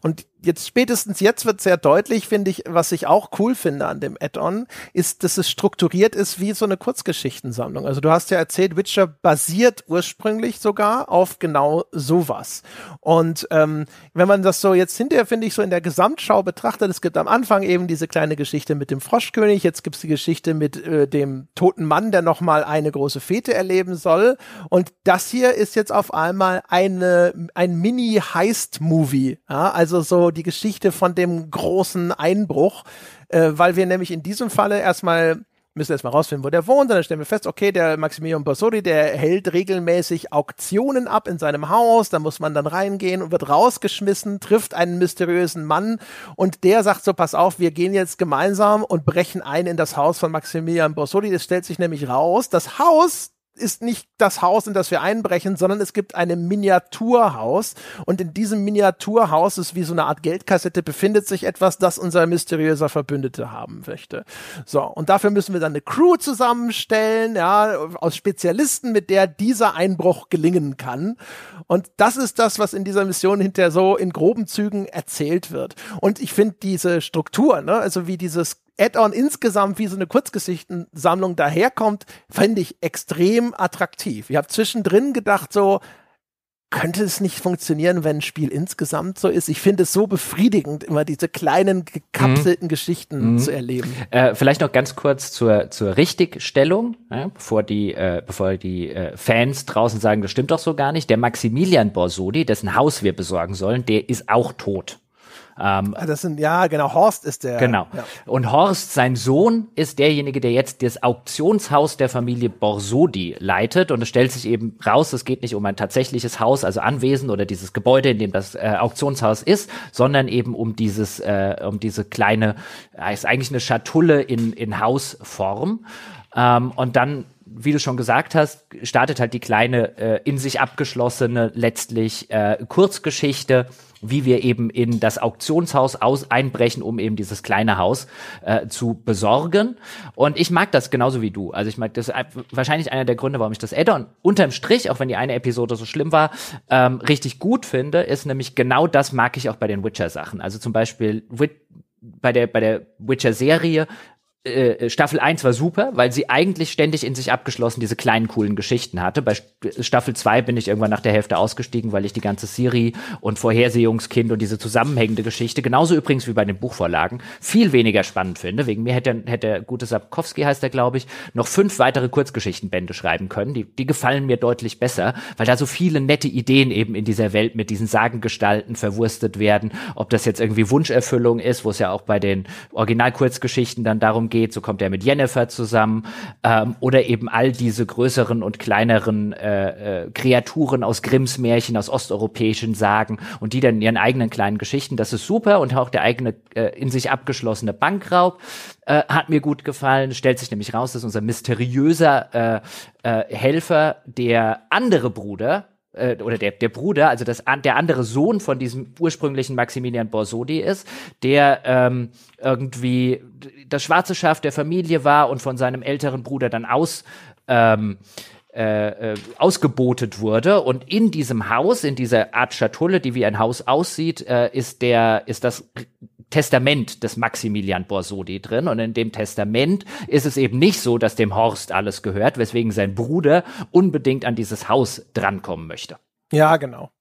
Speaker 1: Und jetzt spätestens jetzt wird sehr deutlich, finde ich, was ich auch cool finde an dem Add-on, ist, dass es strukturiert ist wie so eine Kurzgeschichtensammlung. Also du hast ja erzählt, Witcher basiert ursprünglich sogar auf genau sowas. Und ähm, wenn man das so jetzt hinterher, finde ich, so in der Gesamtschau betrachtet, es gibt am Anfang eben diese kleine Geschichte mit dem Froschkönig, jetzt gibt es die Geschichte mit äh, dem toten Mann, der nochmal eine große Fete erleben soll. Und das hier ist jetzt auf einmal eine, ein Mini-Heist-Movie. Ja? Also so die Geschichte von dem großen Einbruch, äh, weil wir nämlich in diesem Falle erstmal müssen erstmal rausfinden, wo der wohnt. Dann stellen wir fest, okay, der Maximilian Borsodi, der hält regelmäßig Auktionen ab in seinem Haus. Da muss man dann reingehen und wird rausgeschmissen, trifft einen mysteriösen Mann und der sagt so, pass auf, wir gehen jetzt gemeinsam und brechen ein in das Haus von Maximilian Borsodi. Es stellt sich nämlich raus, das Haus ist nicht das Haus, in das wir einbrechen, sondern es gibt ein Miniaturhaus. Und in diesem Miniaturhaus ist wie so eine Art Geldkassette, befindet sich etwas, das unser mysteriöser Verbündeter haben möchte. So, und dafür müssen wir dann eine Crew zusammenstellen, ja, aus Spezialisten, mit der dieser Einbruch gelingen kann. Und das ist das, was in dieser Mission hinterher so in groben Zügen erzählt wird. Und ich finde diese Struktur, ne, also wie dieses Add-on insgesamt wie so eine Kurzgeschichtensammlung daherkommt, fände ich extrem attraktiv. Ich habe zwischendrin gedacht, so, könnte es nicht funktionieren, wenn ein Spiel insgesamt so ist? Ich finde es so befriedigend, immer diese kleinen gekapselten mhm. Geschichten mhm. zu erleben.
Speaker 2: Äh, vielleicht noch ganz kurz zur, zur Richtigstellung, ja, bevor die, äh, bevor die äh, Fans draußen sagen, das stimmt doch so gar nicht. Der Maximilian Borsodi, dessen Haus wir besorgen sollen, der ist auch tot. Ähm,
Speaker 1: ah, das sind, ja, genau, Horst ist der. Genau. Ja.
Speaker 2: Und Horst, sein Sohn, ist derjenige, der jetzt das Auktionshaus der Familie Borsodi leitet. Und es stellt sich eben raus, es geht nicht um ein tatsächliches Haus, also Anwesen oder dieses Gebäude, in dem das äh, Auktionshaus ist, sondern eben um dieses, äh, um diese kleine, äh, ist eigentlich eine Schatulle in, in Hausform. Ähm, und dann wie du schon gesagt hast, startet halt die kleine, äh, in sich abgeschlossene, letztlich äh, Kurzgeschichte wie wir eben in das Auktionshaus aus einbrechen, um eben dieses kleine Haus äh, zu besorgen. Und ich mag das genauso wie du. Also ich mag das wahrscheinlich einer der Gründe, warum ich das add unterm Strich, auch wenn die eine Episode so schlimm war, ähm, richtig gut finde, ist nämlich genau das mag ich auch bei den Witcher-Sachen. Also zum Beispiel bei der, bei der Witcher-Serie äh, äh, Staffel 1 war super, weil sie eigentlich ständig in sich abgeschlossen diese kleinen coolen Geschichten hatte. Bei äh, Staffel 2 bin ich irgendwann nach der Hälfte ausgestiegen, weil ich die ganze Siri und Vorhersehungskind und diese zusammenhängende Geschichte, genauso übrigens wie bei den Buchvorlagen, viel weniger spannend finde. Wegen mir hätte, hätte gute Sapkowski heißt er, glaube ich, noch fünf weitere Kurzgeschichtenbände schreiben können. Die, die gefallen mir deutlich besser, weil da so viele nette Ideen eben in dieser Welt mit diesen Sagengestalten verwurstet werden. Ob das jetzt irgendwie Wunscherfüllung ist, wo es ja auch bei den Originalkurzgeschichten dann darum geht, geht, so kommt er mit Jennifer zusammen ähm, oder eben all diese größeren und kleineren äh, äh, Kreaturen aus Grimms Märchen, aus osteuropäischen Sagen und die dann in ihren eigenen kleinen Geschichten. Das ist super und auch der eigene äh, in sich abgeschlossene Bankraub äh, hat mir gut gefallen. Stellt sich nämlich raus, dass unser mysteriöser äh, äh, Helfer der andere Bruder äh, oder der, der Bruder, also das, der andere Sohn von diesem ursprünglichen Maximilian Borsodi ist, der ähm, irgendwie das schwarze Schaf der Familie war und von seinem älteren Bruder dann aus ähm, äh, äh, ausgebotet wurde. Und in diesem Haus, in dieser Art Schatulle, die wie ein Haus aussieht, äh, ist der, ist das Testament des Maximilian Borsodi drin. Und in dem Testament ist es eben nicht so, dass dem Horst alles gehört, weswegen sein Bruder unbedingt an dieses Haus drankommen möchte.
Speaker 1: Ja, genau.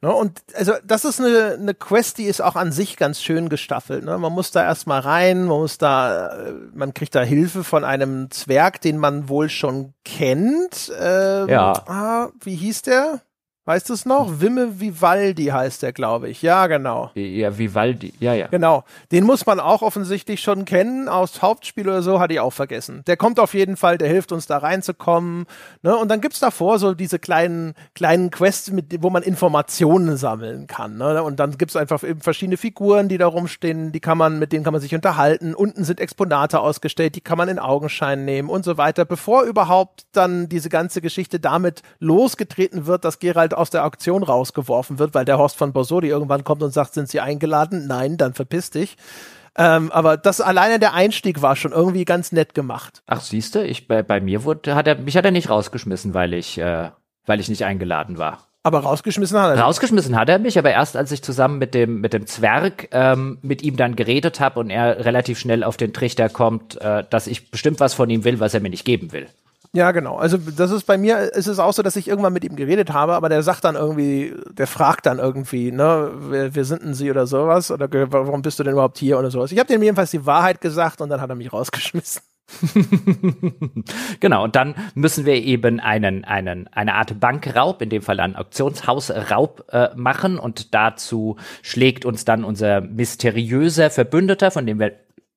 Speaker 1: Ne, und also das ist eine, eine Quest, die ist auch an sich ganz schön gestaffelt. Ne? Man muss da erstmal rein, man muss da, äh, man kriegt da Hilfe von einem Zwerg, den man wohl schon kennt. Ähm, ja. Ah, wie hieß der? Weißt du es noch? Wimme Vivaldi heißt der, glaube ich. Ja, genau. Ja, Vivaldi, ja, ja. Genau. Den muss man auch offensichtlich schon kennen. Aus Hauptspiel oder so hatte ich auch vergessen. Der kommt auf jeden Fall, der hilft uns da reinzukommen. Ne? Und dann gibt's davor so diese kleinen, kleinen Quests, mit, wo man Informationen sammeln kann. Ne? Und dann gibt's einfach eben verschiedene Figuren, die da rumstehen, die kann man, mit denen kann man sich unterhalten. Unten sind Exponate ausgestellt, die kann man in Augenschein nehmen und so weiter, bevor überhaupt dann diese ganze Geschichte damit losgetreten wird, dass Gerald aus der Auktion rausgeworfen wird, weil der Horst von Borsodi irgendwann kommt und sagt, sind Sie eingeladen? Nein, dann verpiss dich. Ähm, aber das alleine der Einstieg
Speaker 2: war schon irgendwie ganz
Speaker 1: nett gemacht.
Speaker 2: Ach, siehste, ich bei, bei mir wurde, hat er, mich hat er nicht rausgeschmissen, weil ich, äh, weil ich nicht eingeladen war. Aber rausgeschmissen hat er. Rausgeschmissen hat er mich, aber erst als ich zusammen mit dem, mit dem Zwerg ähm, mit ihm dann geredet habe und er relativ schnell auf den Trichter kommt, äh, dass ich bestimmt was von ihm will, was er mir nicht geben will.
Speaker 1: Ja, genau. Also das ist bei mir, es ist auch so, dass ich irgendwann mit ihm geredet habe, aber der sagt dann irgendwie, der fragt dann irgendwie, ne, wer, wer sind denn Sie oder sowas oder warum bist du denn überhaupt hier oder sowas. Ich habe dem jedenfalls die Wahrheit gesagt und dann hat er mich rausgeschmissen.
Speaker 2: genau, und dann müssen wir eben einen, einen, eine Art Bankraub, in dem Fall ein Auktionshausraub äh, machen und dazu schlägt uns dann unser mysteriöser Verbündeter, von dem wir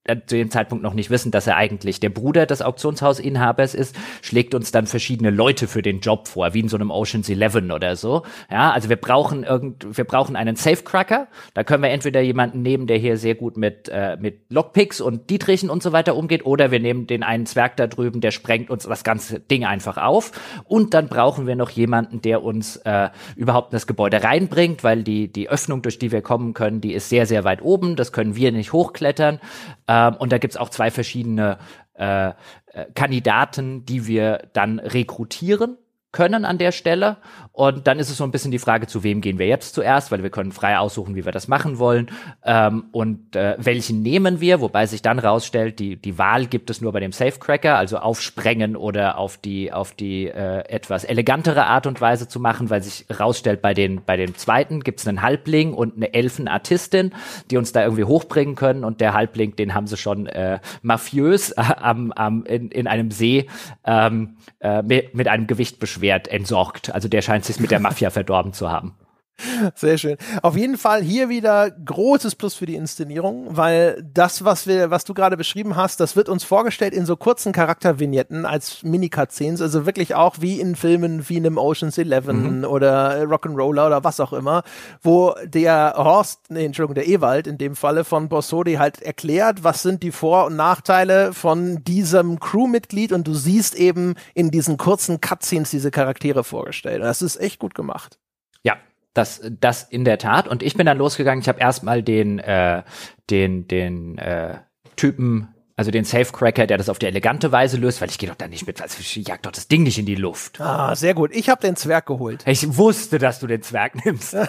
Speaker 2: äh, zu dem Zeitpunkt noch nicht wissen, dass er eigentlich der Bruder des Auktionshausinhabers ist, schlägt uns dann verschiedene Leute für den Job vor, wie in so einem Ocean's Eleven oder so. Ja, also wir brauchen irgend, wir brauchen einen Safecracker. Da können wir entweder jemanden nehmen, der hier sehr gut mit äh, mit Lockpicks und Dietrichen und so weiter umgeht, oder wir nehmen den einen Zwerg da drüben, der sprengt uns das ganze Ding einfach auf. Und dann brauchen wir noch jemanden, der uns äh, überhaupt in das Gebäude reinbringt, weil die die Öffnung, durch die wir kommen können, die ist sehr sehr weit oben. Das können wir nicht hochklettern. Äh, ähm, und da gibt's auch zwei verschiedene äh, äh Kandidaten, die wir dann rekrutieren können an der Stelle. Und dann ist es so ein bisschen die Frage, zu wem gehen wir jetzt zuerst, weil wir können frei aussuchen, wie wir das machen wollen ähm, und äh, welchen nehmen wir, wobei sich dann rausstellt, die, die Wahl gibt es nur bei dem Safecracker, also aufsprengen oder auf die, auf die äh, etwas elegantere Art und Weise zu machen, weil sich rausstellt, bei, den, bei dem zweiten gibt es einen Halbling und eine Elfenartistin, die uns da irgendwie hochbringen können und der Halbling, den haben sie schon äh, mafiös äh, am, am, in, in einem See ähm, äh, mit, mit einem Gewicht beschrieben Schwert entsorgt. Also der scheint sich mit der Mafia verdorben zu haben.
Speaker 1: Sehr schön. Auf jeden Fall hier wieder großes Plus für die Inszenierung, weil das, was wir, was du gerade beschrieben hast, das wird uns vorgestellt in so kurzen Charaktervignetten als Mini-Cutscenes, also wirklich auch wie in Filmen wie in einem Ocean's Eleven mhm. oder Rock'n'Roller oder was auch immer, wo der Horst, nee, Entschuldigung, der Ewald in dem Falle von Borsodi halt erklärt, was sind die Vor- und Nachteile von diesem Crewmitglied und du siehst eben in diesen kurzen Cutscenes diese Charaktere vorgestellt. Und das ist echt gut gemacht.
Speaker 2: Ja, das, das in der Tat. Und ich bin dann losgegangen, ich habe erstmal den, äh, den, den äh, Typen also den Safe Cracker, der das auf die elegante Weise löst, weil ich gehe doch da nicht mit, also ich jag doch das Ding nicht in die Luft. Ah, sehr gut. Ich habe den Zwerg geholt. Ich wusste, dass du den Zwerg nimmst.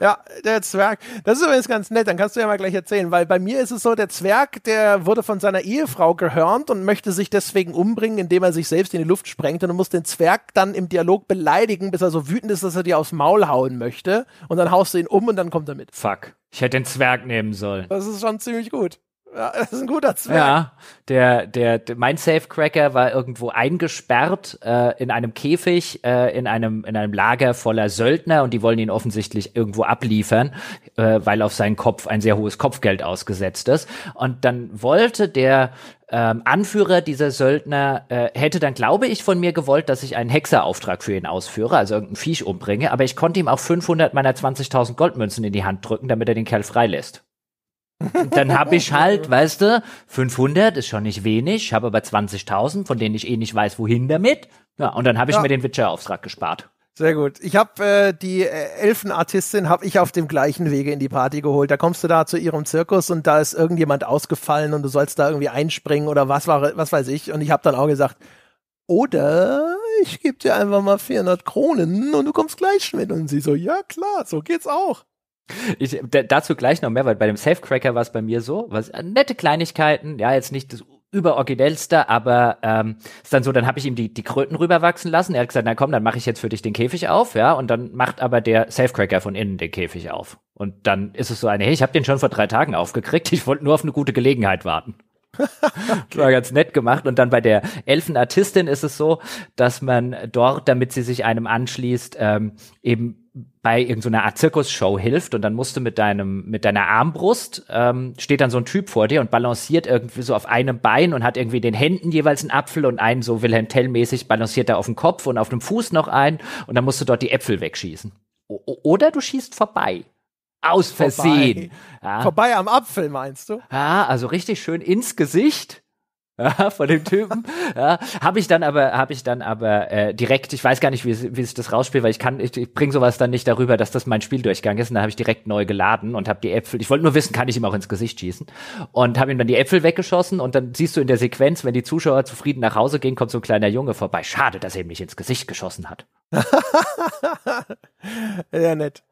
Speaker 1: ja, der Zwerg. Das ist übrigens ganz nett, dann kannst du ja mal gleich erzählen, weil bei mir ist es so, der Zwerg, der wurde von seiner Ehefrau gehörnt und möchte sich deswegen umbringen, indem er sich selbst in die Luft sprengt und muss den Zwerg dann im Dialog beleidigen, bis er so wütend ist, dass er dir aufs Maul
Speaker 2: hauen möchte und dann haust du ihn um und dann kommt er mit. Fuck. Ich hätte den Zwerg nehmen sollen. Das
Speaker 1: ist schon ziemlich gut. Ja, das ist ein guter Zwerg. Ja,
Speaker 2: der, der, der mein Safecracker war irgendwo eingesperrt äh, in einem Käfig, äh, in, einem, in einem Lager voller Söldner und die wollen ihn offensichtlich irgendwo abliefern, äh, weil auf seinen Kopf ein sehr hohes Kopfgeld ausgesetzt ist. Und dann wollte der ähm, Anführer dieser Söldner äh, hätte dann, glaube ich, von mir gewollt, dass ich einen Hexerauftrag für ihn ausführe, also irgendein Viech umbringe, aber ich konnte ihm auch 500 meiner 20.000 Goldmünzen in die Hand drücken, damit er den Kerl freilässt dann habe ich halt, weißt du, 500 ist schon nicht wenig, habe aber 20.000, von denen ich eh nicht weiß, wohin damit. Ja, und dann habe ich ja. mir den Witcher-Auftrag gespart.
Speaker 1: Sehr gut. Ich habe äh, die äh, Elfenartistin habe ich auf dem gleichen Wege in die Party geholt. Da kommst du da zu ihrem Zirkus und da ist irgendjemand ausgefallen und du sollst da irgendwie einspringen oder was war was weiß ich und ich habe dann auch gesagt, oder ich gebe dir einfach mal 400 Kronen und du kommst gleich mit und sie so,
Speaker 2: ja klar, so geht's auch. Ich, dazu gleich noch mehr, weil bei dem Safecracker war es bei mir so, was äh, nette Kleinigkeiten, ja, jetzt nicht das überoriginellste, aber ähm, ist dann so, dann habe ich ihm die, die Kröten rüberwachsen lassen. Er hat gesagt, na komm, dann mache ich jetzt für dich den Käfig auf, ja, und dann macht aber der Safecracker von innen den Käfig auf. Und dann ist es so eine, hey, ich habe den schon vor drei Tagen aufgekriegt, ich wollte nur auf eine gute Gelegenheit warten okay. War ganz nett gemacht. Und dann bei der Elfenartistin ist es so, dass man dort, damit sie sich einem anschließt, ähm, eben bei irgendeiner Art Zirkusshow hilft und dann musst du mit deinem mit deiner Armbrust ähm, steht dann so ein Typ vor dir und balanciert irgendwie so auf einem Bein und hat irgendwie in den Händen jeweils einen Apfel und einen so Wilhelm Tell mäßig balanciert er auf dem Kopf und auf dem Fuß noch einen und dann musst du dort die Äpfel wegschießen. O oder du schießt vorbei. Aus Versehen. Vorbei. Ja. Vorbei
Speaker 1: am Apfel, meinst du?
Speaker 2: Ja, also richtig schön ins Gesicht. Ja, von dem Typen. ja, habe ich dann aber, habe ich dann aber äh, direkt, ich weiß gar nicht, wie, wie ich das rausspiele, weil ich kann, ich, ich bringe sowas dann nicht darüber, dass das mein Spieldurchgang ist. Und dann habe ich direkt neu geladen und habe die Äpfel. Ich wollte nur wissen, kann ich ihm auch ins Gesicht schießen? Und habe ihm dann die Äpfel weggeschossen und dann siehst du in der Sequenz, wenn die Zuschauer zufrieden nach Hause gehen, kommt so ein kleiner Junge vorbei. Schade, dass er ihm nicht ins Gesicht geschossen hat.
Speaker 1: ja, nett.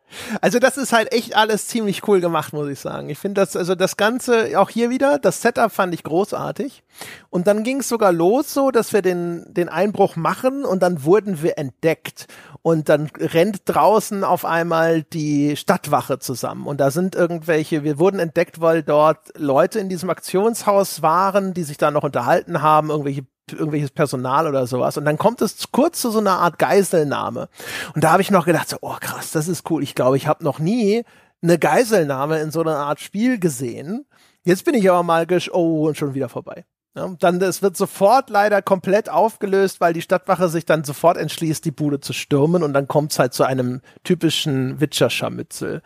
Speaker 1: Also das ist halt echt alles ziemlich cool gemacht, muss ich sagen. Ich finde das, also das Ganze, auch hier wieder, das Setup fand ich großartig. Und dann ging es sogar los so, dass wir den, den Einbruch machen und dann wurden wir entdeckt. Und dann rennt draußen auf einmal die Stadtwache zusammen. Und da sind irgendwelche, wir wurden entdeckt, weil dort Leute in diesem Aktionshaus waren, die sich da noch unterhalten haben, irgendwelche irgendwelches Personal oder sowas. Und dann kommt es kurz zu so einer Art Geiselnahme. Und da habe ich noch gedacht, so, oh krass, das ist cool. Ich glaube, ich habe noch nie eine Geiselnahme in so einer Art Spiel gesehen. Jetzt bin ich aber mal gesch oh, und schon wieder vorbei. Ja, dann, es wird sofort leider komplett aufgelöst, weil die Stadtwache sich dann sofort entschließt, die Bude zu stürmen und dann kommt es halt zu einem typischen Witcher-Scharmützel.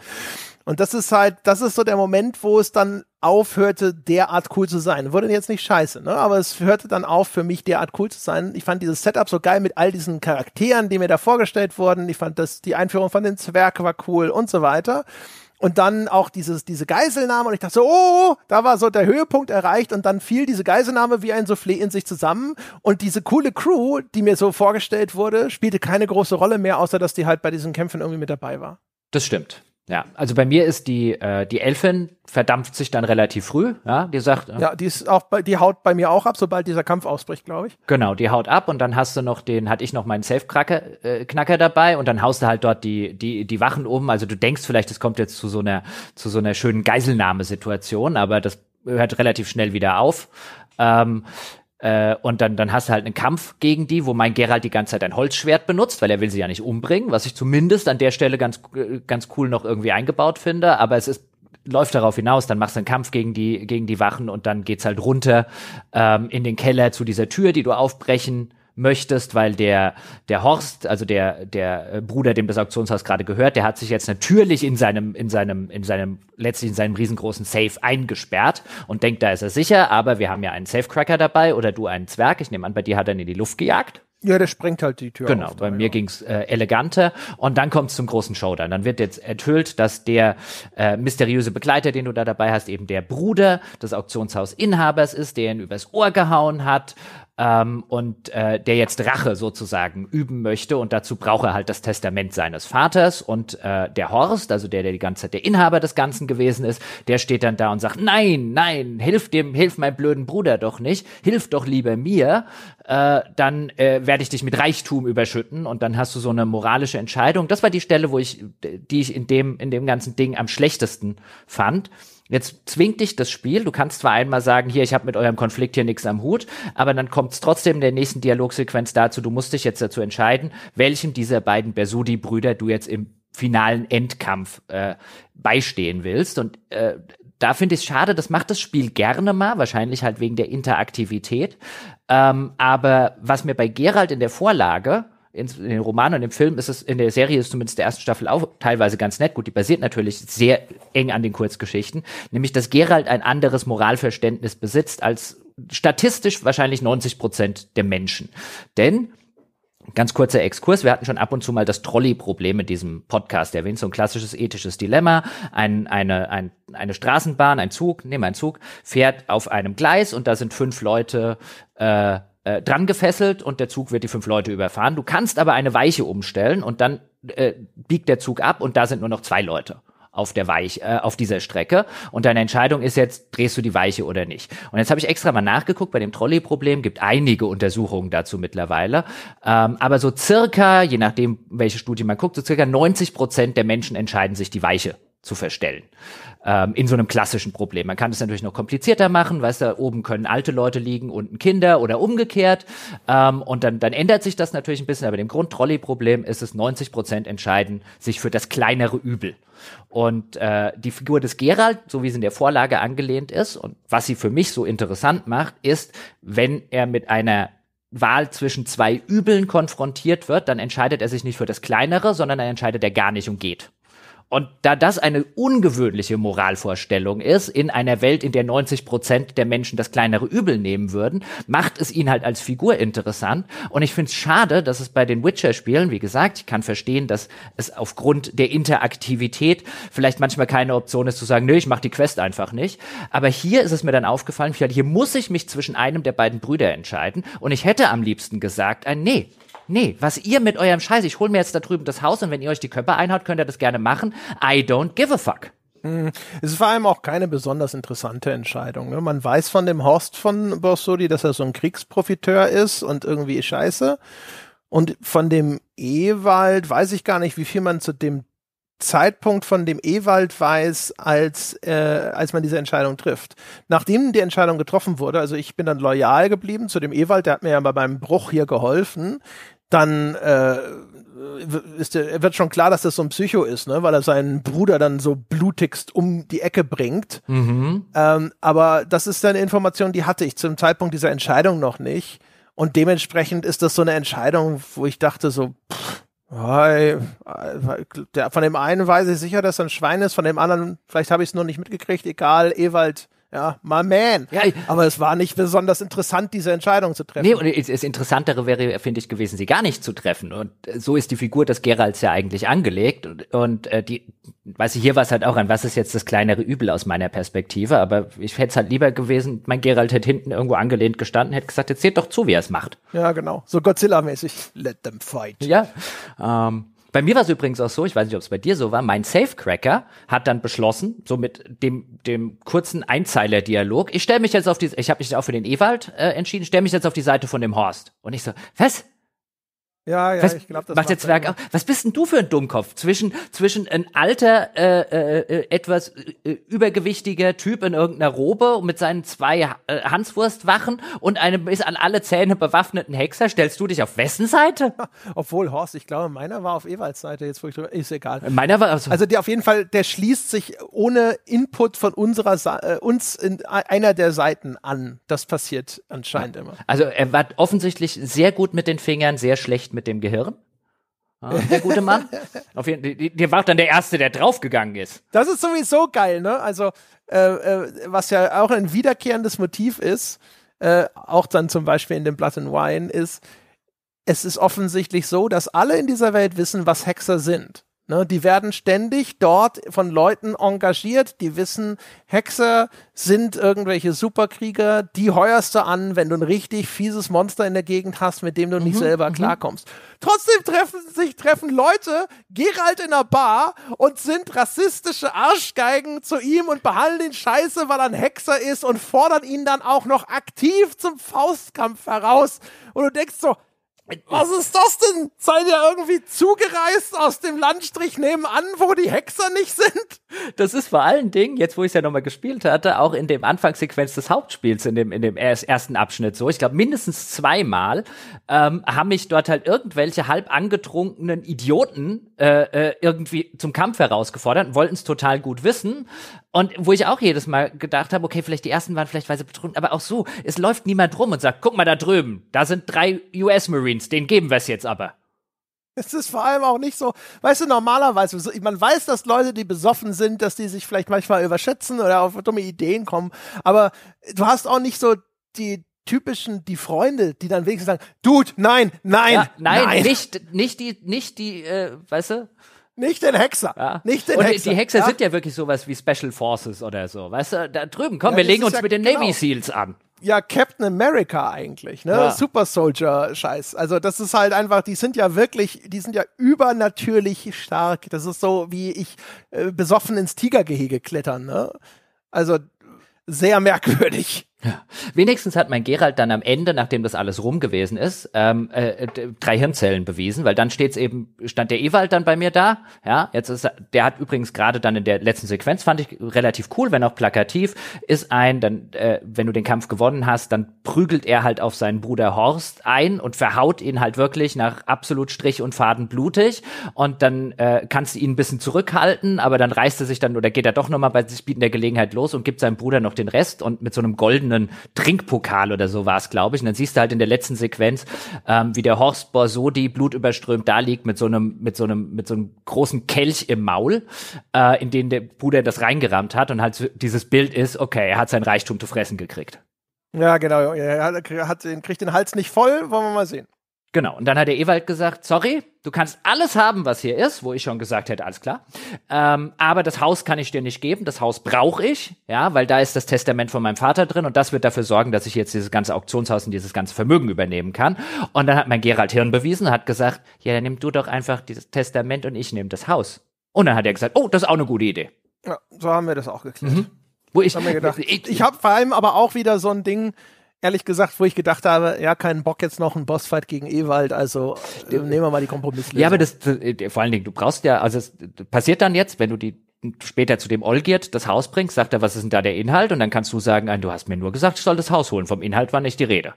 Speaker 1: Und das ist halt, das ist so der Moment, wo es dann aufhörte, derart cool zu sein. Wurde jetzt nicht scheiße, ne? Aber es hörte dann auf, für mich derart cool zu sein. Ich fand dieses Setup so geil mit all diesen Charakteren, die mir da vorgestellt wurden. Ich fand dass die Einführung von den Zwerg war cool und so weiter. Und dann auch dieses, diese Geiselnahme und ich dachte so, oh, oh, oh, da war so der Höhepunkt erreicht und dann fiel diese Geiselnahme wie ein Soufflé in sich zusammen und diese coole Crew, die mir so vorgestellt wurde, spielte keine große Rolle mehr, außer dass die halt bei diesen Kämpfen irgendwie mit dabei
Speaker 2: war. Das stimmt. Ja, also bei mir ist die, äh, die Elfin verdampft sich dann relativ früh, ja, die sagt. Äh, ja, die
Speaker 1: ist auch bei, die haut bei mir auch ab, sobald dieser Kampf ausbricht, glaube ich.
Speaker 2: Genau, die haut ab und dann hast du noch den, hatte ich noch meinen Safe-Knacker äh, Knacker dabei und dann haust du halt dort die, die, die Wachen um. Also du denkst vielleicht, es kommt jetzt zu so einer, zu so einer schönen Geiselnahmesituation, aber das hört relativ schnell wieder auf. Ähm, äh, und dann, dann hast du halt einen Kampf gegen die, wo mein Gerald die ganze Zeit ein Holzschwert benutzt, weil er will sie ja nicht umbringen, was ich zumindest an der Stelle ganz, äh, ganz cool noch irgendwie eingebaut finde. Aber es ist, läuft darauf hinaus, dann machst du einen Kampf gegen die, gegen die Wachen und dann geht's halt runter ähm, in den Keller zu dieser Tür, die du aufbrechen möchtest, weil der, der Horst, also der, der äh, Bruder, dem das Auktionshaus gerade gehört, der hat sich jetzt natürlich in seinem, in seinem, in seinem, letztlich in seinem riesengroßen Safe eingesperrt und denkt, da ist er sicher, aber wir haben ja einen Safecracker dabei oder du einen Zwerg. Ich nehme an, bei dir hat er ihn in die Luft gejagt. Ja, der sprengt halt die Tür. Genau, auf, bei mir ja. ging's äh, eleganter. Und dann kommt's zum großen Showdown. Dann wird jetzt enthüllt, dass der äh, mysteriöse Begleiter, den du da dabei hast, eben der Bruder des Auktionshausinhabers ist, der ihn übers Ohr gehauen hat ähm, und äh, der jetzt Rache sozusagen üben möchte und dazu braucht er halt das Testament seines Vaters und äh, der Horst, also der, der die ganze Zeit der Inhaber des Ganzen gewesen ist, der steht dann da und sagt, nein, nein, hilf dem, hilf meinem blöden Bruder doch nicht, hilf doch lieber mir, äh, dann äh, werde ich dich mit Reichtum überschütten und dann hast du so eine moralische Entscheidung. Das war die Stelle, wo ich, die ich in dem, in dem ganzen Ding am schlechtesten fand. Jetzt zwingt dich das Spiel. Du kannst zwar einmal sagen, hier, ich habe mit eurem Konflikt hier nichts am Hut, aber dann kommt es trotzdem in der nächsten Dialogsequenz dazu, du musst dich jetzt dazu entscheiden, welchem dieser beiden Bersudi-Brüder du jetzt im finalen Endkampf äh, beistehen willst. Und äh, da finde ich es schade, das macht das Spiel gerne mal, wahrscheinlich halt wegen der Interaktivität. Ähm, aber was mir bei Gerald in der Vorlage in, in den Romanen und im Film ist es, in der Serie ist zumindest der ersten Staffel auch teilweise ganz nett. Gut, die basiert natürlich sehr eng an den Kurzgeschichten. Nämlich, dass Gerald ein anderes Moralverständnis besitzt als statistisch wahrscheinlich 90 Prozent der Menschen. Denn Ganz kurzer Exkurs. Wir hatten schon ab und zu mal das Trolley-Problem in diesem Podcast erwähnt. So ein klassisches ethisches Dilemma. Ein, eine, ein, eine Straßenbahn, ein Zug, nehmen wir Zug, fährt auf einem Gleis und da sind fünf Leute, äh, äh, dran gefesselt und der Zug wird die fünf Leute überfahren. Du kannst aber eine Weiche umstellen und dann äh, biegt der Zug ab und da sind nur noch zwei Leute auf der Weich, äh, auf dieser Strecke. Und deine Entscheidung ist jetzt, drehst du die Weiche oder nicht. Und jetzt habe ich extra mal nachgeguckt bei dem Trolley-Problem, gibt einige Untersuchungen dazu mittlerweile. Ähm, aber so circa, je nachdem, welche Studie man guckt, so circa 90 Prozent der Menschen entscheiden sich, die Weiche zu verstellen ähm, in so einem klassischen Problem. Man kann es natürlich noch komplizierter machen, weißt du, oben können alte Leute liegen, unten Kinder oder umgekehrt. Ähm, und dann, dann ändert sich das natürlich ein bisschen, aber dem Grund-Trolley-Problem ist es 90 Prozent entscheiden sich für das kleinere Übel. Und äh, die Figur des Gerald, so wie sie in der Vorlage angelehnt ist und was sie für mich so interessant macht, ist, wenn er mit einer Wahl zwischen zwei Übeln konfrontiert wird, dann entscheidet er sich nicht für das kleinere, sondern er entscheidet er gar nicht und geht. Und da das eine ungewöhnliche Moralvorstellung ist, in einer Welt, in der 90 Prozent der Menschen das kleinere Übel nehmen würden, macht es ihn halt als Figur interessant. Und ich finde es schade, dass es bei den Witcher-Spielen, wie gesagt, ich kann verstehen, dass es aufgrund der Interaktivität vielleicht manchmal keine Option ist zu sagen, nö, ich mache die Quest einfach nicht. Aber hier ist es mir dann aufgefallen, hier muss ich mich zwischen einem der beiden Brüder entscheiden. Und ich hätte am liebsten gesagt, ein Nee, Nee, was ihr mit eurem Scheiß, ich hol mir jetzt da drüben das Haus und wenn ihr euch die Köpfe einhaut, könnt ihr das gerne machen. I don't give a fuck.
Speaker 1: Hm. Es ist vor allem auch keine besonders interessante Entscheidung. Ne? Man weiß von dem Horst von Borsodi, dass er so ein Kriegsprofiteur ist und irgendwie scheiße. Und von dem Ewald weiß ich gar nicht, wie viel man zu dem Zeitpunkt von dem Ewald weiß, als, äh, als man diese Entscheidung trifft. Nachdem die Entscheidung getroffen wurde, also ich bin dann loyal geblieben zu dem Ewald, der hat mir ja bei meinem Bruch hier geholfen, dann äh, ist der, wird schon klar, dass das so ein Psycho ist, ne? weil er seinen Bruder dann so blutigst um die Ecke bringt. Mhm. Ähm, aber das ist eine Information, die hatte ich zum Zeitpunkt dieser Entscheidung noch nicht. Und dementsprechend ist das so eine Entscheidung, wo ich dachte so, pff, hi, der, von dem einen weiß ich sicher, dass er ein Schwein ist, von dem anderen, vielleicht habe ich es noch nicht mitgekriegt, egal, Ewald ja, my man. Ja, aber es war nicht besonders interessant, diese Entscheidung zu treffen. Nee, und
Speaker 2: das Interessantere wäre, finde ich, gewesen, sie gar nicht zu treffen. Und äh, so ist die Figur des Geralds ja eigentlich angelegt. Und, und äh, die, weiß ich, hier war es halt auch an, was ist jetzt das kleinere Übel aus meiner Perspektive. Aber ich hätte es halt lieber gewesen, mein Gerald hätte hinten irgendwo angelehnt gestanden, hätte gesagt, jetzt seht doch zu, wie er es macht.
Speaker 1: Ja, genau. So Godzilla-mäßig. Let them fight.
Speaker 2: Ja. Ähm, bei mir war es übrigens auch so, ich weiß nicht, ob es bei dir so war, mein Safecracker hat dann beschlossen, so mit dem, dem kurzen Einzeiler-Dialog, ich stelle mich jetzt auf die, ich habe mich auch für den Ewald äh, entschieden, stelle mich jetzt auf die Seite von dem Horst. Und ich so, was?
Speaker 1: Ja, ja, was, ich glaube, das macht der Zwerg auch.
Speaker 2: Was bist denn du für ein Dummkopf? Zwischen, zwischen ein alter, äh, äh, äh, etwas äh, übergewichtiger Typ in irgendeiner Robe mit seinen zwei äh, Hanswurstwachen und einem bis an alle Zähne bewaffneten Hexer, stellst du dich auf wessen
Speaker 1: Seite? Obwohl, Horst, ich glaube, meiner war auf Ewalds Seite, jetzt wo ich drüber, ist egal. Meiner war, also, also der auf jeden Fall, der schließt sich ohne Input von unserer, äh, uns in
Speaker 2: einer der Seiten an. Das passiert anscheinend ja. immer. Also er war offensichtlich sehr gut mit den Fingern, sehr schlecht mit dem Gehirn. Ah, der gute Mann. Auf jeden, die, die war dann der Erste, der draufgegangen ist.
Speaker 1: Das ist sowieso geil, ne? Also, äh, äh, was ja auch ein wiederkehrendes Motiv ist, äh, auch dann zum Beispiel in dem Blood and Wine, ist, es ist offensichtlich so, dass alle in dieser Welt wissen, was Hexer sind. Ne, die werden ständig dort von Leuten engagiert, die wissen, Hexer sind irgendwelche Superkrieger, die heuerst du an, wenn du ein richtig fieses Monster in der Gegend hast, mit dem du mhm, nicht selber mhm. klarkommst. Trotzdem treffen sich treffen Leute Gerald in einer Bar und sind rassistische Arschgeigen zu ihm und behandeln ihn scheiße, weil er ein Hexer ist und fordern ihn dann auch noch aktiv zum Faustkampf heraus. Und du denkst so, was ist das denn? Seid ihr irgendwie zugereist aus dem Landstrich nebenan, wo die Hexer nicht sind?
Speaker 2: Das ist vor allen Dingen, jetzt wo ich es ja nochmal gespielt hatte, auch in dem Anfangssequenz des Hauptspiels, in dem, in dem ersten Abschnitt so. Ich glaube, mindestens zweimal ähm, haben mich dort halt irgendwelche halb angetrunkenen Idioten äh, äh irgendwie zum Kampf herausgefordert und wollten es total gut wissen. Und wo ich auch jedes Mal gedacht habe, okay, vielleicht die ersten waren vielleicht weise betrunken, aber auch so, es läuft niemand rum und sagt, guck mal da drüben, da sind drei US-Marines Indiens, den geben wir es jetzt aber.
Speaker 1: Es ist vor allem auch nicht so, weißt du, normalerweise, man weiß, dass Leute, die besoffen sind, dass die sich vielleicht manchmal überschätzen oder auf dumme Ideen kommen, aber du hast auch nicht so die typischen, die Freunde, die dann wenigstens sagen, Dude, nein,
Speaker 2: nein, ja, nein, nein, nicht, nicht die, nicht die, äh, weißt du? Nicht den Hexer. Ja. Nicht den Und Hexer. Die Hexer ja? sind ja wirklich sowas wie Special Forces oder so. Weißt du, da drüben, komm, ja, wir legen uns mit den Navy genau. Seals an
Speaker 1: ja Captain America eigentlich, ne? Ja. Super Soldier Scheiß. Also das ist halt einfach, die sind ja wirklich, die sind ja übernatürlich stark. Das ist so wie ich äh, besoffen ins Tigergehege klettern, ne? Also sehr
Speaker 2: merkwürdig. Ja. Wenigstens hat mein Gerald dann am Ende, nachdem das alles rum gewesen ist, ähm, äh, drei Hirnzellen bewiesen, weil dann steht's eben, stand der Ewald dann bei mir da. Ja, jetzt ist er, der hat übrigens gerade dann in der letzten Sequenz, fand ich relativ cool, wenn auch plakativ, ist ein, dann, äh, wenn du den Kampf gewonnen hast, dann prügelt er halt auf seinen Bruder Horst ein und verhaut ihn halt wirklich nach absolut Strich und Faden blutig. Und dann äh, kannst du ihn ein bisschen zurückhalten, aber dann reißt er sich dann oder geht er doch nochmal bei sich bieten der Gelegenheit los und gibt seinem Bruder noch den Rest und mit so einem goldenen goldenen Trinkpokal oder so war es, glaube ich. Und dann siehst du halt in der letzten Sequenz, ähm, wie der Horst Borsodi blutüberströmt da liegt mit so einem, mit so einem, mit so einem großen Kelch im Maul, äh, in den der Bruder das reingerammt hat und halt dieses Bild ist, okay, er hat sein Reichtum zu fressen gekriegt.
Speaker 1: Ja, genau. Er hat, kriegt den Hals nicht voll, wollen wir mal sehen.
Speaker 2: Genau. Und dann hat der Ewald gesagt, sorry, du kannst alles haben, was hier ist, wo ich schon gesagt hätte, alles klar. Ähm, aber das Haus kann ich dir nicht geben, das Haus brauche ich, ja, weil da ist das Testament von meinem Vater drin und das wird dafür sorgen, dass ich jetzt dieses ganze Auktionshaus und dieses ganze Vermögen übernehmen kann. Und dann hat mein Gerald Hirn bewiesen, hat gesagt, ja, dann nimm du doch einfach dieses Testament und ich nehme das Haus. Und dann hat er gesagt, oh, das ist auch eine gute Idee.
Speaker 1: Ja, so haben wir das auch geklärt. Mhm. Wo ich, gedacht, ich, ich, ich habe vor allem aber auch wieder so ein Ding, ehrlich gesagt, wo ich gedacht habe, ja, keinen Bock jetzt noch einen Bossfight gegen Ewald, also äh, nehmen wir mal die Kompromisslösung. Ja, aber das,
Speaker 2: äh, vor allen Dingen, du brauchst ja, also es passiert dann jetzt, wenn du die später zu dem Olgiert das Haus bringst, sagt er, was ist denn da der Inhalt? Und dann kannst du sagen, du hast mir nur gesagt, ich soll das Haus holen. Vom Inhalt war nicht die Rede.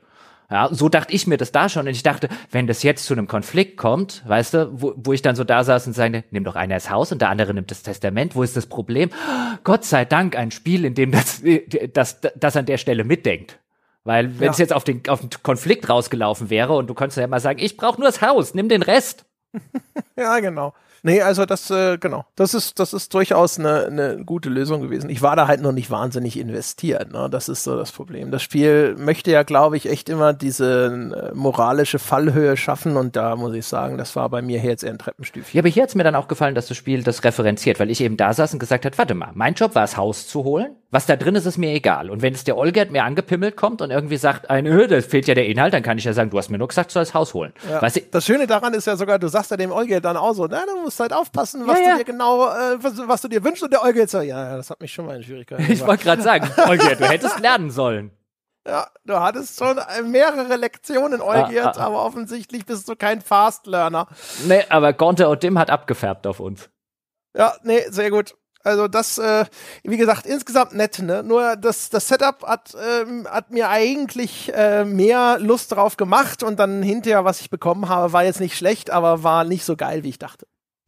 Speaker 2: Ja, so dachte ich mir das da schon. Und ich dachte, wenn das jetzt zu einem Konflikt kommt, weißt du, wo, wo ich dann so da saß und sagte, nimm doch einer das Haus und der andere nimmt das Testament, wo ist das Problem? Gott sei Dank ein Spiel, in dem das, äh, das, das an der Stelle mitdenkt. Weil wenn es ja. jetzt auf den, auf den Konflikt rausgelaufen wäre und du könntest ja mal sagen, ich brauche nur das Haus, nimm den Rest. ja, genau.
Speaker 1: Nee, also das, äh, genau. Das ist, das ist durchaus eine, eine gute Lösung gewesen. Ich war da halt noch nicht wahnsinnig investiert, ne? Das ist so das Problem. Das Spiel möchte ja, glaube ich, echt immer diese äh, moralische Fallhöhe schaffen und da muss ich sagen, das war bei mir
Speaker 2: hier jetzt eher ein Treppenstüfchen. Ja, aber hier hat's mir dann auch gefallen, dass das Spiel das referenziert, weil ich eben da saß und gesagt hat, warte mal, mein Job war es, Haus zu holen. Was da drin ist, ist mir egal. Und wenn es der Olgert mir angepimmelt kommt und irgendwie sagt, ein Öl, äh, das fehlt ja der Inhalt, dann kann ich ja sagen, du hast mir nur gesagt, du sollst Haus holen. Ja. Weißt du,
Speaker 1: das Schöne daran ist ja sogar, du sagst ja dem Olgert dann auch so, na, du musst Anfangszeit halt aufpassen, was ja, du dir genau, äh, was, was, du dir wünschst. Und der Euge jetzt so, ja, das hat mich schon mal in Schwierigkeiten
Speaker 2: gemacht. Ich wollte gerade sagen, Euge, du hättest lernen sollen.
Speaker 1: Ja, du hattest schon mehrere Lektionen, Euge, ah, ah, ah, aber offensichtlich bist du kein Fast-Learner.
Speaker 2: Nee, aber Gonte Odim hat abgefärbt auf uns.
Speaker 1: Ja, nee, sehr gut. Also das, äh, wie gesagt, insgesamt nett, ne? Nur das, das Setup hat, ähm, hat mir eigentlich äh, mehr Lust drauf gemacht und dann hinterher, was ich bekommen habe, war jetzt nicht schlecht, aber war nicht so geil, wie ich dachte.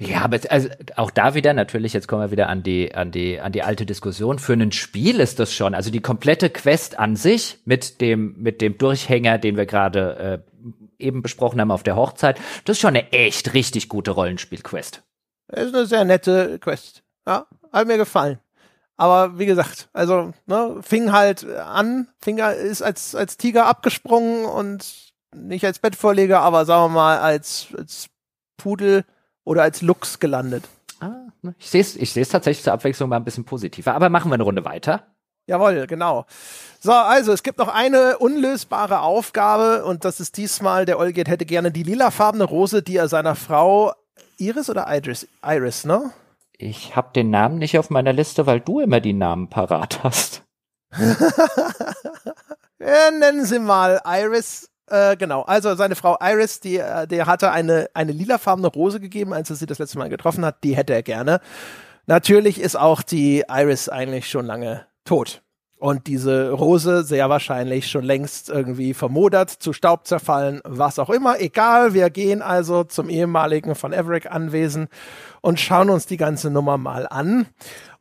Speaker 2: Ja, aber also auch da wieder natürlich, jetzt kommen wir wieder an die, an die, an die alte Diskussion. Für ein Spiel ist das schon. Also die komplette Quest an sich mit dem, mit dem Durchhänger, den wir gerade äh, eben besprochen haben auf der Hochzeit, das ist schon eine echt richtig gute Rollenspiel-Quest.
Speaker 1: Ist eine sehr nette Quest. Ja, hat mir gefallen. Aber wie gesagt, also ne, fing halt an, Finger ist als, als Tiger abgesprungen und nicht als Bettvorleger, aber
Speaker 2: sagen wir mal als, als Pudel oder als Lux gelandet. Ah, ne. ich sehe es ich seh's tatsächlich zur Abwechslung mal ein bisschen positiver. Aber machen wir eine Runde weiter.
Speaker 1: Jawohl, genau. So, also es gibt noch eine unlösbare Aufgabe und das ist diesmal, der Olgit hätte gerne die lilafarbene Rose, die er seiner Frau Iris oder Idris? Iris, ne?
Speaker 2: Ich habe den Namen nicht auf meiner Liste, weil du immer die Namen parat hast. ja,
Speaker 1: nennen Sie mal Iris äh, genau, also seine Frau Iris, die, äh, der hatte eine, eine lilafarbene Rose gegeben, als er sie das letzte Mal getroffen hat, die hätte er gerne. Natürlich ist auch die Iris eigentlich schon lange tot. Und diese Rose sehr wahrscheinlich schon längst irgendwie vermodert, zu Staub zerfallen, was auch immer. Egal, wir gehen also zum ehemaligen von Everick Anwesen und schauen uns die ganze Nummer mal an.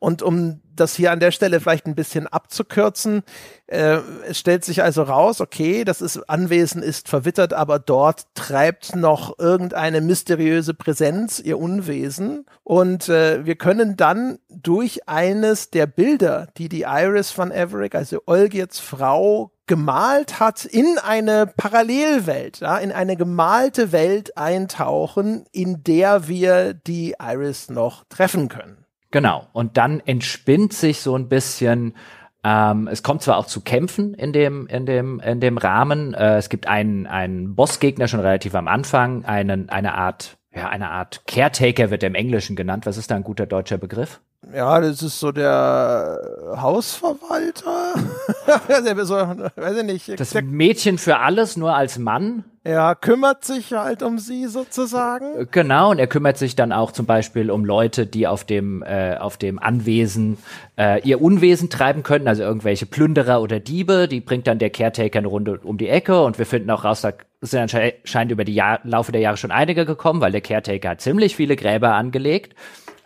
Speaker 1: Und um das hier an der Stelle vielleicht ein bisschen abzukürzen, äh, es stellt sich also raus, okay, das ist, Anwesen ist verwittert, aber dort treibt noch irgendeine mysteriöse Präsenz ihr Unwesen. Und äh, wir können dann durch eines der Bilder, die die Iris von Everick, also Olgirds Frau, gemalt hat, in eine Parallelwelt, ja, in eine gemalte Welt eintauchen, in der wir die Iris noch treffen
Speaker 2: können. Genau. Und dann entspinnt sich so ein bisschen ähm, es kommt zwar auch zu Kämpfen in dem in dem in dem Rahmen. Äh, es gibt einen einen Bossgegner schon relativ am Anfang, einen eine Art ja eine Art Caretaker wird im Englischen genannt. Was ist da ein guter deutscher Begriff?
Speaker 1: Ja, das ist so der Hausverwalter.
Speaker 2: der so, weiß ich nicht. Das Mädchen für alles nur als Mann. Er kümmert sich halt um sie sozusagen. Äh, genau, und er kümmert sich dann auch zum Beispiel um Leute, die auf dem, äh, auf dem Anwesen äh, ihr Unwesen treiben könnten, also irgendwelche Plünderer oder Diebe. Die bringt dann der Caretaker eine Runde um die Ecke und wir finden auch raus, da sind anscheinend über die Jahr Laufe der Jahre schon einige gekommen, weil der Caretaker hat ziemlich viele Gräber angelegt.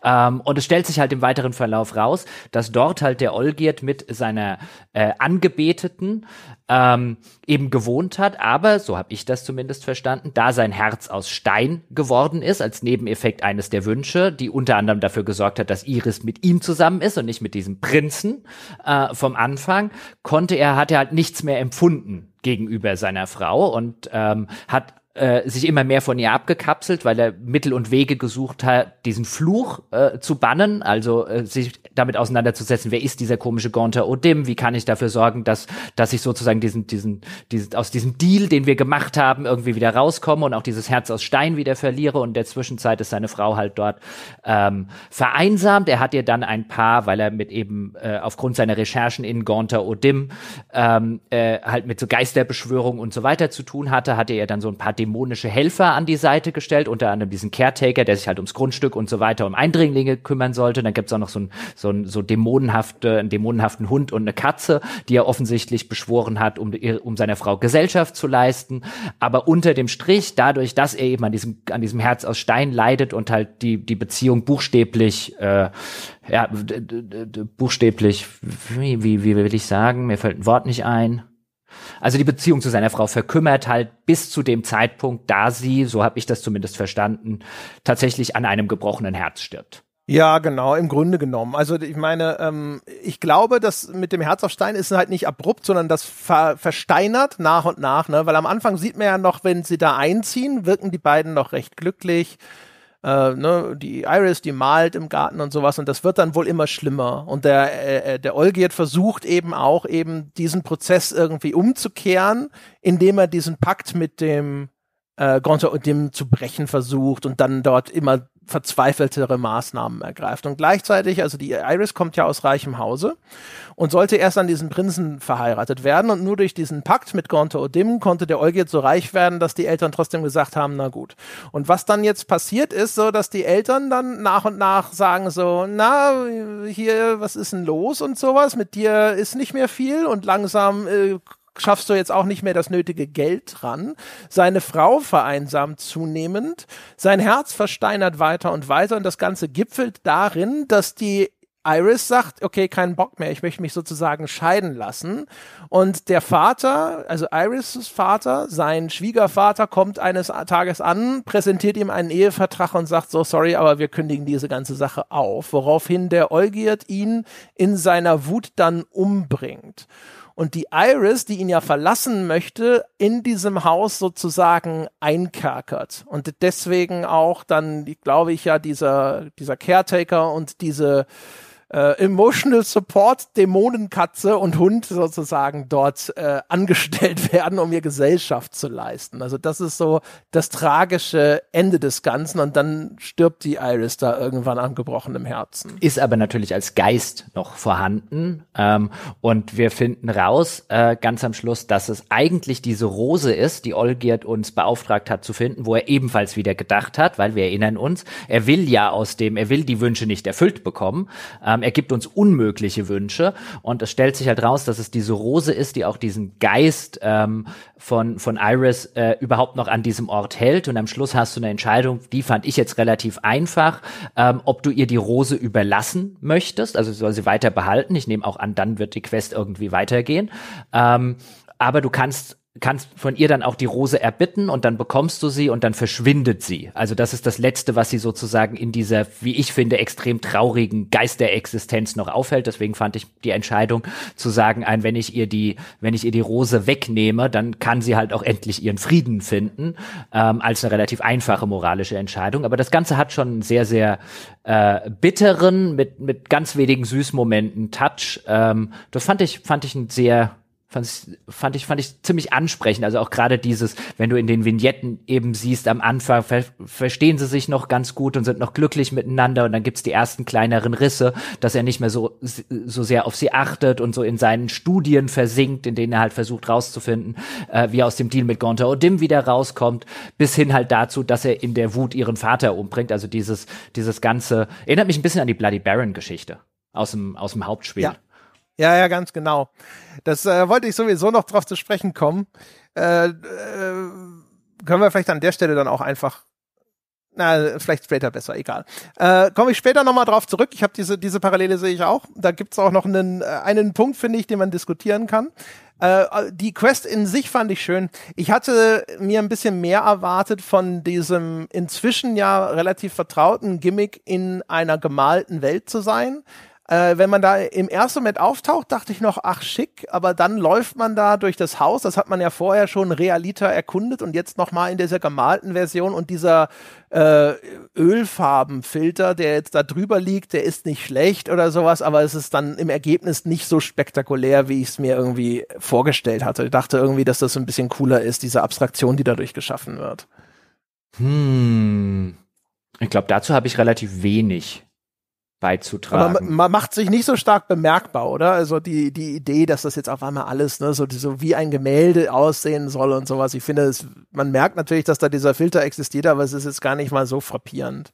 Speaker 2: Ähm, und es stellt sich halt im weiteren Verlauf raus, dass dort halt der Olgiert mit seiner äh, Angebeteten ähm, eben gewohnt hat, aber, so habe ich das zumindest verstanden, da sein Herz aus Stein geworden ist, als Nebeneffekt eines der Wünsche, die unter anderem dafür gesorgt hat, dass Iris mit ihm zusammen ist und nicht mit diesem Prinzen äh, vom Anfang, konnte er, hat er halt nichts mehr empfunden gegenüber seiner Frau und ähm, hat äh, sich immer mehr von ihr abgekapselt, weil er Mittel und Wege gesucht hat, diesen Fluch äh, zu bannen, also äh, sich damit auseinanderzusetzen, wer ist dieser komische Gaunter Odim, wie kann ich dafür sorgen, dass, dass ich sozusagen diesen, diesen, diesen, aus diesem Deal, den wir gemacht haben, irgendwie wieder rauskomme und auch dieses Herz aus Stein wieder verliere und in der Zwischenzeit ist seine Frau halt dort ähm, vereinsamt. Er hat ihr dann ein paar, weil er mit eben äh, aufgrund seiner Recherchen in Gaunter Odim ähm, äh, halt mit so Geisterbeschwörungen und so weiter zu tun hatte, hatte er dann so ein paar dämonische Helfer an die Seite gestellt, unter anderem diesen Caretaker, der sich halt ums Grundstück und so weiter um Eindringlinge kümmern sollte. Dann gibt's auch noch so, ein, so, ein, so dämonenhafte, einen dämonenhaften Hund und eine Katze, die er offensichtlich beschworen hat, um, um seiner Frau Gesellschaft zu leisten. Aber unter dem Strich, dadurch, dass er eben an diesem, an diesem Herz aus Stein leidet und halt die, die Beziehung buchstäblich, äh, ja, buchstäblich, wie, wie, wie will ich sagen, mir fällt ein Wort nicht ein. Also die Beziehung zu seiner Frau verkümmert halt bis zu dem Zeitpunkt, da sie, so habe ich das zumindest verstanden, tatsächlich an einem gebrochenen Herz stirbt. Ja,
Speaker 1: genau, im Grunde genommen. Also ich meine, ähm, ich glaube, das mit dem Herz auf Stein ist halt nicht abrupt, sondern das ver versteinert nach und nach, ne? Weil am Anfang sieht man ja noch, wenn sie da einziehen, wirken die beiden noch recht glücklich äh, ne, die Iris, die malt im Garten und sowas und das wird dann wohl immer schlimmer. Und der, äh, äh der Olgierd versucht eben auch eben diesen Prozess irgendwie umzukehren, indem er diesen Pakt mit dem äh, Gonzo und dem zu brechen versucht und dann dort immer verzweifeltere Maßnahmen ergreift. Und gleichzeitig, also die Iris kommt ja aus reichem Hause und sollte erst an diesen Prinzen verheiratet werden. Und nur durch diesen Pakt mit Gonta Odim konnte der Olgierd so reich werden, dass die Eltern trotzdem gesagt haben, na gut. Und was dann jetzt passiert ist, so dass die Eltern dann nach und nach sagen so, na, hier, was ist denn los und sowas? Mit dir ist nicht mehr viel und langsam äh, schaffst du jetzt auch nicht mehr das nötige Geld dran. Seine Frau vereinsamt zunehmend, sein Herz versteinert weiter und weiter und das Ganze gipfelt darin, dass die Iris sagt, okay, keinen Bock mehr, ich möchte mich sozusagen scheiden lassen. Und der Vater, also Iris' Vater, sein Schwiegervater, kommt eines Tages an, präsentiert ihm einen Ehevertrag und sagt so, sorry, aber wir kündigen diese ganze Sache auf. Woraufhin der Olgierd ihn in seiner Wut dann umbringt und die Iris, die ihn ja verlassen möchte, in diesem Haus sozusagen einkerkert. Und deswegen auch dann, glaube ich, ja, dieser, dieser Caretaker und diese äh, Emotional Support Dämonenkatze und Hund sozusagen dort äh, angestellt werden, um ihr Gesellschaft zu leisten. Also das ist so das tragische Ende des Ganzen und dann stirbt die Iris da irgendwann am gebrochenen
Speaker 2: Herzen. Ist aber natürlich als Geist noch vorhanden ähm, und wir finden raus äh, ganz am Schluss, dass es eigentlich diese Rose ist, die Olgiert uns beauftragt hat zu finden, wo er ebenfalls wieder gedacht hat, weil wir erinnern uns, er will ja aus dem, er will die Wünsche nicht erfüllt bekommen. Ähm, ähm, er gibt uns unmögliche Wünsche und es stellt sich halt raus, dass es diese Rose ist, die auch diesen Geist ähm, von, von Iris äh, überhaupt noch an diesem Ort hält und am Schluss hast du eine Entscheidung, die fand ich jetzt relativ einfach, ähm, ob du ihr die Rose überlassen möchtest, also soll sie weiter behalten, ich nehme auch an, dann wird die Quest irgendwie weitergehen, ähm, aber du kannst kannst von ihr dann auch die Rose erbitten und dann bekommst du sie und dann verschwindet sie. Also das ist das Letzte, was sie sozusagen in dieser, wie ich finde, extrem traurigen Geist der Existenz noch aufhält. Deswegen fand ich die Entscheidung zu sagen, ein, wenn ich ihr die, wenn ich ihr die Rose wegnehme, dann kann sie halt auch endlich ihren Frieden finden, ähm, als eine relativ einfache moralische Entscheidung. Aber das Ganze hat schon einen sehr, sehr äh, bitteren, mit, mit ganz wenigen Süßmomenten Touch. Ähm, das fand ich, fand ich ein sehr, Fand, ich, fand ich, fand ich ziemlich ansprechend. Also auch gerade dieses, wenn du in den Vignetten eben siehst, am Anfang ver verstehen sie sich noch ganz gut und sind noch glücklich miteinander und dann gibt's die ersten kleineren Risse, dass er nicht mehr so, so sehr auf sie achtet und so in seinen Studien versinkt, in denen er halt versucht rauszufinden, äh, wie er aus dem Deal mit Gonta Odim wieder rauskommt, bis hin halt dazu, dass er in der Wut ihren Vater umbringt. Also dieses, dieses ganze, erinnert mich ein bisschen an die Bloody Baron Geschichte aus dem, aus dem Hauptspiel. Ja ja, ja, ganz genau. Das äh,
Speaker 1: wollte ich sowieso noch drauf zu sprechen kommen. Äh, äh, können wir vielleicht an der Stelle dann auch einfach. Na, vielleicht später besser, egal. Äh, Komme ich später nochmal drauf zurück. Ich habe diese, diese Parallele sehe ich auch. Da gibt's auch noch einen, äh, einen Punkt, finde ich, den man diskutieren kann. Äh, äh, die Quest in sich fand ich schön. Ich hatte mir ein bisschen mehr erwartet von diesem inzwischen ja relativ vertrauten Gimmick, in einer gemalten Welt zu sein äh, wenn man da im ersten Moment auftaucht, dachte ich noch, ach schick, aber dann läuft man da durch das Haus, das hat man ja vorher schon realiter erkundet und jetzt nochmal in dieser gemalten Version und dieser äh, Ölfarbenfilter, der jetzt da drüber liegt, der ist nicht schlecht oder sowas, aber es ist dann im Ergebnis nicht so spektakulär, wie ich es mir irgendwie vorgestellt hatte. Ich dachte irgendwie, dass das ein bisschen cooler ist, diese Abstraktion, die dadurch geschaffen wird.
Speaker 2: Hm. Ich glaube, dazu habe ich relativ wenig beizutragen. Aber
Speaker 1: man macht sich nicht so stark bemerkbar, oder? Also die, die Idee, dass das jetzt auf einmal alles ne, so, so wie ein Gemälde aussehen soll und sowas. Ich finde, es, man merkt natürlich, dass da dieser Filter
Speaker 2: existiert, aber es ist jetzt gar nicht mal so frappierend.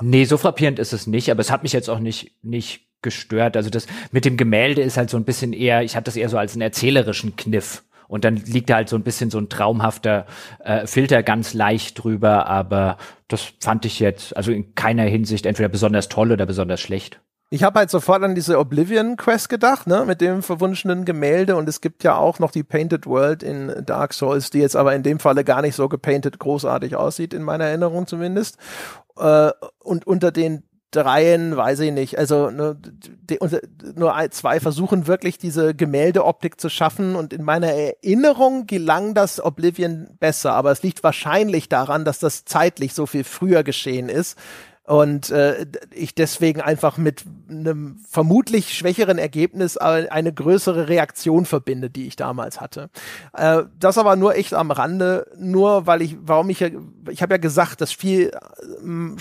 Speaker 2: Nee, so frappierend ist es nicht, aber es hat mich jetzt auch nicht, nicht gestört. Also das mit dem Gemälde ist halt so ein bisschen eher, ich hatte das eher so als einen erzählerischen Kniff. Und dann liegt da halt so ein bisschen so ein traumhafter äh, Filter ganz leicht drüber, aber das fand ich jetzt also in keiner Hinsicht entweder besonders toll oder besonders schlecht.
Speaker 1: Ich habe halt sofort an diese Oblivion Quest gedacht, ne, mit dem verwunschenen Gemälde und es gibt ja auch noch die Painted World in Dark Souls, die jetzt aber in dem Falle gar nicht so gepainted großartig aussieht in meiner Erinnerung zumindest. Äh, und unter den dreien, weiß ich nicht, also ne, nur, die, nur zwei versuchen wirklich diese Gemäldeoptik zu schaffen und in meiner Erinnerung gelang das Oblivion besser, aber es liegt wahrscheinlich daran, dass das zeitlich so viel früher geschehen ist und äh, ich deswegen einfach mit einem vermutlich schwächeren Ergebnis eine größere Reaktion verbinde, die ich damals hatte. Äh, das aber nur echt am Rande, nur weil ich, warum ich ja, ich habe ja gesagt, dass viel ähm,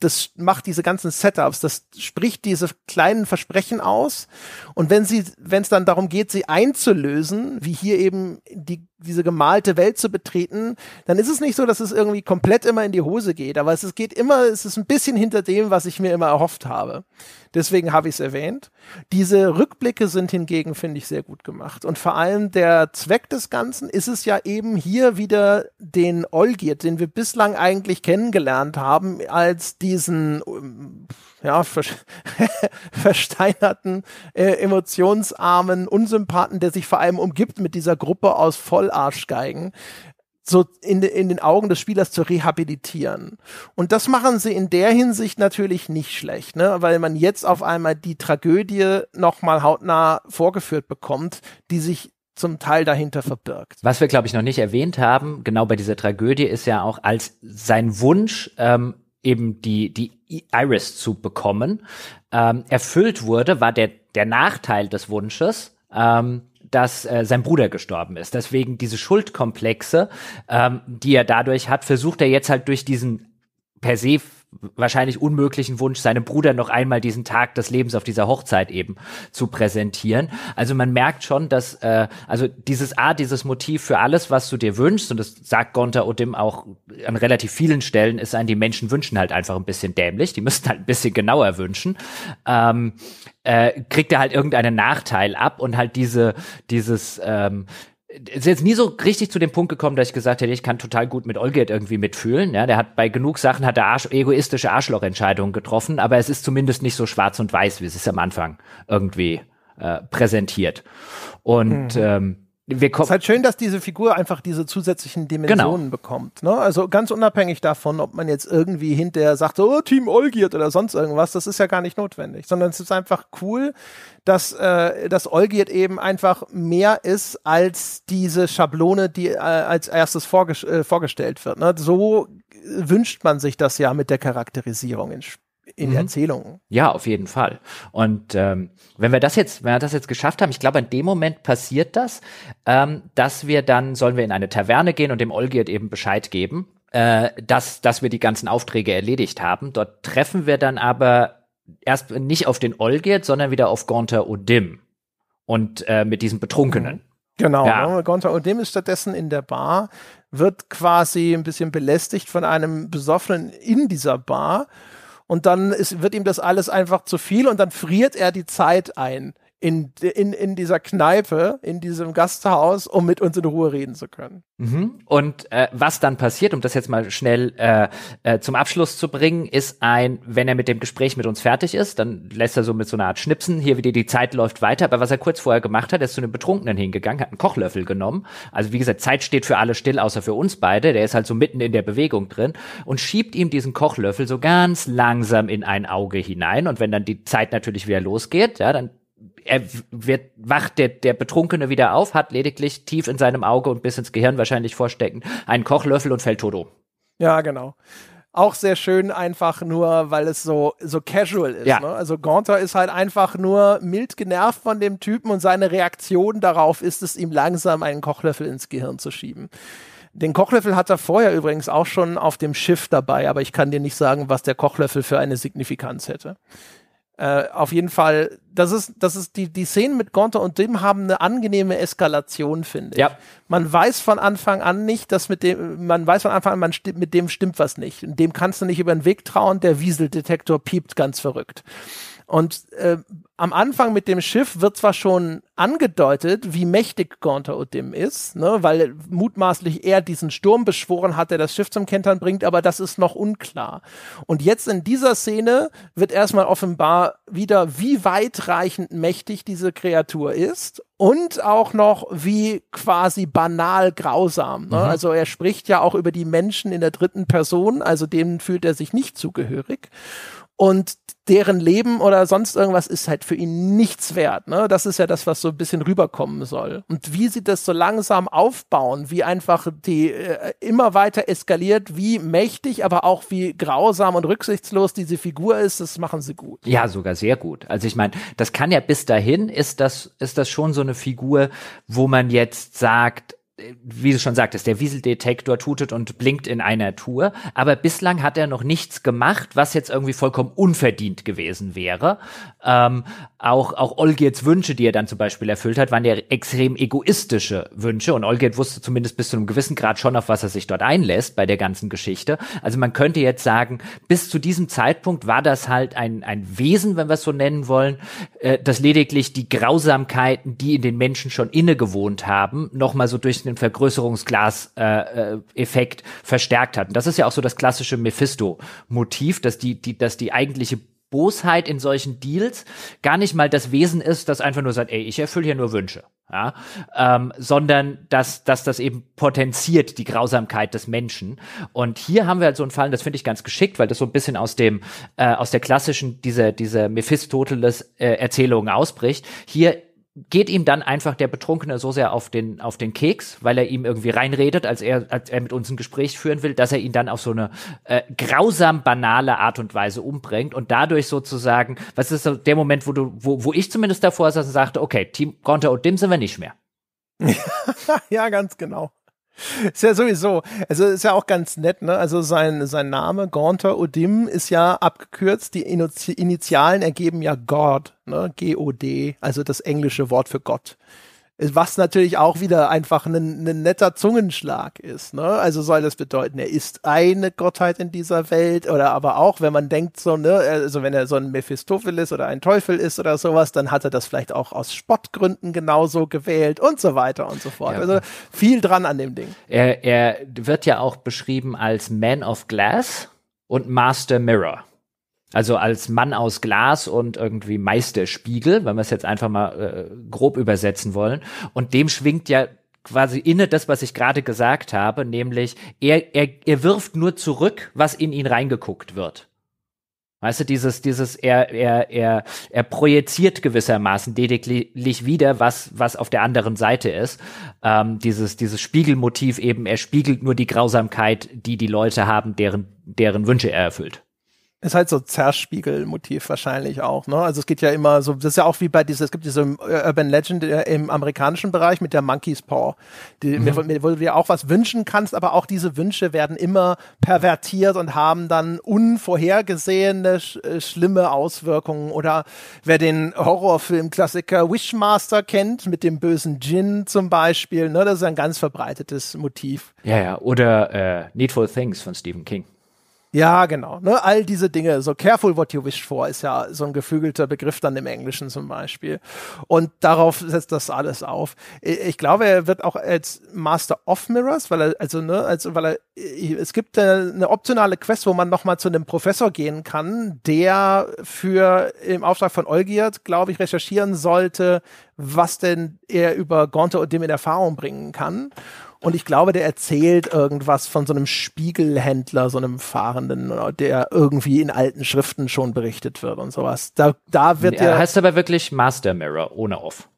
Speaker 1: das macht diese ganzen Setups, das spricht diese kleinen Versprechen aus. Und wenn sie, wenn es dann darum geht, sie einzulösen, wie hier eben die diese gemalte Welt zu betreten, dann ist es nicht so, dass es irgendwie komplett immer in die Hose geht, aber es, es geht immer, es ist ein bisschen hinter dem, was ich mir immer erhofft habe. Deswegen habe ich es erwähnt. Diese Rückblicke sind hingegen, finde ich, sehr gut gemacht. Und vor allem der Zweck des Ganzen ist es ja eben hier wieder den Olgiert, den wir bislang eigentlich kennengelernt haben, als diesen ähm, ja, versteinerten, äh, emotionsarmen Unsympathen, der sich vor allem umgibt mit dieser Gruppe aus Vollarschgeigen, so in, in den Augen des Spielers zu rehabilitieren. Und das machen sie in der Hinsicht natürlich nicht schlecht, ne? weil man jetzt auf einmal die Tragödie nochmal hautnah vorgeführt bekommt, die sich zum Teil dahinter verbirgt.
Speaker 2: Was wir, glaube ich, noch nicht erwähnt haben, genau bei dieser Tragödie, ist ja auch als sein Wunsch, ähm, eben die, die Iris zu bekommen, ähm, erfüllt wurde, war der, der Nachteil des Wunsches, ähm, dass äh, sein Bruder gestorben ist. Deswegen diese Schuldkomplexe, ähm, die er dadurch hat, versucht er jetzt halt durch diesen per se wahrscheinlich unmöglichen Wunsch, seinem Bruder noch einmal diesen Tag des Lebens auf dieser Hochzeit eben zu präsentieren. Also man merkt schon, dass äh, also dieses Art, dieses Motiv für alles, was du dir wünschst, und das sagt Gonter Odim auch an relativ vielen Stellen, ist ein, die Menschen wünschen halt einfach ein bisschen dämlich, die müssen halt ein bisschen genauer wünschen. Ähm, äh, kriegt er halt irgendeinen Nachteil ab und halt diese dieses ähm, ist jetzt nie so richtig zu dem Punkt gekommen, dass ich gesagt hätte, ich kann total gut mit Olgert irgendwie mitfühlen. Ja, der hat bei genug Sachen hat er Arsch, egoistische Arschlochentscheidungen getroffen, aber es ist zumindest nicht so schwarz und weiß, wie es ist am Anfang irgendwie äh, präsentiert. Und mhm. ähm, wir kommen. Es ist halt schön, dass diese Figur einfach diese zusätzlichen genau. Dimensionen genau.
Speaker 1: bekommt. Ne? Also ganz unabhängig davon, ob man jetzt irgendwie hinterher sagt, oh, Team Olgiert oder sonst irgendwas, das ist ja gar nicht notwendig, sondern es ist einfach cool, dass, äh, dass Olgiert eben einfach mehr ist als diese Schablone, die äh, als erstes vorges äh, vorgestellt wird. Ne? So wünscht man sich das ja mit der Charakterisierung in Spiel in mhm. Erzählungen.
Speaker 2: Ja, auf jeden Fall. Und ähm, wenn wir das jetzt, wenn wir das jetzt geschafft haben, ich glaube, in dem Moment passiert das, ähm, dass wir dann sollen wir in eine Taverne gehen und dem Olgiert halt eben Bescheid geben, äh, dass dass wir die ganzen Aufträge erledigt haben. Dort treffen wir dann aber erst nicht auf den Olgiert, sondern wieder auf Gonter Odim und äh, mit diesem Betrunkenen. Mhm.
Speaker 1: Genau, ja. ne? Gonter Odim ist stattdessen in der Bar, wird quasi ein bisschen belästigt von einem Besoffenen in dieser Bar und dann ist, wird ihm das alles einfach zu viel und dann friert er die Zeit ein in, in, in dieser Kneipe, in diesem Gasthaus, um mit uns in Ruhe reden zu können.
Speaker 2: Mhm. Und äh, was dann passiert, um das jetzt mal schnell äh, äh, zum Abschluss zu bringen, ist ein, wenn er mit dem Gespräch mit uns fertig ist, dann lässt er so mit so einer Art Schnipsen, hier wieder die Zeit läuft weiter, aber was er kurz vorher gemacht hat, er ist zu einem Betrunkenen hingegangen, hat einen Kochlöffel genommen. Also wie gesagt, Zeit steht für alle still, außer für uns beide, der ist halt so mitten in der Bewegung drin und schiebt ihm diesen Kochlöffel so ganz langsam in ein Auge hinein. Und wenn dann die Zeit natürlich wieder losgeht, ja, dann er wird, wacht der, der Betrunkene wieder auf, hat lediglich tief in seinem Auge und bis ins Gehirn wahrscheinlich vorstecken einen Kochlöffel und fällt tot um.
Speaker 1: Ja, genau. Auch sehr schön, einfach nur, weil es so, so casual ist. Ja. Ne? Also Gaunter ist halt einfach nur mild genervt von dem Typen und seine Reaktion darauf ist es, ihm langsam einen Kochlöffel ins Gehirn zu schieben. Den Kochlöffel hat er vorher übrigens auch schon auf dem Schiff dabei, aber ich kann dir nicht sagen, was der Kochlöffel für eine Signifikanz hätte. Äh, auf jeden Fall, das ist, das ist die, die Szenen mit Gonter und dem haben eine angenehme Eskalation, finde ich. ja. Man weiß von Anfang an nicht, dass mit dem, man weiß von Anfang an, man mit dem stimmt was nicht. dem kannst du nicht über den Weg trauen, der Wieseldetektor piept ganz verrückt. Und äh, am Anfang mit dem Schiff wird zwar schon angedeutet, wie mächtig Gaunter Odim ist, ne, weil mutmaßlich er diesen Sturm beschworen hat, der das Schiff zum Kentern bringt, aber das ist noch unklar. Und jetzt in dieser Szene wird erstmal offenbar wieder, wie weitreichend mächtig diese Kreatur ist und auch noch, wie quasi banal grausam. Ne? Mhm. Also er spricht ja auch über die Menschen in der dritten Person, also denen fühlt er sich nicht zugehörig und deren Leben oder sonst irgendwas ist halt für ihn nichts wert. Ne? Das ist ja das, was so ein bisschen rüberkommen soll. Und wie sie das so langsam aufbauen, wie einfach die äh, immer weiter eskaliert, wie mächtig, aber auch wie grausam und rücksichtslos diese Figur ist, das machen sie gut.
Speaker 2: Ja, sogar sehr gut. Also ich meine, das kann ja bis dahin, ist das, ist das schon so eine Figur, wo man jetzt sagt, wie du schon sagtest, der Wieseldetektor tutet und blinkt in einer Tour. Aber bislang hat er noch nichts gemacht, was jetzt irgendwie vollkommen unverdient gewesen wäre. Ähm, auch, auch Olgirds Wünsche, die er dann zum Beispiel erfüllt hat, waren ja extrem egoistische Wünsche. Und Olgierd wusste zumindest bis zu einem gewissen Grad schon, auf was er sich dort einlässt bei der ganzen Geschichte. Also man könnte jetzt sagen, bis zu diesem Zeitpunkt war das halt ein, ein Wesen, wenn wir es so nennen wollen, äh, das lediglich die Grausamkeiten, die in den Menschen schon inne gewohnt haben, nochmal so durch den Vergrößerungsglas-Effekt äh, verstärkt Und Das ist ja auch so das klassische Mephisto-Motiv, dass die, die, dass die eigentliche Bosheit in solchen Deals gar nicht mal das Wesen ist, das einfach nur sagt, ey, ich erfülle hier nur Wünsche, ja? ähm, sondern dass, dass das eben potenziert die Grausamkeit des Menschen. Und hier haben wir halt so einen Fall, das finde ich ganz geschickt, weil das so ein bisschen aus dem äh, aus der klassischen dieser dieser Mephistopheles äh, Erzählung ausbricht. Hier geht ihm dann einfach der Betrunkene so sehr auf den, auf den Keks, weil er ihm irgendwie reinredet, als er, als er mit uns ein Gespräch führen will, dass er ihn dann auf so eine äh, grausam banale Art und Weise umbringt und dadurch sozusagen, was ist so der Moment, wo du, wo, wo ich zumindest davor saß und sagte, okay, Team Gonter und Dim sind wir nicht mehr.
Speaker 1: ja, ganz genau. Ist ja sowieso, also ist ja auch ganz nett, ne? Also sein, sein Name, Gaunter Odim, ist ja abgekürzt. Die Initialen ergeben ja God, ne? G-O-D, also das englische Wort für Gott was natürlich auch wieder einfach ein, ein netter Zungenschlag ist. Ne? Also soll das bedeuten, er ist eine Gottheit in dieser Welt oder aber auch, wenn man denkt so, ne, also wenn er so ein Mephistopheles oder ein Teufel ist oder sowas, dann hat er das vielleicht auch aus Spottgründen genauso gewählt und so weiter und so fort. Ja. Also viel dran an dem Ding.
Speaker 2: Er, er wird ja auch beschrieben als Man of Glass und Master Mirror. Also als Mann aus Glas und irgendwie Meisterspiegel, wenn wir es jetzt einfach mal äh, grob übersetzen wollen. Und dem schwingt ja quasi inne das, was ich gerade gesagt habe, nämlich er, er, er wirft nur zurück, was in ihn reingeguckt wird. Weißt du, dieses, dieses, er, er, er, er projiziert gewissermaßen lediglich wieder, was, was auf der anderen Seite ist. Ähm, dieses, dieses Spiegelmotiv eben, er spiegelt nur die Grausamkeit, die die Leute haben, deren, deren Wünsche er erfüllt.
Speaker 1: Ist halt so Zerspiegelmotiv wahrscheinlich auch, ne? Also es geht ja immer so, das ist ja auch wie bei dieser, es gibt diese äh, Urban Legend äh, im amerikanischen Bereich mit der Monkey's Paw, die, mhm. wo, wo du dir auch was wünschen kannst, aber auch diese Wünsche werden immer pervertiert und haben dann unvorhergesehene, sch, äh, schlimme Auswirkungen. Oder wer den Horrorfilm-Klassiker Wishmaster kennt, mit dem bösen Djinn zum Beispiel, ne? Das ist ein ganz verbreitetes Motiv.
Speaker 2: Ja, ja, oder äh, Needful Things von Stephen King.
Speaker 1: Ja, genau. Ne? All diese Dinge. So careful what you wish for ist ja so ein geflügelter Begriff dann im Englischen zum Beispiel. Und darauf setzt das alles auf. Ich glaube, er wird auch als Master of Mirrors, weil er, also, ne, also, weil er, es gibt eine, eine optionale Quest, wo man nochmal zu einem Professor gehen kann, der für im Auftrag von Olgiert, glaube ich, recherchieren sollte, was denn er über Gonte und dem in Erfahrung bringen kann. Und ich glaube, der erzählt irgendwas von so einem Spiegelhändler, so einem Fahrenden, der irgendwie in alten Schriften schon berichtet wird und sowas. Da, da wird ja, er. Heißt aber
Speaker 2: wirklich Master Mirror, ohne Off.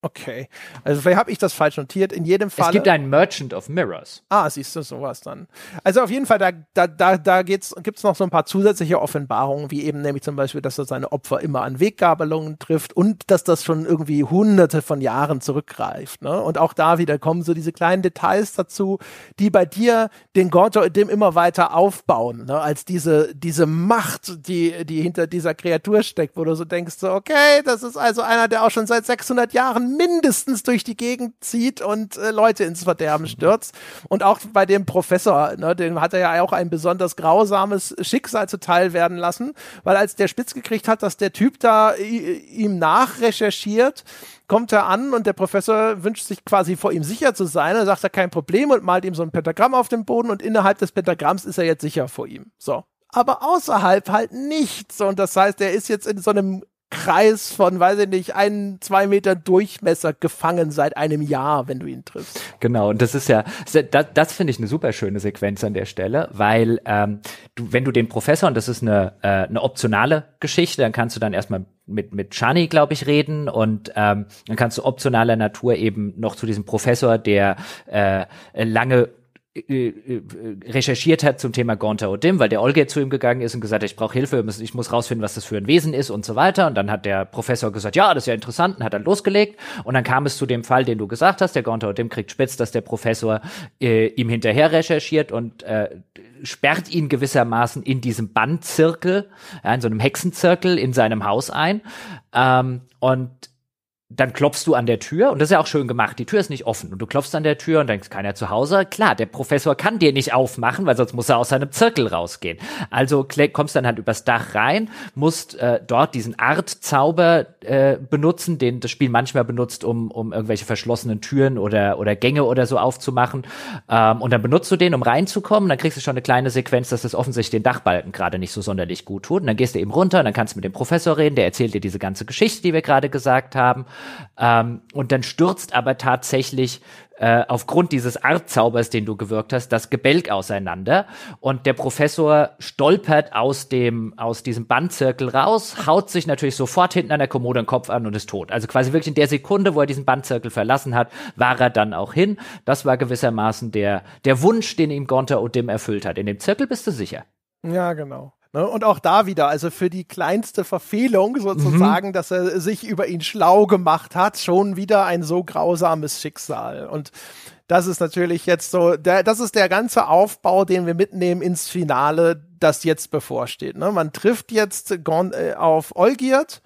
Speaker 1: Okay. Also vielleicht habe ich das falsch notiert. In jedem Fall. Es gibt einen Merchant of Mirrors. Ah, siehst du, sowas dann. Also auf jeden Fall, da, da, da, da gibt es noch so ein paar zusätzliche Offenbarungen, wie eben nämlich zum Beispiel, dass er seine Opfer immer an Weggabelungen trifft und dass das schon irgendwie hunderte von Jahren zurückgreift. Ne? Und auch da wieder kommen so diese kleinen Details dazu, die bei dir den Gonto dem immer weiter aufbauen, ne? als diese, diese Macht, die, die hinter dieser Kreatur steckt, wo du so denkst, so, okay, das ist also einer, der auch schon seit 600 Jahren mindestens durch die Gegend zieht und äh, Leute ins Verderben mhm. stürzt. Und auch bei dem Professor, ne, dem hat er ja auch ein besonders grausames Schicksal zuteil werden lassen, weil als der spitz gekriegt hat, dass der Typ da äh, ihm nachrecherchiert, kommt er an und der Professor wünscht sich quasi vor ihm sicher zu sein. Er sagt er kein Problem und malt ihm so ein Pentagramm auf den Boden und innerhalb des Pentagramms ist er jetzt sicher vor ihm. So. Aber außerhalb halt nichts. Und das heißt, er ist jetzt in so einem Kreis von, weiß ich nicht, ein, zwei Meter Durchmesser gefangen seit einem Jahr, wenn du ihn triffst.
Speaker 2: Genau, und das ist ja, das, das finde ich eine super schöne Sequenz an der Stelle, weil ähm, du, wenn du den Professor, und das ist eine, äh, eine optionale Geschichte, dann kannst du dann erstmal mit, mit Shani, glaube ich, reden und ähm, dann kannst du optionaler Natur eben noch zu diesem Professor, der äh, lange äh, äh, recherchiert hat zum Thema Gonta Odim, weil der Olga zu ihm gegangen ist und gesagt hat, ich brauche Hilfe, ich muss rausfinden, was das für ein Wesen ist und so weiter. Und dann hat der Professor gesagt, ja, das ist ja interessant und hat dann losgelegt. Und dann kam es zu dem Fall, den du gesagt hast, der Gonta Odim kriegt spitz, dass der Professor äh, ihm hinterher recherchiert und äh, sperrt ihn gewissermaßen in diesem Bandzirkel, ja, in so einem Hexenzirkel in seinem Haus ein. Ähm, und dann klopfst du an der Tür und das ist ja auch schön gemacht. Die Tür ist nicht offen und du klopfst an der Tür und denkst, keiner zu Hause. Klar, der Professor kann dir nicht aufmachen, weil sonst muss er aus seinem Zirkel rausgehen. Also kommst dann halt übers Dach rein, musst äh, dort diesen Artzauber äh, benutzen, den das Spiel manchmal benutzt, um, um irgendwelche verschlossenen Türen oder, oder Gänge oder so aufzumachen. Ähm, und dann benutzt du den, um reinzukommen. Dann kriegst du schon eine kleine Sequenz, dass das offensichtlich den Dachbalken gerade nicht so sonderlich gut tut. Und dann gehst du eben runter und dann kannst du mit dem Professor reden, der erzählt dir diese ganze Geschichte, die wir gerade gesagt haben. Ähm, und dann stürzt aber tatsächlich äh, aufgrund dieses Artzaubers, den du gewirkt hast, das Gebälk auseinander. Und der Professor stolpert aus dem, aus diesem Bandzirkel raus, haut sich natürlich sofort hinten an der Kommode den Kopf an und ist tot. Also quasi wirklich in der Sekunde, wo er diesen Bandzirkel verlassen hat, war er dann auch hin. Das war gewissermaßen der, der Wunsch, den ihm Gonter Odim erfüllt hat. In dem Zirkel bist du sicher. Ja, genau.
Speaker 1: Ne? Und auch da wieder, also für die kleinste Verfehlung sozusagen, mhm. dass er sich über ihn schlau gemacht hat, schon wieder ein so grausames Schicksal. Und das ist natürlich jetzt so, der, das ist der ganze Aufbau, den wir mitnehmen ins Finale, das jetzt bevorsteht. Ne? Man trifft jetzt Gon äh, auf Olgiert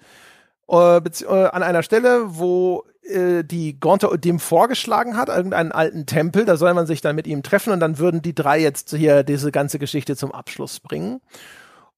Speaker 1: äh, äh, an einer Stelle, wo äh, die Gonta dem vorgeschlagen hat, irgendeinen alten Tempel, da soll man sich dann mit ihm treffen und dann würden die drei jetzt hier diese ganze Geschichte zum Abschluss bringen.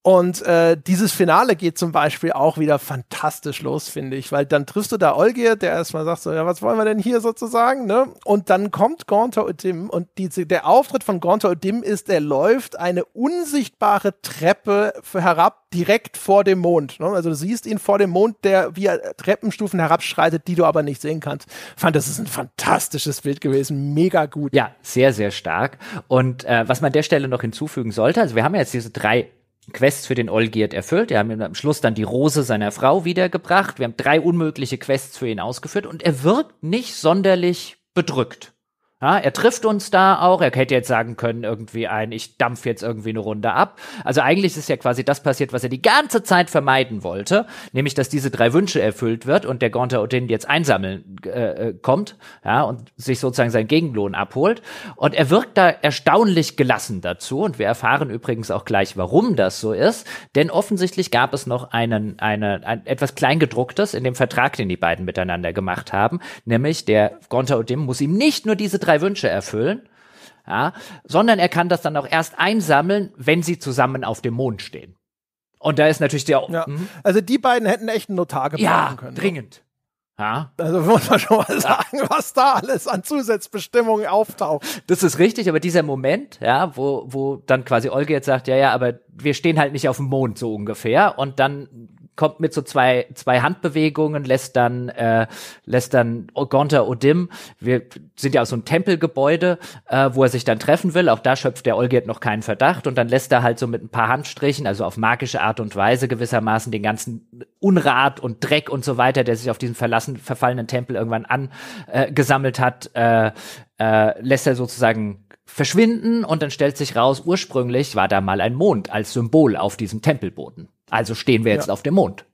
Speaker 1: Und äh, dieses Finale geht zum Beispiel auch wieder fantastisch los, finde ich, weil dann triffst du da Olgier, der erstmal sagt so, ja, was wollen wir denn hier sozusagen, ne? Und dann kommt Gontor Odim und die, der Auftritt von Gontor Odim ist, er läuft eine unsichtbare Treppe herab, direkt vor dem Mond. Ne? Also du siehst ihn vor dem Mond, der via Treppenstufen herabschreitet, die du aber nicht sehen kannst. Ich fand, das ist ein fantastisches
Speaker 2: Bild gewesen, mega gut. Ja, sehr, sehr stark. Und äh, was man der Stelle noch hinzufügen sollte, also wir haben ja jetzt diese drei Quests für den Olgiert erfüllt. Wir haben ihm am Schluss dann die Rose seiner Frau wiedergebracht. Wir haben drei unmögliche Quests für ihn ausgeführt und er wirkt nicht sonderlich bedrückt. Ja, er trifft uns da auch. Er hätte jetzt sagen können, irgendwie ein, ich dampf jetzt irgendwie eine Runde ab. Also eigentlich ist ja quasi das passiert, was er die ganze Zeit vermeiden wollte, nämlich, dass diese drei Wünsche erfüllt wird und der Gonta Odin jetzt einsammeln äh, äh, kommt, ja, und sich sozusagen seinen Gegenlohn abholt. Und er wirkt da erstaunlich gelassen dazu. Und wir erfahren übrigens auch gleich, warum das so ist. Denn offensichtlich gab es noch einen, eine, ein, etwas Kleingedrucktes in dem Vertrag, den die beiden miteinander gemacht haben, nämlich der Gonta Odin muss ihm nicht nur diese drei drei Wünsche erfüllen, ja, sondern er kann das dann auch erst einsammeln, wenn sie zusammen auf dem Mond stehen. Und da ist natürlich der. Ja. Mhm. Also die beiden hätten echt einen Notar gebrauchen ja, können. Ne? Dringend. Ja. Also muss man schon mal sagen, was da alles an Zusatzbestimmungen auftaucht. Das ist richtig, aber dieser Moment, ja, wo, wo dann quasi Olga jetzt sagt, ja, ja, aber wir stehen halt nicht auf dem Mond so ungefähr und dann kommt mit so zwei, zwei Handbewegungen, lässt dann, äh, lässt dann Gonta Odim, wir sind ja aus so einem Tempelgebäude, äh, wo er sich dann treffen will, auch da schöpft der Olgert noch keinen Verdacht und dann lässt er halt so mit ein paar Handstrichen, also auf magische Art und Weise gewissermaßen den ganzen Unrat und Dreck und so weiter, der sich auf diesem verlassen, verfallenen Tempel irgendwann angesammelt äh, hat, äh, äh, lässt er sozusagen verschwinden und dann stellt sich raus, ursprünglich war da mal ein Mond als Symbol auf diesem Tempelboden. Also stehen wir jetzt ja. auf dem Mond.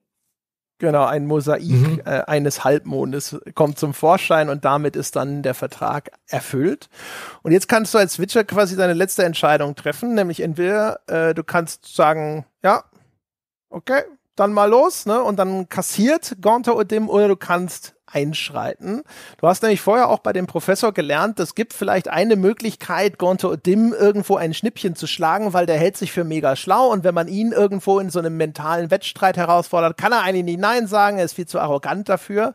Speaker 1: Genau, ein Mosaik mhm. äh, eines Halbmondes kommt zum Vorschein und damit ist dann der Vertrag erfüllt. Und jetzt kannst du als Witcher quasi deine letzte Entscheidung treffen, nämlich entweder äh, du kannst sagen, ja, okay, dann mal los, ne? Und dann kassiert Gonta Odim oder du kannst einschreiten. Du hast nämlich vorher auch bei dem Professor gelernt, es gibt vielleicht eine Möglichkeit, Gonto Dim irgendwo ein Schnippchen zu schlagen, weil der hält sich für mega schlau und wenn man ihn irgendwo in so einem mentalen Wettstreit herausfordert, kann er eigentlich nicht Nein sagen, er ist viel zu arrogant dafür.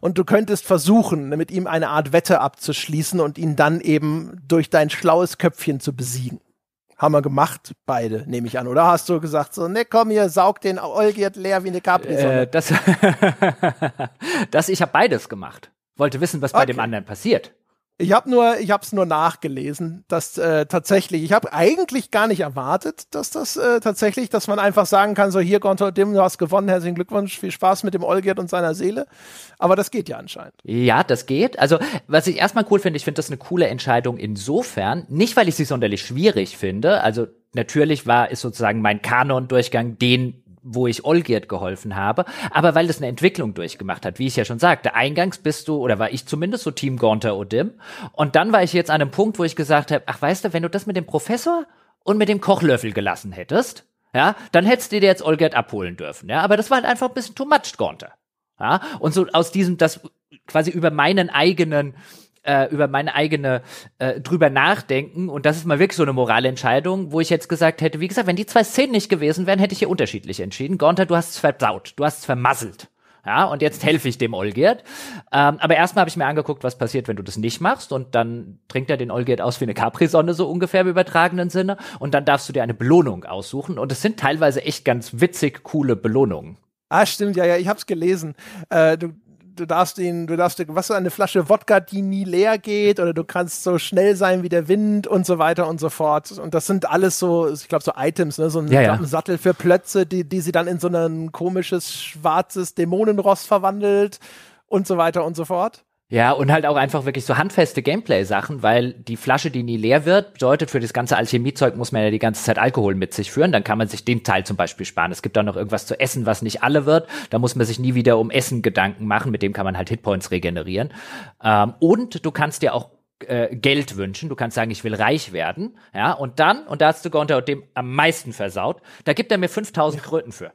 Speaker 1: Und du könntest versuchen, mit ihm eine Art Wette abzuschließen und ihn dann eben durch dein schlaues Köpfchen zu besiegen. Haben wir gemacht, beide, nehme ich an. Oder hast du gesagt so, ne, komm hier, saug den Olgiert leer wie eine capri Äh,
Speaker 2: das, das, ich habe beides gemacht. Wollte wissen, was okay. bei dem anderen passiert.
Speaker 1: Ich habe nur, ich habe es nur nachgelesen, dass äh, tatsächlich, ich habe eigentlich gar nicht erwartet, dass das äh, tatsächlich, dass man einfach sagen kann, so hier Gontor Dim, du hast gewonnen, herzlichen Glückwunsch, viel Spaß mit dem Olgert und seiner Seele. Aber das geht ja anscheinend.
Speaker 2: Ja, das geht. Also was ich erstmal cool finde, ich finde das eine coole Entscheidung insofern, nicht weil ich sie sonderlich schwierig finde. Also natürlich war ist sozusagen mein Kanon-Durchgang den wo ich Olgiert geholfen habe, aber weil das eine Entwicklung durchgemacht hat, wie ich ja schon sagte. Eingangs bist du, oder war ich zumindest so Team Gaunter Odim. Und dann war ich jetzt an einem Punkt, wo ich gesagt habe, ach weißt du, wenn du das mit dem Professor und mit dem Kochlöffel gelassen hättest, ja, dann hättest du dir jetzt Olgiert abholen dürfen, ja. Aber das war halt einfach ein bisschen too much, Gaunter. Ja, und so aus diesem, das quasi über meinen eigenen äh, über meine eigene äh, drüber nachdenken. Und das ist mal wirklich so eine Moralentscheidung, wo ich jetzt gesagt hätte, wie gesagt, wenn die zwei Szenen nicht gewesen wären, hätte ich hier unterschiedlich entschieden. Gonta, du hast es versaut, du hast es vermasselt. Ja, und jetzt helfe ich dem Olgierd. Ähm, aber erstmal habe ich mir angeguckt, was passiert, wenn du das nicht machst. Und dann trinkt er den Olgierd aus wie eine Capri-Sonne, so ungefähr im übertragenen Sinne. Und dann darfst du dir eine Belohnung aussuchen. Und es sind teilweise echt ganz witzig coole Belohnungen. Ah, stimmt, ja, ja, ich hab's gelesen. Äh, du, du darfst ihn, du darfst, was ist eine Flasche Wodka, die nie leer
Speaker 1: geht, oder du kannst so schnell sein wie der Wind und so weiter und so fort. Und das sind alles so, ich glaube, so Items, ne? so ein, ja, ja. Sattel für Plötze, die, die sie dann in so ein komisches, schwarzes Dämonenross verwandelt und so weiter und so fort.
Speaker 2: Ja, und halt auch einfach wirklich so handfeste Gameplay-Sachen, weil die Flasche, die nie leer wird, bedeutet, für das ganze Alchemiezeug muss man ja die ganze Zeit Alkohol mit sich führen. Dann kann man sich den Teil zum Beispiel sparen. Es gibt da noch irgendwas zu essen, was nicht alle wird. Da muss man sich nie wieder um Essen Gedanken machen. Mit dem kann man halt Hitpoints regenerieren. Ähm, und du kannst dir auch äh, Geld wünschen. Du kannst sagen, ich will reich werden. Ja, und dann, und da hast du Gonter dem am meisten versaut, da gibt er mir 5000 Kröten für.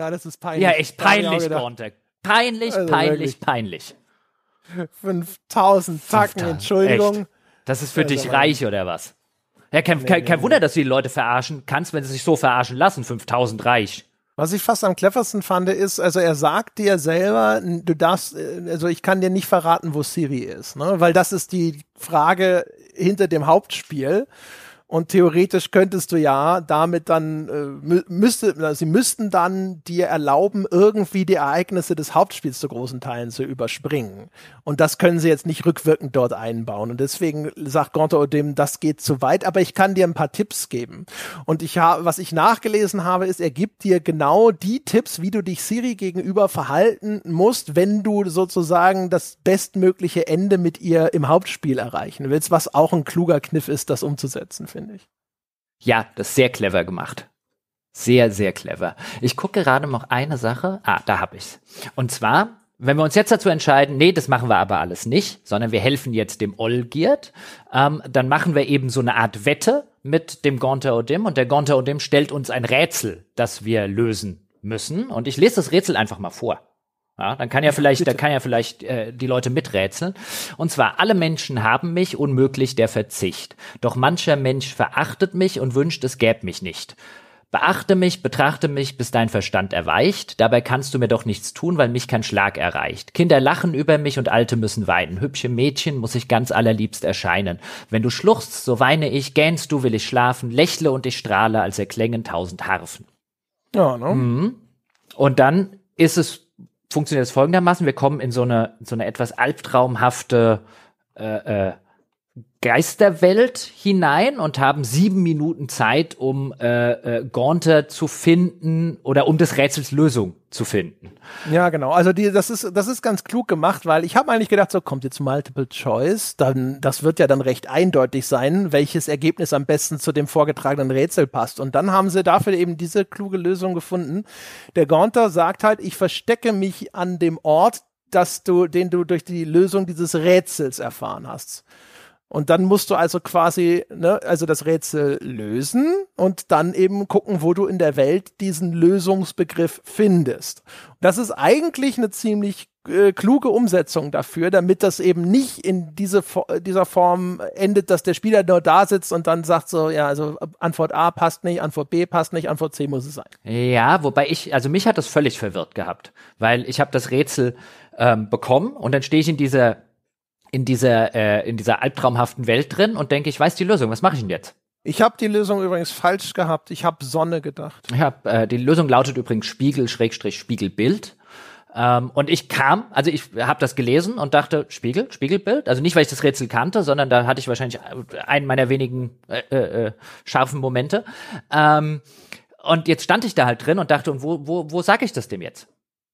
Speaker 1: Ja, das ist peinlich. Ja, echt peinlich, Gonter. Peinlich, also peinlich, wirklich. peinlich. 5000 Tacken, Entschuldigung. Echt?
Speaker 2: Das ist für also dich reich oder was? Ja, kein, nee, kein, kein nee, Wunder, nee. dass du die Leute verarschen kannst, wenn sie sich so verarschen lassen. 5000 reich.
Speaker 1: Was ich fast am cleversten fand, ist, also er sagt dir selber, du darfst, äh, also ich kann dir nicht verraten, wo Siri ist, ne? Weil das ist die Frage hinter dem Hauptspiel. Und theoretisch könntest du ja damit dann, äh, müsste, sie müssten dann dir erlauben, irgendwie die Ereignisse des Hauptspiels zu großen Teilen zu überspringen. Und das können sie jetzt nicht rückwirkend dort einbauen. Und deswegen sagt Gonto dem, das geht zu weit, aber ich kann dir ein paar Tipps geben. Und ich habe, was ich nachgelesen habe, ist, er gibt dir genau die Tipps, wie du dich Siri gegenüber verhalten musst, wenn du sozusagen das bestmögliche Ende mit ihr im Hauptspiel erreichen willst, was auch ein kluger Kniff ist, das umzusetzen, finde finde ich.
Speaker 2: Ja, das ist sehr clever gemacht. Sehr, sehr clever. Ich gucke gerade noch eine Sache. Ah, da habe ich's. Und zwar, wenn wir uns jetzt dazu entscheiden, nee, das machen wir aber alles nicht, sondern wir helfen jetzt dem Olgiert, ähm, dann machen wir eben so eine Art Wette mit dem Gonta Odim und der Gonta Odim stellt uns ein Rätsel, das wir lösen müssen. Und ich lese das Rätsel einfach mal vor. Ja, dann kann ja vielleicht, dann kann ja vielleicht äh, die Leute miträtseln. Und zwar alle Menschen haben mich, unmöglich der Verzicht. Doch mancher Mensch verachtet mich und wünscht, es gäb mich nicht. Beachte mich, betrachte mich, bis dein Verstand erweicht. Dabei kannst du mir doch nichts tun, weil mich kein Schlag erreicht. Kinder lachen über mich und Alte müssen weinen. Hübsche Mädchen muss ich ganz allerliebst erscheinen. Wenn du schluchzt, so weine ich, gähnst du, will ich schlafen, lächle und ich strahle, als erklängen tausend Harfen. Ja, ne? Mhm. Und dann ist es funktioniert es folgendermaßen, wir kommen in so eine, so eine etwas albtraumhafte äh, äh, Geisterwelt hinein und haben sieben Minuten Zeit, um äh, äh, Gaunter zu finden oder um des Rätsels Lösung zu finden.
Speaker 1: Ja, genau. Also die, das ist das ist ganz klug gemacht, weil ich habe eigentlich gedacht, so kommt jetzt Multiple Choice, dann das wird ja dann recht eindeutig sein, welches Ergebnis am besten zu dem vorgetragenen Rätsel passt. Und dann haben sie dafür eben diese kluge Lösung gefunden. Der Gaunter sagt halt, ich verstecke mich an dem Ort, dass du, den du durch die Lösung dieses Rätsels erfahren hast. Und dann musst du also quasi, ne, also das Rätsel lösen und dann eben gucken, wo du in der Welt diesen Lösungsbegriff findest. Das ist eigentlich eine ziemlich äh, kluge Umsetzung dafür, damit das eben nicht in diese dieser Form endet, dass der Spieler nur da sitzt und dann sagt so, ja, also Antwort A passt nicht, Antwort B passt nicht, Antwort C muss es sein.
Speaker 2: Ja, wobei ich, also mich hat das völlig verwirrt gehabt, weil ich habe das Rätsel ähm, bekommen und dann stehe ich in dieser in dieser, äh, in dieser albtraumhaften Welt drin und denke, ich weiß die Lösung, was mache ich denn jetzt? Ich habe die Lösung übrigens falsch gehabt. Ich habe
Speaker 1: Sonne gedacht.
Speaker 2: Ich hab, äh, die Lösung lautet übrigens Spiegel, Schrägstrich, Spiegelbild. Ähm, und ich kam, also ich habe das gelesen und dachte, Spiegel, Spiegelbild. Also nicht, weil ich das Rätsel kannte, sondern da hatte ich wahrscheinlich einen meiner wenigen äh, äh, äh scharfen Momente. Ähm, und jetzt stand ich da halt drin und dachte, und wo, wo, wo sage ich das dem jetzt?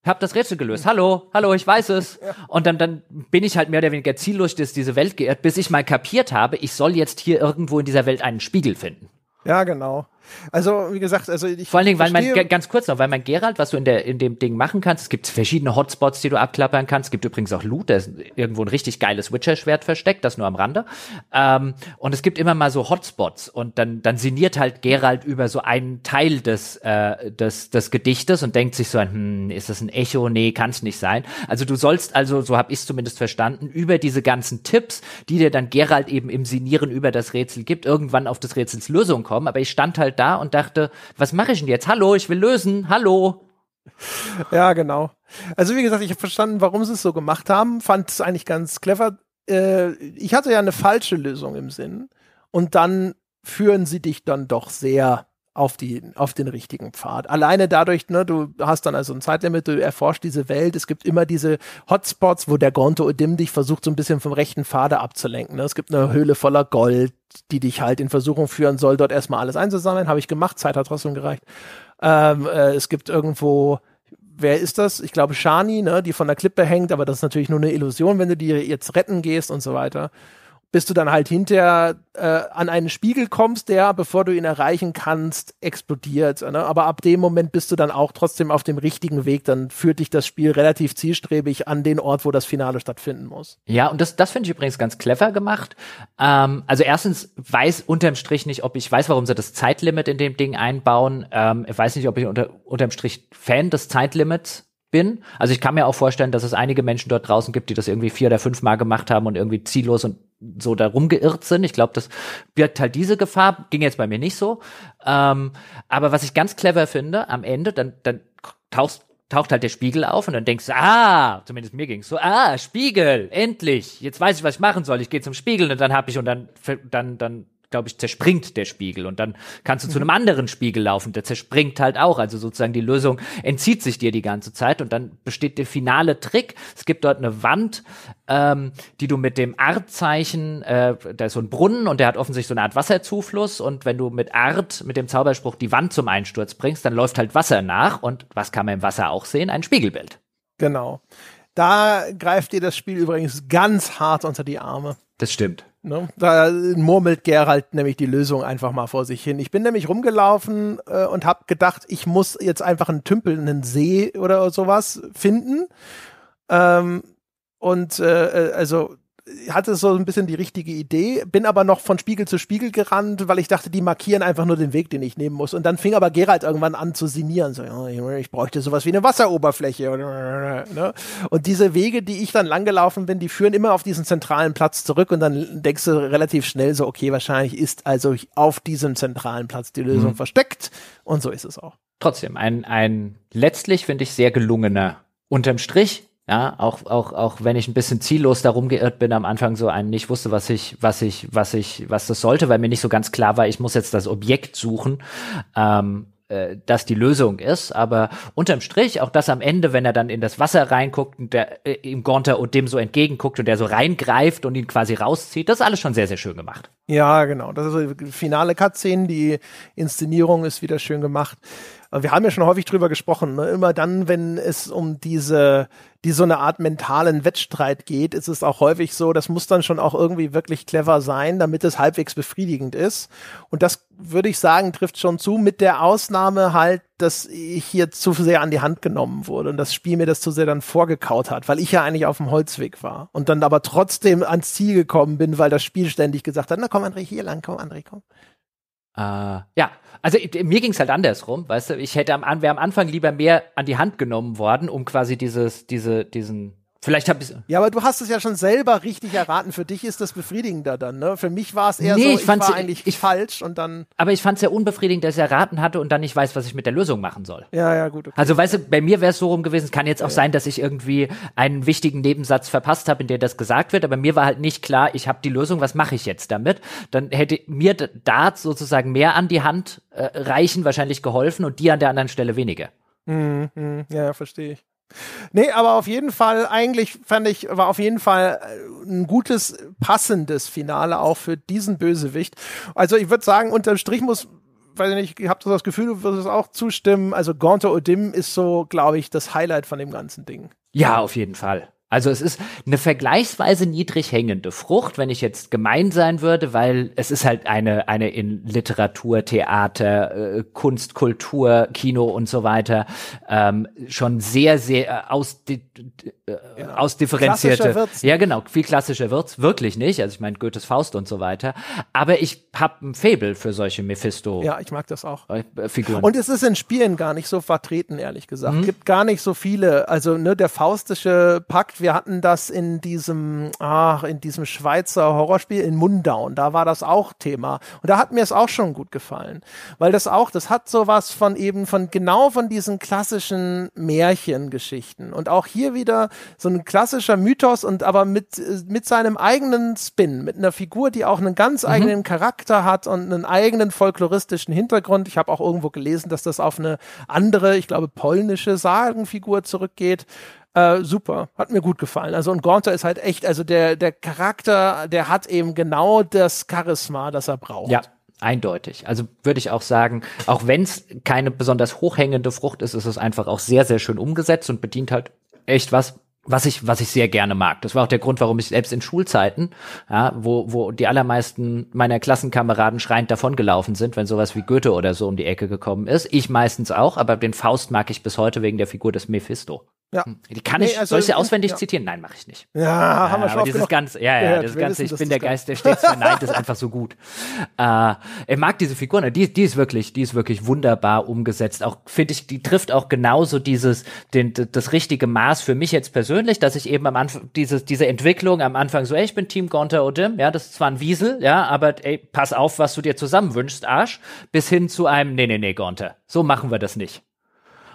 Speaker 2: habe das Rätsel gelöst. Hallo, hallo, ich weiß es. Und dann, dann bin ich halt mehr oder weniger ziellos durch diese Welt geirrt, bis ich mal kapiert habe, ich soll jetzt hier irgendwo in dieser Welt einen Spiegel finden.
Speaker 1: Ja, genau. Also, wie gesagt, also ich. Vor allen Dingen, weil man,
Speaker 2: ganz kurz noch, weil man Gerald, was du in, der, in dem Ding machen kannst, es gibt verschiedene Hotspots, die du abklappern kannst. Es gibt übrigens auch Loot, da ist irgendwo ein richtig geiles Witcher-Schwert versteckt, das nur am Rande. Ähm, und es gibt immer mal so Hotspots und dann, dann sinniert halt Gerald über so einen Teil des, äh, des, des Gedichtes und denkt sich so hm, ist das ein Echo? Nee, kann es nicht sein. Also du sollst also, so habe ich es zumindest verstanden, über diese ganzen Tipps, die dir dann Gerald eben im Sinieren über das Rätsel gibt, irgendwann auf des Rätsels Lösung kommen. Aber ich stand halt da und dachte, was mache ich denn jetzt? Hallo, ich will lösen, hallo. Ja, genau.
Speaker 1: Also wie gesagt, ich habe verstanden, warum sie es so gemacht haben, fand es eigentlich ganz clever. Äh, ich hatte ja eine falsche Lösung im Sinn und dann führen sie dich dann doch sehr auf, die, auf den richtigen Pfad. Alleine dadurch, ne, du hast dann also ein Zeitlimit, du erforscht diese Welt. Es gibt immer diese Hotspots, wo der Gonto Odim dich versucht, so ein bisschen vom rechten Pfade abzulenken. Ne? Es gibt eine Höhle voller Gold, die dich halt in Versuchung führen soll, dort erstmal alles einzusammeln. Habe ich gemacht, Zeit hat trotzdem gereicht. Ähm, äh, es gibt irgendwo wer ist das? Ich glaube Shani, ne, die von der Klippe hängt, aber das ist natürlich nur eine Illusion, wenn du die jetzt retten gehst und so weiter bis du dann halt hinter äh, an einen Spiegel kommst, der, bevor du ihn erreichen kannst, explodiert. Ne? Aber ab dem Moment bist du dann auch trotzdem auf dem richtigen Weg. Dann führt dich das Spiel relativ zielstrebig an den Ort, wo das Finale stattfinden muss.
Speaker 2: Ja, und das, das finde ich übrigens ganz clever gemacht. Ähm, also erstens weiß unterm Strich nicht, ob ich weiß, warum sie das Zeitlimit in dem Ding einbauen. Ähm, ich weiß nicht, ob ich unter, unterm Strich Fan des Zeitlimits bin. Also ich kann mir auch vorstellen, dass es einige Menschen dort draußen gibt, die das irgendwie vier oder fünfmal gemacht haben und irgendwie ziellos und so da rumgeirrt sind. Ich glaube, das birgt halt diese Gefahr. Ging jetzt bei mir nicht so. Ähm, aber was ich ganz clever finde, am Ende, dann, dann tauchst taucht halt der Spiegel auf und dann denkst du, ah, zumindest mir ging's so, ah, Spiegel, endlich, jetzt weiß ich, was ich machen soll, ich gehe zum Spiegel und dann hab ich und dann, dann, dann glaube ich, zerspringt der Spiegel und dann kannst du mhm. zu einem anderen Spiegel laufen, der zerspringt halt auch. Also sozusagen die Lösung entzieht sich dir die ganze Zeit und dann besteht der finale Trick. Es gibt dort eine Wand, ähm, die du mit dem Artzeichen, äh, da ist so ein Brunnen und der hat offensichtlich so eine Art Wasserzufluss und wenn du mit Art, mit dem Zauberspruch die Wand zum Einsturz bringst, dann läuft halt Wasser nach und was kann man im Wasser auch sehen? Ein Spiegelbild.
Speaker 1: Genau. Da greift dir das Spiel übrigens ganz hart unter die Arme. Das stimmt. Ne? Da murmelt Gerald nämlich die Lösung einfach mal vor sich hin. Ich bin nämlich rumgelaufen äh, und habe gedacht, ich muss jetzt einfach einen Tümpel, einen See oder sowas finden. Ähm, und äh, äh also hatte so ein bisschen die richtige Idee, bin aber noch von Spiegel zu Spiegel gerannt, weil ich dachte, die markieren einfach nur den Weg, den ich nehmen muss. Und dann fing aber Gerald irgendwann an zu sinieren. So, ich bräuchte sowas wie eine Wasseroberfläche. Ne? Und diese Wege, die ich dann langgelaufen bin, die führen immer auf diesen zentralen Platz zurück und dann denkst du relativ schnell so, okay, wahrscheinlich ist also auf diesem zentralen Platz die Lösung mhm. versteckt. Und so ist es auch.
Speaker 2: Trotzdem, ein, ein letztlich finde ich sehr gelungener, unterm Strich ja, auch, auch, auch wenn ich ein bisschen ziellos darum geirrt bin am Anfang, so einem nicht wusste, was ich, was ich, was ich, was das sollte, weil mir nicht so ganz klar war, ich muss jetzt das Objekt suchen, ähm, äh, das die Lösung ist. Aber unterm Strich, auch das am Ende, wenn er dann in das Wasser reinguckt und der, äh, ihm Gonter und dem so entgegenguckt und der so reingreift und ihn quasi rauszieht, das ist alles schon sehr, sehr schön gemacht.
Speaker 1: Ja, genau. Das ist die finale Cutscene, die Inszenierung ist wieder schön gemacht. Äh, wir haben ja schon häufig drüber gesprochen, ne? immer dann, wenn es um diese, die so eine Art mentalen Wettstreit geht, ist es auch häufig so, das muss dann schon auch irgendwie wirklich clever sein, damit es halbwegs befriedigend ist. Und das würde ich sagen, trifft schon zu, mit der Ausnahme halt, dass ich hier zu sehr an die Hand genommen wurde und das Spiel mir das zu sehr dann vorgekaut hat, weil ich ja eigentlich auf dem Holzweg war und dann aber trotzdem ans Ziel gekommen bin, weil das Spiel ständig gesagt hat, na komm André, hier lang, komm André, komm.
Speaker 2: Äh, ja, also mir ging es halt andersrum, weißt du, ich hätte am, wäre am Anfang lieber mehr an die Hand genommen worden, um quasi dieses, diese, diesen Vielleicht habe ich.
Speaker 1: Ja, aber du hast es ja schon selber richtig erraten. Für dich ist das befriedigender dann, ne? Für mich war es eher nee, so, ich, ich war eigentlich ich, falsch und dann.
Speaker 2: Aber ich fand es ja unbefriedigend, dass ich erraten hatte und dann nicht weiß, was ich mit der Lösung machen soll. Ja, ja, gut. Okay. Also, weißt du, bei mir wäre es so rum gewesen. Es kann jetzt auch ja. sein, dass ich irgendwie einen wichtigen Nebensatz verpasst habe, in der das gesagt wird. Aber mir war halt nicht klar, ich habe die Lösung. Was mache ich jetzt damit? Dann hätte mir da sozusagen mehr an die Hand äh, reichen wahrscheinlich geholfen und die an der anderen Stelle weniger.
Speaker 1: Mhm, mhm. ja, verstehe ich. Nee, aber auf jeden Fall, eigentlich fand ich, war auf jeden Fall äh, ein gutes, passendes Finale auch für diesen Bösewicht. Also ich würde sagen, unterm Strich muss, weiß ich nicht, ich habe das Gefühl, du würdest es auch zustimmen. Also Gonto Odim ist so, glaube ich, das Highlight von dem ganzen Ding.
Speaker 2: Ja, auf jeden Fall. Also es ist eine vergleichsweise niedrig hängende Frucht, wenn ich jetzt gemein sein würde, weil es ist halt eine, eine in Literatur, Theater, äh, Kunst, Kultur, Kino und so weiter ähm, schon sehr, sehr äh, aus, äh, genau. ausdifferenzierte. Ja, genau, viel klassischer wird's wirklich nicht. Also ich meine Goethes Faust und so weiter. Aber ich hab ein Faible für solche Mephisto. Ja, ich mag das auch. Äh, Figuren. Und es
Speaker 1: ist in Spielen gar nicht so vertreten, ehrlich gesagt. Mhm. Gibt gar nicht so viele. Also ne, der faustische Pakt gemacht. Wir hatten das in diesem, ach, in diesem Schweizer Horrorspiel in Mundown. Da war das auch Thema. Und da hat mir es auch schon gut gefallen. Weil das auch, das hat sowas von eben, von genau von diesen klassischen Märchengeschichten. Und auch hier wieder so ein klassischer Mythos und aber mit, äh, mit seinem eigenen Spin, mit einer Figur, die auch einen ganz mhm. eigenen Charakter hat und einen eigenen folkloristischen Hintergrund. Ich habe auch irgendwo gelesen, dass das auf eine andere, ich glaube, polnische Sagenfigur zurückgeht. Äh, super, hat mir gut gefallen. Also und Gonter ist halt echt, also der, der Charakter, der hat eben genau das Charisma, das er braucht.
Speaker 2: Ja, eindeutig. Also würde ich auch sagen, auch wenn es keine besonders hochhängende Frucht ist, ist es einfach auch sehr, sehr schön umgesetzt und bedient halt echt was, was ich, was ich sehr gerne mag. Das war auch der Grund, warum ich selbst in Schulzeiten, ja, wo, wo die allermeisten meiner Klassenkameraden schreiend davongelaufen sind, wenn sowas wie Goethe oder so um die Ecke gekommen ist. Ich meistens auch, aber den Faust mag ich bis heute wegen der Figur des Mephisto. Ja. Hm, die kann nee, ich, also, soll ich sie auswendig ja. zitieren? Nein, mache ich nicht. Ja, ja haben wir schon aber dieses ganze, ja, ja, das ganze, ich bin der Geist, der stets verneint, ist einfach so gut. Äh, ich mag diese Figur, ne? die, die ist wirklich, die ist wirklich wunderbar umgesetzt. Auch, finde ich, die trifft auch genauso dieses, den, das richtige Maß für mich jetzt persönlich persönlich, dass ich eben am Anfang diese, diese Entwicklung am Anfang so, ey, ich bin Team Gonta Odim, ja, das ist zwar ein Wiesel, ja, aber ey, pass auf, was du dir zusammen wünschst, Arsch, bis hin zu einem, nee, nee, nee, Gonta, so machen wir das nicht.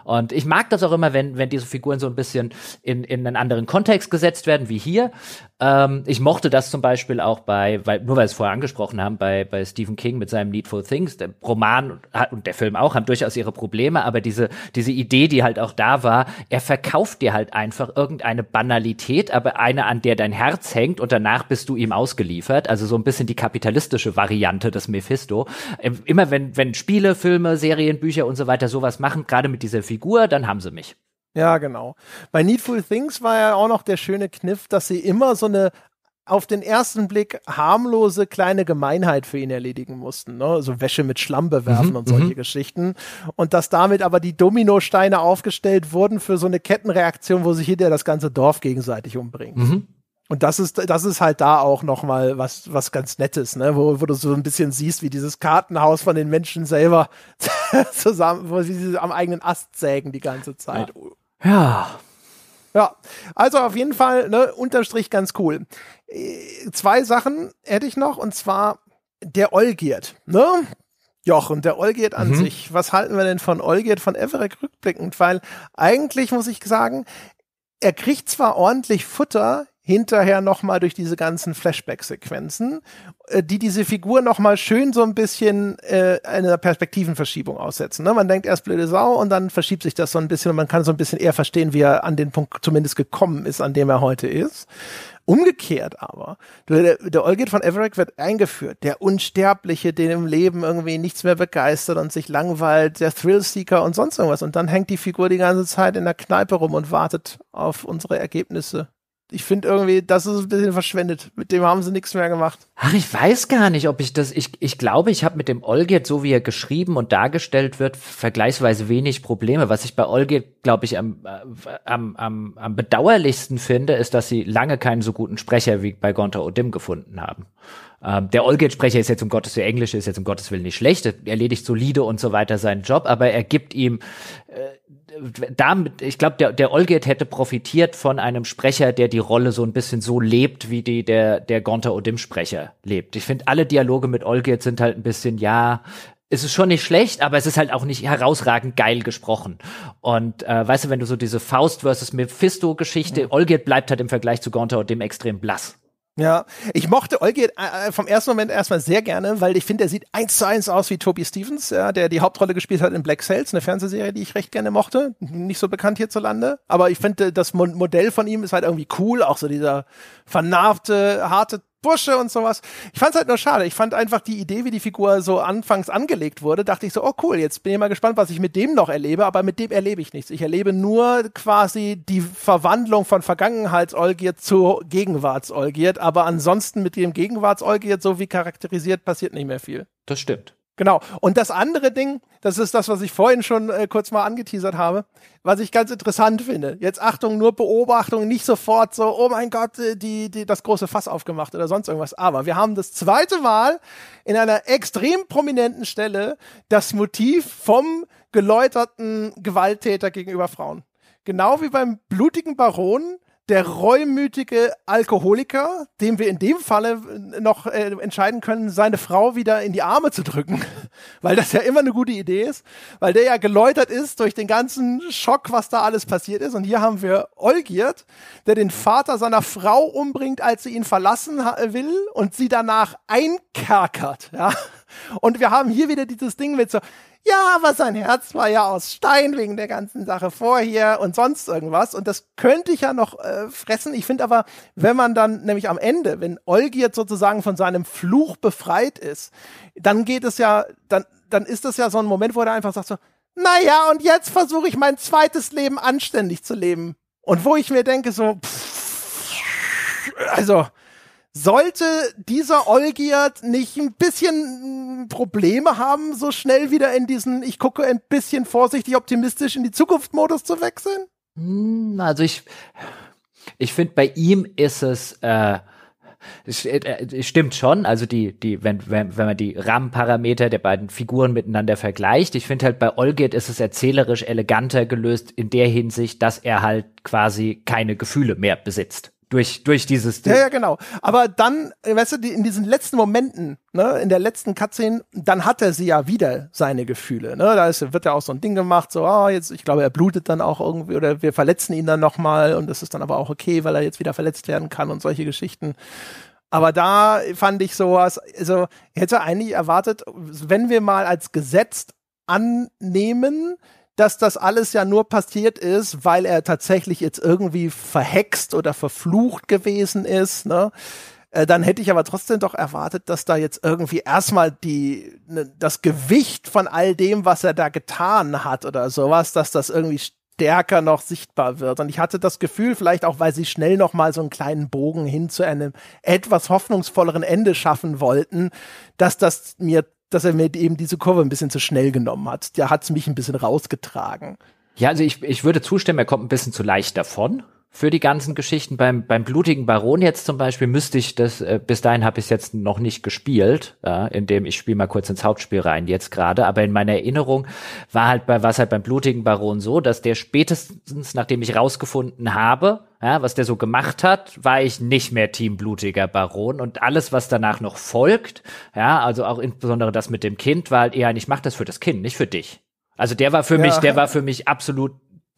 Speaker 2: Und ich mag das auch immer, wenn, wenn diese Figuren so ein bisschen in, in einen anderen Kontext gesetzt werden, wie hier. Ähm, ich mochte das zum Beispiel auch bei, weil, nur weil wir es vorher angesprochen haben, bei, bei Stephen King mit seinem Needful Things. Der Roman und, und der Film auch haben durchaus ihre Probleme, aber diese, diese Idee, die halt auch da war, er verkauft dir halt einfach irgendeine Banalität, aber eine, an der dein Herz hängt und danach bist du ihm ausgeliefert. Also so ein bisschen die kapitalistische Variante des Mephisto. Äh, immer wenn, wenn Spiele, Filme, Serien, Bücher und so weiter sowas machen, gerade mit dieser Figur, dann haben sie mich.
Speaker 1: Ja, genau. Bei Needful Things war ja auch noch der schöne Kniff, dass sie immer so eine auf den ersten Blick harmlose kleine Gemeinheit für ihn erledigen mussten. Ne? Also Wäsche mit Schlamm bewerfen mhm, und solche m mhm. -m. Geschichten. Und dass damit aber die Dominosteine aufgestellt wurden für so eine Kettenreaktion, wo sich hinterher das ganze Dorf gegenseitig umbringt. Mhm. Und das ist, das ist halt da auch nochmal was, was ganz Nettes, ne? wo, wo du so ein bisschen siehst, wie dieses Kartenhaus von den Menschen selber zusammen, wo sie am eigenen Ast sägen die ganze Zeit. Halt, oh. Ja. Ja, also auf jeden Fall, ne, unterstrich ganz cool. Äh, zwei Sachen hätte ich noch, und zwar der Olgiert, ne? Jochen, der Olgiert an mhm. sich. Was halten wir denn von Olgiert von Everett rückblickend? Weil eigentlich muss ich sagen, er kriegt zwar ordentlich Futter, hinterher noch mal durch diese ganzen Flashback-Sequenzen, äh, die diese Figur noch mal schön so ein bisschen äh, einer Perspektivenverschiebung aussetzen. Ne? Man denkt erst blöde Sau und dann verschiebt sich das so ein bisschen und man kann so ein bisschen eher verstehen, wie er an den Punkt zumindest gekommen ist, an dem er heute ist. Umgekehrt aber, der, Olgit von Everett wird eingeführt, der Unsterbliche, den im Leben irgendwie nichts mehr begeistert und sich langweilt, der Thrillseeker und sonst irgendwas. Und dann hängt die Figur die ganze Zeit in der Kneipe rum und wartet auf unsere Ergebnisse ich finde irgendwie, das ist ein bisschen verschwendet. Mit dem haben sie nichts mehr
Speaker 2: gemacht. Ach, ich weiß gar nicht, ob ich das. Ich, ich glaube, ich habe mit dem Olgit, so wie er geschrieben und dargestellt wird, vergleichsweise wenig Probleme. Was ich bei Olgit, glaube ich, am, äh, am, am, am bedauerlichsten finde, ist, dass sie lange keinen so guten Sprecher wie bei Gonta Odim gefunden haben. Ähm, der olgit sprecher ist jetzt um Gottes Willen, Englisch ist jetzt um Gottes Willen nicht schlecht, erledigt solide und so weiter seinen Job, aber er gibt ihm. Äh, damit, ich glaube, der, der Olgert hätte profitiert von einem Sprecher, der die Rolle so ein bisschen so lebt, wie die der, der Gonter Odim-Sprecher lebt. Ich finde, alle Dialoge mit Olgert sind halt ein bisschen, ja, es ist schon nicht schlecht, aber es ist halt auch nicht herausragend geil gesprochen. Und äh, weißt du, wenn du so diese Faust versus Mephisto-Geschichte, mhm. Olgert bleibt halt im Vergleich zu Gonta Odim extrem blass.
Speaker 1: Ja, ich mochte Olgi äh, äh, vom ersten Moment erstmal sehr gerne, weil ich finde, er sieht eins zu eins aus wie Toby Stevens, ja, der die Hauptrolle gespielt hat in Black Sails, eine Fernsehserie, die ich recht gerne mochte. Nicht so bekannt hierzulande, aber ich finde, das Modell von ihm ist halt irgendwie cool, auch so dieser vernarbte, harte Busche und sowas. Ich fand es halt nur schade. Ich fand einfach die Idee, wie die Figur so anfangs angelegt wurde, dachte ich so, oh cool, jetzt bin ich mal gespannt, was ich mit dem noch erlebe, aber mit dem erlebe ich nichts. Ich erlebe nur quasi die Verwandlung von vergangenheits Vergangenheitsolgiert zu gegenwarts Gegenwartsolgiert, aber ansonsten mit dem gegenwarts Gegenwartsolgiert, so wie charakterisiert, passiert nicht mehr viel. Das stimmt. Genau. Und das andere Ding, das ist das, was ich vorhin schon äh, kurz mal angeteasert habe, was ich ganz interessant finde. Jetzt Achtung, nur Beobachtung, nicht sofort so, oh mein Gott, äh, die, die, das große Fass aufgemacht oder sonst irgendwas. Aber wir haben das zweite Mal in einer extrem prominenten Stelle das Motiv vom geläuterten Gewalttäter gegenüber Frauen. Genau wie beim blutigen Baron der reumütige Alkoholiker, dem wir in dem Falle noch äh, entscheiden können, seine Frau wieder in die Arme zu drücken, weil das ja immer eine gute Idee ist, weil der ja geläutert ist durch den ganzen Schock, was da alles passiert ist. Und hier haben wir Olgiert, der den Vater seiner Frau umbringt, als sie ihn verlassen will und sie danach einkerkert, ja. Und wir haben hier wieder dieses Ding mit so, ja, aber sein Herz war ja aus Stein wegen der ganzen Sache vorher und sonst irgendwas. Und das könnte ich ja noch äh, fressen. Ich finde aber, wenn man dann nämlich am Ende, wenn Olgier sozusagen von seinem Fluch befreit ist, dann geht es ja, dann, dann ist das ja so ein Moment, wo er einfach sagt so, naja, und jetzt versuche ich mein zweites Leben anständig zu leben. Und wo ich mir denke so, pff, also, sollte dieser Olgierd nicht ein bisschen mm, Probleme haben, so schnell wieder in diesen, ich gucke ein bisschen vorsichtig optimistisch in die Zukunft-Modus zu wechseln?
Speaker 2: Hm, also ich, ich finde, bei ihm ist es, äh, äh Stimmt schon, also die, die, wenn, wenn, wenn man die Rahmenparameter der beiden Figuren miteinander vergleicht, ich finde halt bei Olgit ist es erzählerisch eleganter gelöst in der Hinsicht, dass er halt quasi keine Gefühle mehr besitzt durch, durch dieses. Ja,
Speaker 1: ja, genau. Aber dann, weißt du, die, in diesen letzten Momenten, ne, in der letzten Cutscene, dann hat er sie ja wieder seine Gefühle. Ne? Da ist, wird ja auch so ein Ding gemacht, so, ah, oh, jetzt, ich glaube, er blutet dann auch irgendwie oder wir verletzen ihn dann nochmal und das ist dann aber auch okay, weil er jetzt wieder verletzt werden kann und solche Geschichten. Aber da fand ich sowas, also hätte eigentlich erwartet, wenn wir mal als gesetzt annehmen, dass das alles ja nur passiert ist, weil er tatsächlich jetzt irgendwie verhext oder verflucht gewesen ist, ne? Äh, dann hätte ich aber trotzdem doch erwartet, dass da jetzt irgendwie erstmal die, ne, das Gewicht von all dem, was er da getan hat oder sowas, dass das irgendwie stärker noch sichtbar wird. Und ich hatte das Gefühl, vielleicht auch, weil sie schnell noch mal so einen kleinen Bogen hin zu einem etwas hoffnungsvolleren Ende schaffen wollten, dass das mir dass er mir eben diese Kurve ein bisschen zu schnell genommen hat. Der hat es mich ein bisschen rausgetragen.
Speaker 2: Ja, also ich, ich würde zustimmen, er kommt ein bisschen zu leicht davon für die ganzen Geschichten. Beim, beim blutigen Baron jetzt zum Beispiel müsste ich das, äh, bis dahin habe ich jetzt noch nicht gespielt, ja, indem ich spiele mal kurz ins Hauptspiel rein jetzt gerade, aber in meiner Erinnerung war halt bei was halt beim blutigen Baron so, dass der spätestens, nachdem ich rausgefunden habe, ja, was der so gemacht hat, war ich nicht mehr Team blutiger Baron und alles, was danach noch folgt, ja, also auch insbesondere das mit dem Kind, war halt eher, ich mache das für das Kind, nicht für dich. Also der war für ja. mich, der war für mich absolut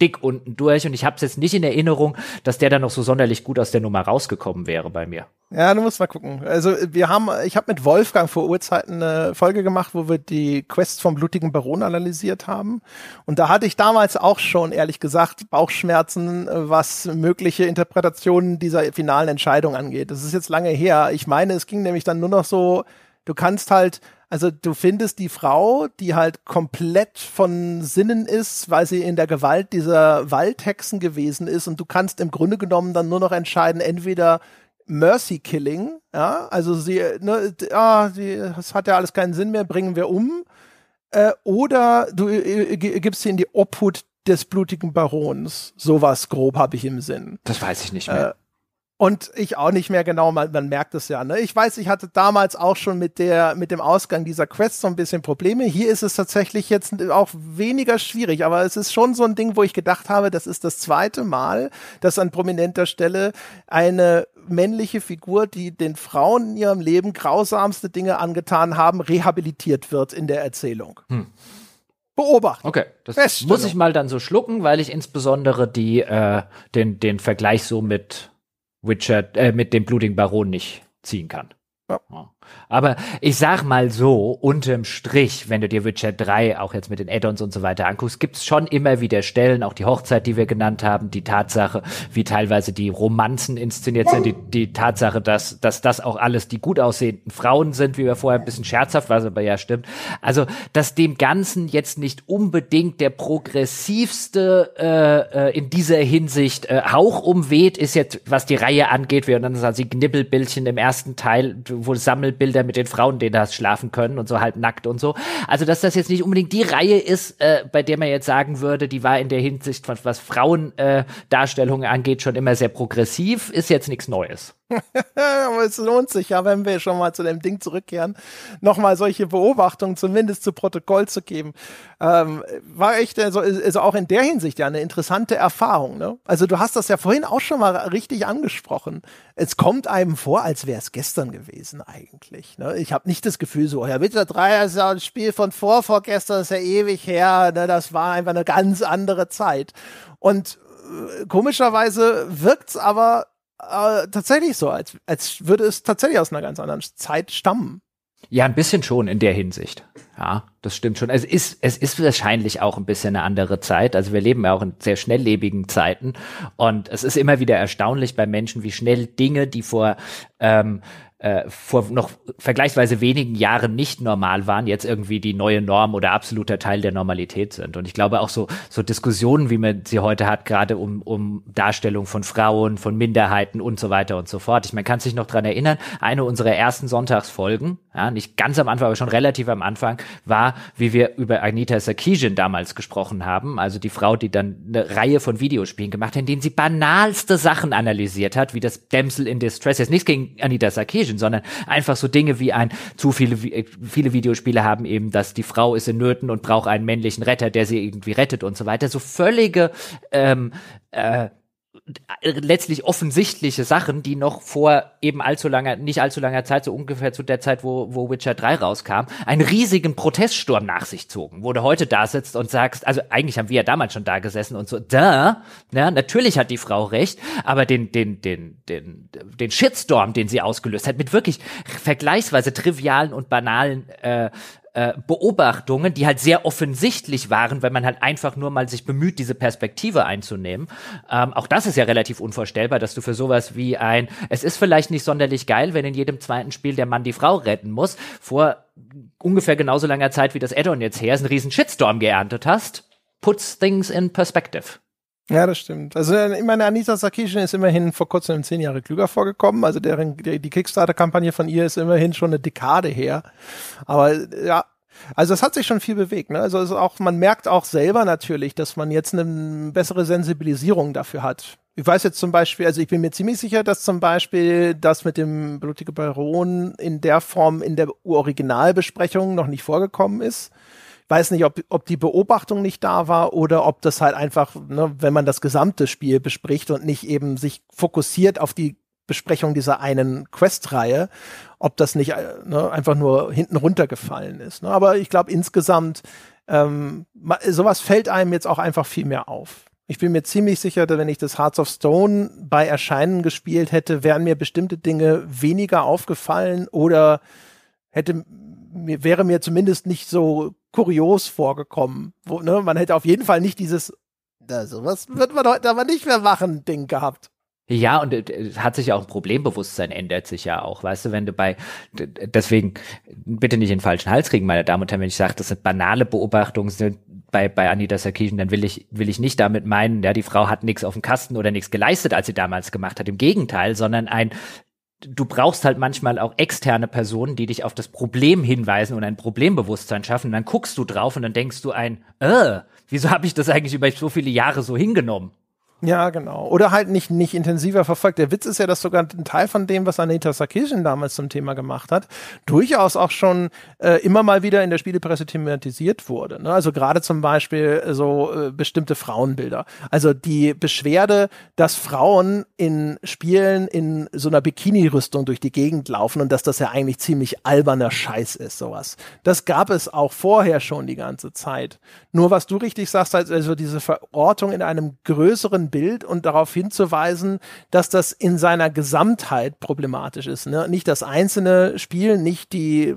Speaker 2: dick unten durch und ich habe es jetzt nicht in Erinnerung, dass der dann noch so sonderlich gut aus der Nummer rausgekommen wäre bei mir.
Speaker 1: Ja, du musst mal gucken. Also wir haben, ich habe mit Wolfgang vor Urzeiten eine Folge gemacht, wo wir die Quest vom blutigen Baron analysiert haben und da hatte ich damals auch schon ehrlich gesagt Bauchschmerzen, was mögliche Interpretationen dieser finalen Entscheidung angeht. Das ist jetzt lange her. Ich meine, es ging nämlich dann nur noch so du kannst halt, also du findest die Frau, die halt komplett von Sinnen ist, weil sie in der Gewalt dieser Waldhexen gewesen ist und du kannst im Grunde genommen dann nur noch entscheiden, entweder Mercy Killing, ja, also sie, ne, ah, sie, das hat ja alles keinen Sinn mehr, bringen wir um, äh, oder du äh, äh gibst sie in die Obhut des blutigen Barons. Sowas grob habe ich im Sinn.
Speaker 2: Das weiß ich nicht mehr. Äh,
Speaker 1: und ich auch nicht mehr genau, man, man merkt es ja. Ne? Ich weiß, ich hatte damals auch schon mit, der, mit dem Ausgang dieser Quest so ein bisschen Probleme. Hier ist es tatsächlich jetzt auch weniger schwierig, aber es ist schon so ein Ding, wo ich gedacht habe, das ist das zweite Mal, dass an prominenter Stelle eine männliche Figur, die den Frauen in ihrem Leben grausamste Dinge angetan haben, rehabilitiert wird in der Erzählung.
Speaker 2: Hm. Beobachten. Okay, das muss ich mal dann so schlucken, weil ich insbesondere die, äh, den, den Vergleich so mit Richard, äh, mit dem blutigen Baron nicht ziehen kann. Ja. Aber ich sag mal so, unterm Strich, wenn du dir Witcher 3 auch jetzt mit den Add-ons und so weiter anguckst, gibt's schon immer wieder Stellen, auch die Hochzeit, die wir genannt haben, die Tatsache, wie teilweise die Romanzen inszeniert sind, die, die Tatsache, dass, dass das auch alles die gut aussehenden Frauen sind, wie wir vorher ein bisschen scherzhaft, was aber ja stimmt. Also, dass dem Ganzen jetzt nicht unbedingt der progressivste äh, äh in dieser Hinsicht äh, Hauch umweht, ist jetzt, was die Reihe angeht, wir dann sagen sie Knibbelbildchen im ersten Teil wo Sammelbilder mit den Frauen, denen das schlafen können und so halt nackt und so. Also, dass das jetzt nicht unbedingt die Reihe ist, äh, bei der man jetzt sagen würde, die war in der Hinsicht, was, was Frauendarstellungen äh, angeht, schon immer sehr progressiv, ist jetzt nichts Neues.
Speaker 1: Aber es lohnt sich ja, wenn wir schon mal zu dem Ding zurückkehren, nochmal solche Beobachtungen zumindest zu Protokoll zu geben. Ähm, war echt, also, also auch in der Hinsicht ja eine interessante Erfahrung. Ne? Also du hast das ja vorhin auch schon mal richtig angesprochen. Es kommt einem vor, als wäre es gestern gewesen eigentlich. Ne? Ich habe nicht das Gefühl so, ja, bitte, drei ist ja ein Spiel von vor, vorgestern ist ja ewig her. Ne? Das war einfach eine ganz andere Zeit. Und äh, komischerweise wirkt's aber äh, tatsächlich so, als, als würde es tatsächlich aus einer ganz anderen
Speaker 2: Zeit stammen. Ja, ein bisschen schon in der Hinsicht. Ja, das stimmt schon. Es ist, es ist wahrscheinlich auch ein bisschen eine andere Zeit. Also wir leben ja auch in sehr schnelllebigen Zeiten. Und es ist immer wieder erstaunlich bei Menschen, wie schnell Dinge, die vor ähm, äh, vor noch vergleichsweise wenigen Jahren nicht normal waren, jetzt irgendwie die neue Norm oder absoluter Teil der Normalität sind. Und ich glaube auch so, so Diskussionen, wie man sie heute hat, gerade um, um Darstellung von Frauen, von Minderheiten und so weiter und so fort. Ich, man kann sich noch dran erinnern, eine unserer ersten Sonntagsfolgen, ja, nicht ganz am Anfang, aber schon relativ am Anfang, war, wie wir über Anita Sarkeesian damals gesprochen haben, also die Frau, die dann eine Reihe von Videospielen gemacht hat, in denen sie banalste Sachen analysiert hat, wie das Dämsel in Distress. Jetzt nichts gegen Anita Sarkeesian, Engine, sondern einfach so Dinge wie ein, zu viele, äh, viele Videospiele haben eben, dass die Frau ist in Nöten und braucht einen männlichen Retter, der sie irgendwie rettet und so weiter. So völlige ähm, äh, äh, letztlich offensichtliche Sachen, die noch vor eben allzu langer, nicht allzu langer Zeit, so ungefähr zu der Zeit, wo, wo Witcher 3 rauskam, einen riesigen Proteststurm nach sich zogen, wo du heute da sitzt und sagst, also eigentlich haben wir ja damals schon da gesessen und so, da, ja, natürlich hat die Frau recht, aber den, den, den, den, den Shitstorm, den sie ausgelöst hat, mit wirklich vergleichsweise trivialen und banalen äh, äh, Beobachtungen, die halt sehr offensichtlich waren, wenn man halt einfach nur mal sich bemüht, diese Perspektive einzunehmen. Ähm, auch das ist ja relativ unvorstellbar, dass du für sowas wie ein, es ist vielleicht nicht sonderlich geil, wenn in jedem zweiten Spiel der Mann die Frau retten muss, vor ungefähr genauso langer Zeit wie das Addon jetzt her, ist einen riesen Shitstorm geerntet hast. Puts things in perspective.
Speaker 1: Ja, das stimmt. Also äh, ich meine, Anita Sarkeesian ist immerhin vor kurzem zehn Jahre klüger vorgekommen. Also deren die Kickstarter-Kampagne von ihr ist immerhin schon eine Dekade her. Aber äh, ja, also es hat sich schon viel bewegt. Ne? Also es also ist auch, man merkt auch selber natürlich, dass man jetzt eine bessere Sensibilisierung dafür hat. Ich weiß jetzt zum Beispiel, also ich bin mir ziemlich sicher, dass zum Beispiel das mit dem blutige Baron in der Form in der Originalbesprechung noch nicht vorgekommen ist weiß nicht, ob, ob die Beobachtung nicht da war oder ob das halt einfach, ne, wenn man das gesamte Spiel bespricht und nicht eben sich fokussiert auf die Besprechung dieser einen Quest-Reihe, ob das nicht äh, ne, einfach nur hinten runtergefallen ist. Ne? Aber ich glaube insgesamt, ähm, sowas fällt einem jetzt auch einfach viel mehr auf. Ich bin mir ziemlich sicher, dass wenn ich das Hearts of Stone bei Erscheinen gespielt hätte, wären mir bestimmte Dinge weniger aufgefallen oder hätte mir, wäre mir zumindest nicht so kurios vorgekommen. Wo, ne? Man hätte auf jeden Fall nicht dieses, na, sowas wird man heute aber nicht mehr machen, Ding
Speaker 2: gehabt. Ja, und äh, hat sich ja auch ein Problembewusstsein, ändert sich ja auch. Weißt du, wenn du bei, deswegen bitte nicht den falschen Hals kriegen, meine Damen und Herren, wenn ich sage, das sind banale Beobachtungen, sind ne, bei, bei Anita Sarkeesian, dann will ich, will ich nicht damit meinen, ja, die Frau hat nichts auf dem Kasten oder nichts geleistet, als sie damals gemacht hat. Im Gegenteil, sondern ein, du brauchst halt manchmal auch externe Personen, die dich auf das Problem hinweisen und ein Problembewusstsein schaffen. Und dann guckst du drauf und dann denkst du ein, äh, wieso habe ich das eigentlich über so viele Jahre so hingenommen?
Speaker 1: Ja, genau. Oder halt nicht, nicht intensiver verfolgt. Der Witz ist ja, dass sogar ein Teil von dem, was Anita Sarkeesian damals zum Thema gemacht hat, durchaus auch schon äh, immer mal wieder in der Spielepresse thematisiert wurde. Ne? Also gerade zum Beispiel äh, so äh, bestimmte Frauenbilder. Also die Beschwerde, dass Frauen in Spielen in so einer Bikini-Rüstung durch die Gegend laufen und dass das ja eigentlich ziemlich alberner Scheiß ist, sowas. Das gab es auch vorher schon die ganze Zeit. Nur was du richtig sagst, also, also diese Verortung in einem größeren Bild und darauf hinzuweisen, dass das in seiner Gesamtheit problematisch ist. Ne? Nicht das einzelne Spiel, nicht die äh,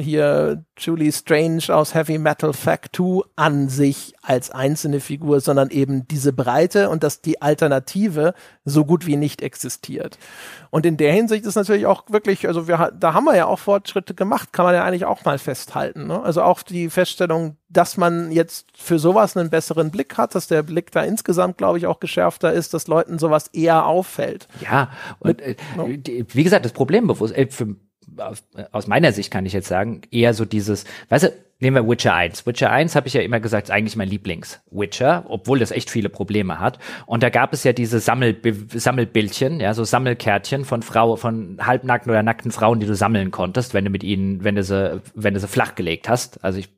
Speaker 1: hier Julie Strange aus Heavy Metal Fact 2 an sich als einzelne Figur, sondern eben diese Breite und dass die Alternative so gut wie nicht existiert. Und in der Hinsicht ist natürlich auch wirklich, also wir, da haben wir ja auch Fortschritte gemacht, kann man ja eigentlich auch mal festhalten. Ne? Also auch die Feststellung, dass man jetzt für sowas einen besseren Blick hat, dass der Blick da insgesamt, glaube ich, auch geschärfter ist, dass Leuten sowas eher auffällt.
Speaker 2: Ja, und äh, wie gesagt, das Problembewusst, äh, für, aus, äh, aus meiner Sicht kann ich jetzt sagen, eher so dieses, weißt du, Nehmen wir Witcher 1. Witcher 1 habe ich ja immer gesagt, ist eigentlich mein Lieblings-Witcher, obwohl das echt viele Probleme hat. Und da gab es ja diese Sammelb Sammelbildchen, ja, so Sammelkärtchen von Frau, von halbnackten oder nackten Frauen, die du sammeln konntest, wenn du mit ihnen, wenn du sie, wenn du sie flachgelegt hast. Also ich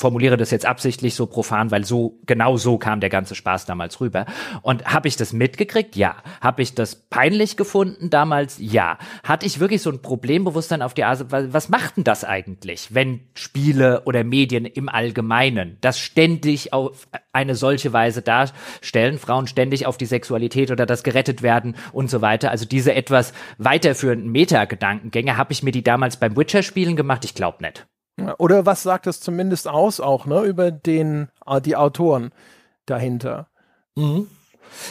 Speaker 2: formuliere das jetzt absichtlich so profan, weil so genau so kam der ganze Spaß damals rüber. Und habe ich das mitgekriegt? Ja. Habe ich das peinlich gefunden damals? Ja. Hatte ich wirklich so ein Problembewusstsein auf die Ase? Was macht denn das eigentlich, wenn Spiele oder Medien im Allgemeinen das ständig auf eine solche Weise darstellen, Frauen ständig auf die Sexualität oder das gerettet werden und so weiter. Also diese etwas weiterführenden Meta-Gedankengänge, habe ich mir die damals beim Witcher-Spielen gemacht? Ich glaube nicht.
Speaker 1: Oder was sagt das zumindest aus auch, ne, über den, äh, die Autoren dahinter?
Speaker 2: Mhm.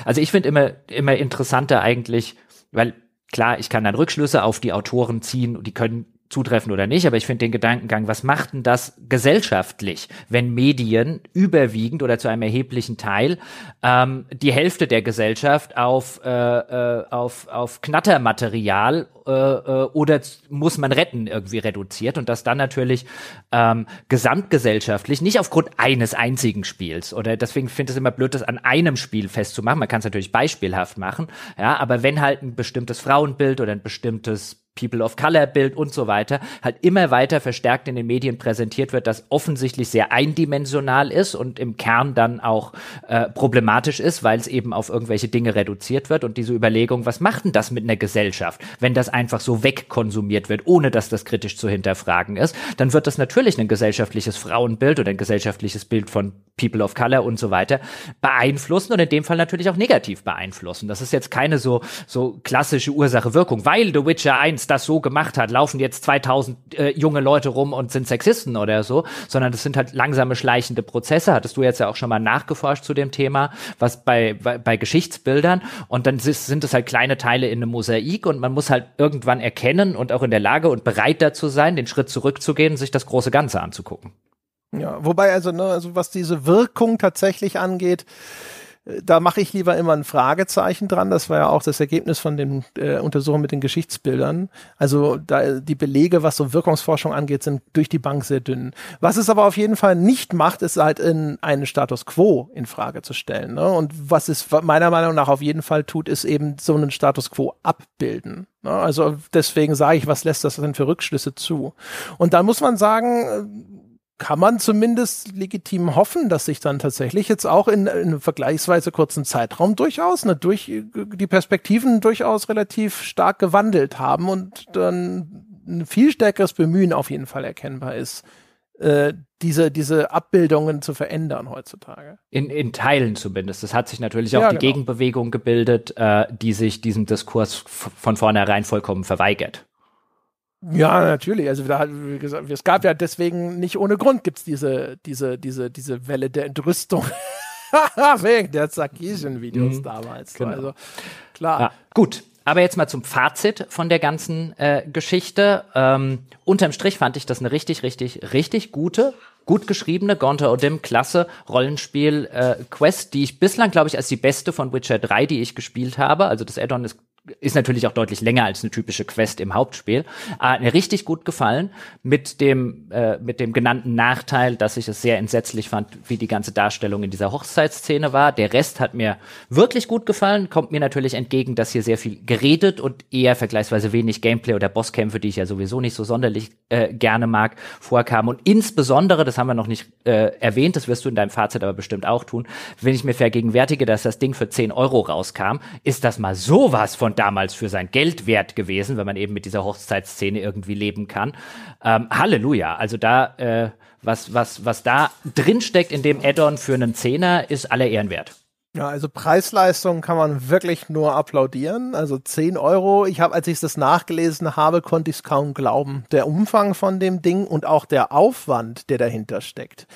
Speaker 2: Also ich finde immer, immer interessanter eigentlich, weil klar, ich kann dann Rückschlüsse auf die Autoren ziehen und die können zutreffen oder nicht, aber ich finde den Gedankengang, was macht denn das gesellschaftlich, wenn Medien überwiegend oder zu einem erheblichen Teil ähm, die Hälfte der Gesellschaft auf, äh, äh auf, auf Knattermaterial äh, äh oder muss man retten irgendwie reduziert und das dann natürlich ähm, gesamtgesellschaftlich, nicht aufgrund eines einzigen Spiels oder deswegen finde ich es immer blöd, das an einem Spiel festzumachen, man kann es natürlich beispielhaft machen, ja, aber wenn halt ein bestimmtes Frauenbild oder ein bestimmtes People of Color Bild und so weiter halt immer weiter verstärkt in den Medien präsentiert wird, das offensichtlich sehr eindimensional ist und im Kern dann auch äh, problematisch ist, weil es eben auf irgendwelche Dinge reduziert wird und diese Überlegung, was macht denn das mit einer Gesellschaft, wenn das einfach so wegkonsumiert wird, ohne dass das kritisch zu hinterfragen ist, dann wird das natürlich ein gesellschaftliches Frauenbild oder ein gesellschaftliches Bild von People of Color und so weiter beeinflussen und in dem Fall natürlich auch negativ beeinflussen. Das ist jetzt keine so so klassische Ursache Wirkung, weil The Witcher 1 Koblenz das so gemacht hat, laufen jetzt 2000 äh, junge Leute rum und sind Sexisten oder so, sondern das sind halt langsame schleichende Prozesse. Hattest du jetzt ja auch schon mal nachgeforscht zu dem Thema, was bei, bei, bei Geschichtsbildern und dann sind es halt kleine Teile in einem Mosaik und man muss halt irgendwann erkennen und auch in der Lage und bereit dazu sein, den Schritt zurückzugehen, sich das große Ganze anzugucken.
Speaker 1: Ja, wobei also, ne, also was diese Wirkung tatsächlich angeht, da mache ich lieber immer ein Fragezeichen dran. Das war ja auch das Ergebnis von den äh, Untersuchungen mit den Geschichtsbildern. Also da, die Belege, was so Wirkungsforschung angeht, sind durch die Bank sehr dünn. Was es aber auf jeden Fall nicht macht, ist halt in einen Status Quo in Frage zu stellen. Ne? Und was es meiner Meinung nach auf jeden Fall tut, ist eben so einen Status Quo abbilden. Ne? Also deswegen sage ich, was lässt das denn für Rückschlüsse zu? Und da muss man sagen, kann man zumindest legitim hoffen, dass sich dann tatsächlich jetzt auch in, in einem vergleichsweise kurzen Zeitraum durchaus ne, durch, die Perspektiven durchaus relativ stark gewandelt haben und dann ein viel stärkeres Bemühen auf jeden Fall erkennbar ist, äh, diese, diese Abbildungen zu verändern heutzutage.
Speaker 2: In, in Teilen zumindest. Es hat sich natürlich auch ja, die genau. Gegenbewegung gebildet, äh, die sich diesem Diskurs von vornherein vollkommen verweigert.
Speaker 1: Ja, natürlich. Also da, wie gesagt, es gab ja deswegen nicht ohne Grund gibt es diese, diese, diese, diese Welle der Entrüstung. Wegen der Sarkisian-Videos mhm. damals. Genau. Also
Speaker 2: klar. Ja, gut. Aber jetzt mal zum Fazit von der ganzen äh, Geschichte. Ähm, unterm Strich fand ich das eine richtig, richtig, richtig gute, gut geschriebene Gonta Odim Klasse Rollenspiel äh, Quest, die ich bislang, glaube ich, als die beste von Witcher 3, die ich gespielt habe. Also das Addon ist ist natürlich auch deutlich länger als eine typische Quest im Hauptspiel. Äh, mir richtig gut gefallen mit dem äh, mit dem genannten Nachteil, dass ich es sehr entsetzlich fand, wie die ganze Darstellung in dieser Hochzeitsszene war. Der Rest hat mir wirklich gut gefallen. Kommt mir natürlich entgegen, dass hier sehr viel geredet und eher vergleichsweise wenig Gameplay oder Bosskämpfe, die ich ja sowieso nicht so sonderlich äh, gerne mag, vorkamen. Und insbesondere, das haben wir noch nicht äh, erwähnt, das wirst du in deinem Fazit aber bestimmt auch tun, wenn ich mir vergegenwärtige, dass das Ding für 10 Euro rauskam, ist das mal sowas von schon damals für sein Geld wert gewesen, wenn man eben mit dieser Hochzeitsszene irgendwie leben kann. Ähm, Halleluja. Also da, äh, was, was, was da drinsteckt in dem Add-on für einen Zehner, ist aller Ehren wert.
Speaker 1: Ja, also Preisleistung kann man wirklich nur applaudieren. Also 10 Euro. Ich habe, als ich das nachgelesen habe, konnte ich es kaum glauben. Der Umfang von dem Ding und auch der Aufwand, der dahinter steckt.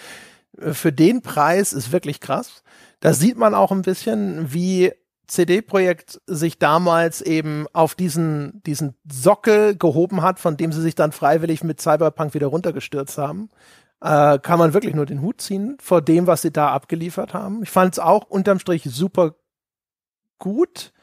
Speaker 1: Äh, für den Preis ist wirklich krass. Da sieht man auch ein bisschen, wie CD-Projekt sich damals eben auf diesen, diesen Sockel gehoben hat, von dem sie sich dann freiwillig mit Cyberpunk wieder runtergestürzt haben, äh, kann man wirklich nur den Hut ziehen vor dem, was sie da abgeliefert haben. Ich fand es auch unterm Strich super gut.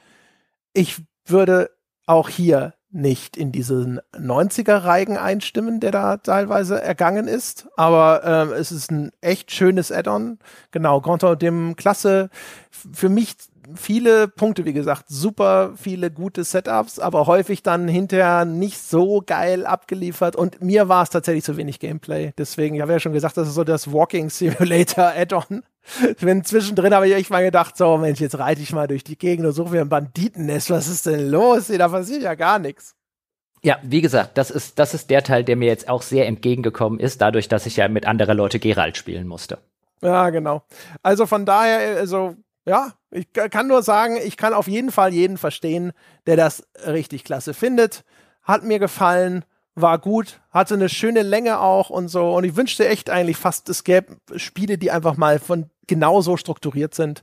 Speaker 1: Ich würde auch hier nicht in diesen 90er-Reigen einstimmen, der da teilweise ergangen ist. Aber ähm, es ist ein echt schönes Add-on. Genau, Grand dem klasse. Für mich viele Punkte, wie gesagt, super viele gute Setups, aber häufig dann hinterher nicht so geil abgeliefert. Und mir war es tatsächlich zu wenig Gameplay. Deswegen, ich habe ja schon gesagt, das ist so das Walking Simulator Add-on. Wenn zwischendrin habe ich echt mal gedacht, so Mensch, jetzt reite ich mal durch die Gegend und suche mir ein Banditennest. Was ist denn los? da passiert ja gar nichts.
Speaker 2: Ja, wie gesagt, das ist, das ist der Teil, der mir jetzt auch sehr entgegengekommen ist, dadurch, dass ich ja mit anderer Leute Geralt spielen musste.
Speaker 1: Ja, genau. Also von daher, äh, also ja, ich kann nur sagen, ich kann auf jeden Fall jeden verstehen, der das richtig klasse findet. Hat mir gefallen, war gut, hatte eine schöne Länge auch und so. Und ich wünschte echt eigentlich fast, es gäbe Spiele, die einfach mal von genau so strukturiert sind.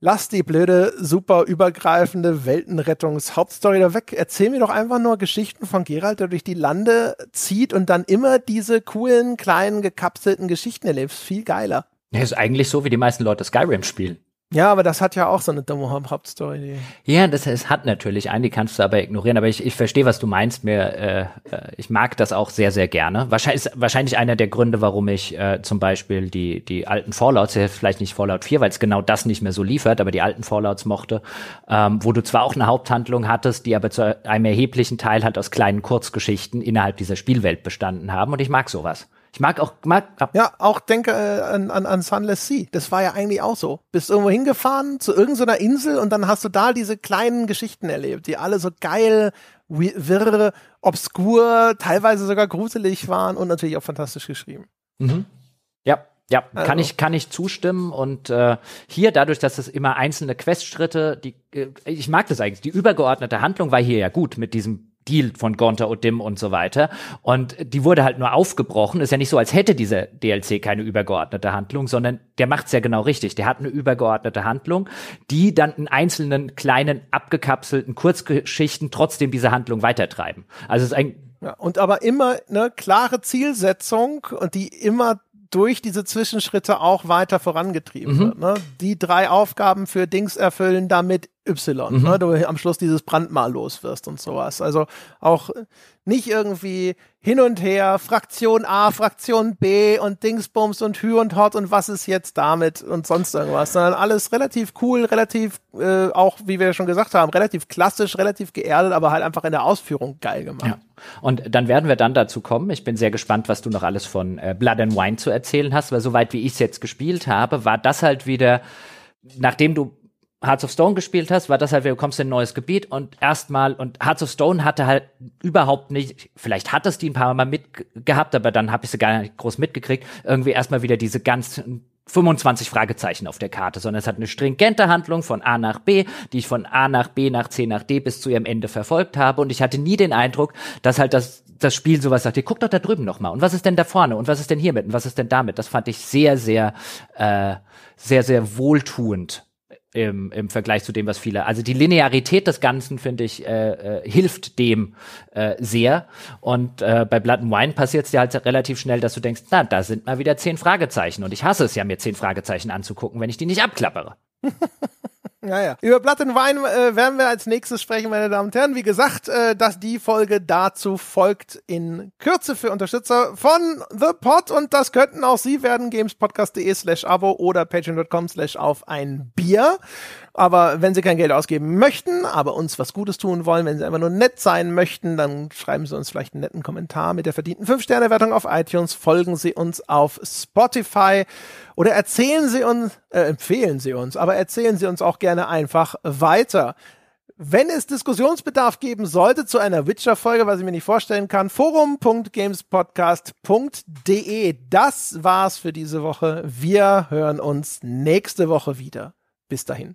Speaker 1: Lass die blöde, super übergreifende Weltenrettungshauptstory da weg. Erzähl mir doch einfach nur Geschichten von Gerald, der durch die Lande zieht und dann immer diese coolen, kleinen, gekapselten Geschichten erlebst. Viel geiler.
Speaker 2: Ja, ist eigentlich so, wie die meisten Leute Skyrim spielen.
Speaker 1: Ja, aber das hat ja auch so eine dumme Hauptstory.
Speaker 2: Ja, das es hat natürlich einen, die kannst du aber ignorieren. Aber ich, ich verstehe, was du meinst. Mir, äh, äh ich mag das auch sehr, sehr gerne. Wahrscheinlich, wahrscheinlich einer der Gründe, warum ich äh, zum Beispiel die, die alten Fallouts, äh, vielleicht nicht Fallout 4, weil es genau das nicht mehr so liefert, aber die alten Fallouts mochte, ähm, wo du zwar auch eine Haupthandlung hattest, die aber zu einem erheblichen Teil halt aus kleinen Kurzgeschichten innerhalb dieser Spielwelt bestanden haben. Und ich mag sowas.
Speaker 1: Ich mag auch, mag, ja, auch denke äh, an, an, an Sunless Sea. Das war ja eigentlich auch so. Bist irgendwo hingefahren zu irgendeiner Insel und dann hast du da diese kleinen Geschichten erlebt, die alle so geil, wirr, obskur, teilweise sogar
Speaker 2: gruselig waren und natürlich auch fantastisch geschrieben. Mhm. Ja, ja, kann also. ich kann ich zustimmen und äh, hier dadurch, dass es immer einzelne Questschritte, die äh, ich mag das eigentlich, die übergeordnete Handlung war hier ja gut mit diesem Deal von Gonta und Dim und so weiter. Und die wurde halt nur aufgebrochen. Ist ja nicht so, als hätte dieser DLC keine übergeordnete Handlung, sondern der macht's ja genau richtig. Der hat eine übergeordnete Handlung, die dann in einzelnen kleinen, abgekapselten Kurzgeschichten trotzdem diese Handlung weitertreiben. Also es ist ein
Speaker 1: ja, und aber immer eine klare Zielsetzung und die immer durch diese Zwischenschritte auch weiter vorangetrieben mhm. wird. Ne? Die drei Aufgaben für Dings erfüllen, damit Y, mhm. ne, du am Schluss dieses Brandmal los wirst und sowas. Also auch nicht irgendwie hin und her, Fraktion A, Fraktion B und Dingsbums und Hü und Hot und was ist jetzt damit und sonst irgendwas, sondern alles relativ cool, relativ, äh, auch wie wir schon gesagt haben, relativ klassisch, relativ geerdet, aber halt einfach in der Ausführung geil gemacht.
Speaker 2: Ja. Und dann werden wir dann dazu kommen. Ich bin sehr gespannt, was du noch alles von äh, Blood and Wine zu erzählen hast, weil soweit wie ich es jetzt gespielt habe, war das halt wieder, nachdem du Hearts of Stone gespielt hast, war das halt, du kommst in ein neues Gebiet und erstmal, und Hearts of Stone hatte halt überhaupt nicht, vielleicht hattest du die ein paar Mal mitgehabt, aber dann habe ich sie gar nicht groß mitgekriegt, irgendwie erstmal wieder diese ganzen 25 Fragezeichen auf der Karte, sondern es hat eine stringente Handlung von A nach B, die ich von A nach B nach C nach D bis zu ihrem Ende verfolgt habe und ich hatte nie den Eindruck, dass halt das, das Spiel sowas sagt, ihr guckt doch da drüben nochmal und was ist denn da vorne und was ist denn hiermit und was ist denn damit? Das fand ich sehr, sehr, äh, sehr, sehr wohltuend im, im Vergleich zu dem, was viele. Also die Linearität des Ganzen, finde ich, äh, äh, hilft dem äh, sehr. Und äh, bei Blood and Wine passiert es dir halt relativ schnell, dass du denkst, na, da sind mal wieder zehn Fragezeichen. Und ich hasse es ja, mir zehn Fragezeichen anzugucken, wenn ich die nicht abklappere.
Speaker 1: Naja. Über Blatt und Wein äh, werden wir als nächstes sprechen, meine Damen und Herren. Wie gesagt, äh, dass die Folge dazu folgt in Kürze für Unterstützer von The Pod und das könnten auch Sie werden. Gamespodcast.de slash Abo oder patreon.com slash auf ein Bier. Aber wenn Sie kein Geld ausgeben möchten, aber uns was Gutes tun wollen, wenn Sie einfach nur nett sein möchten, dann schreiben Sie uns vielleicht einen netten Kommentar mit der verdienten 5-Sterne-Wertung auf iTunes, folgen Sie uns auf Spotify oder erzählen Sie uns, äh, empfehlen Sie uns, aber erzählen Sie uns auch gerne einfach weiter. Wenn es Diskussionsbedarf geben sollte zu einer Witcher-Folge, was ich mir nicht vorstellen kann, forum.gamespodcast.de. Das war's für diese Woche. Wir hören
Speaker 2: uns nächste Woche wieder. Bis dahin.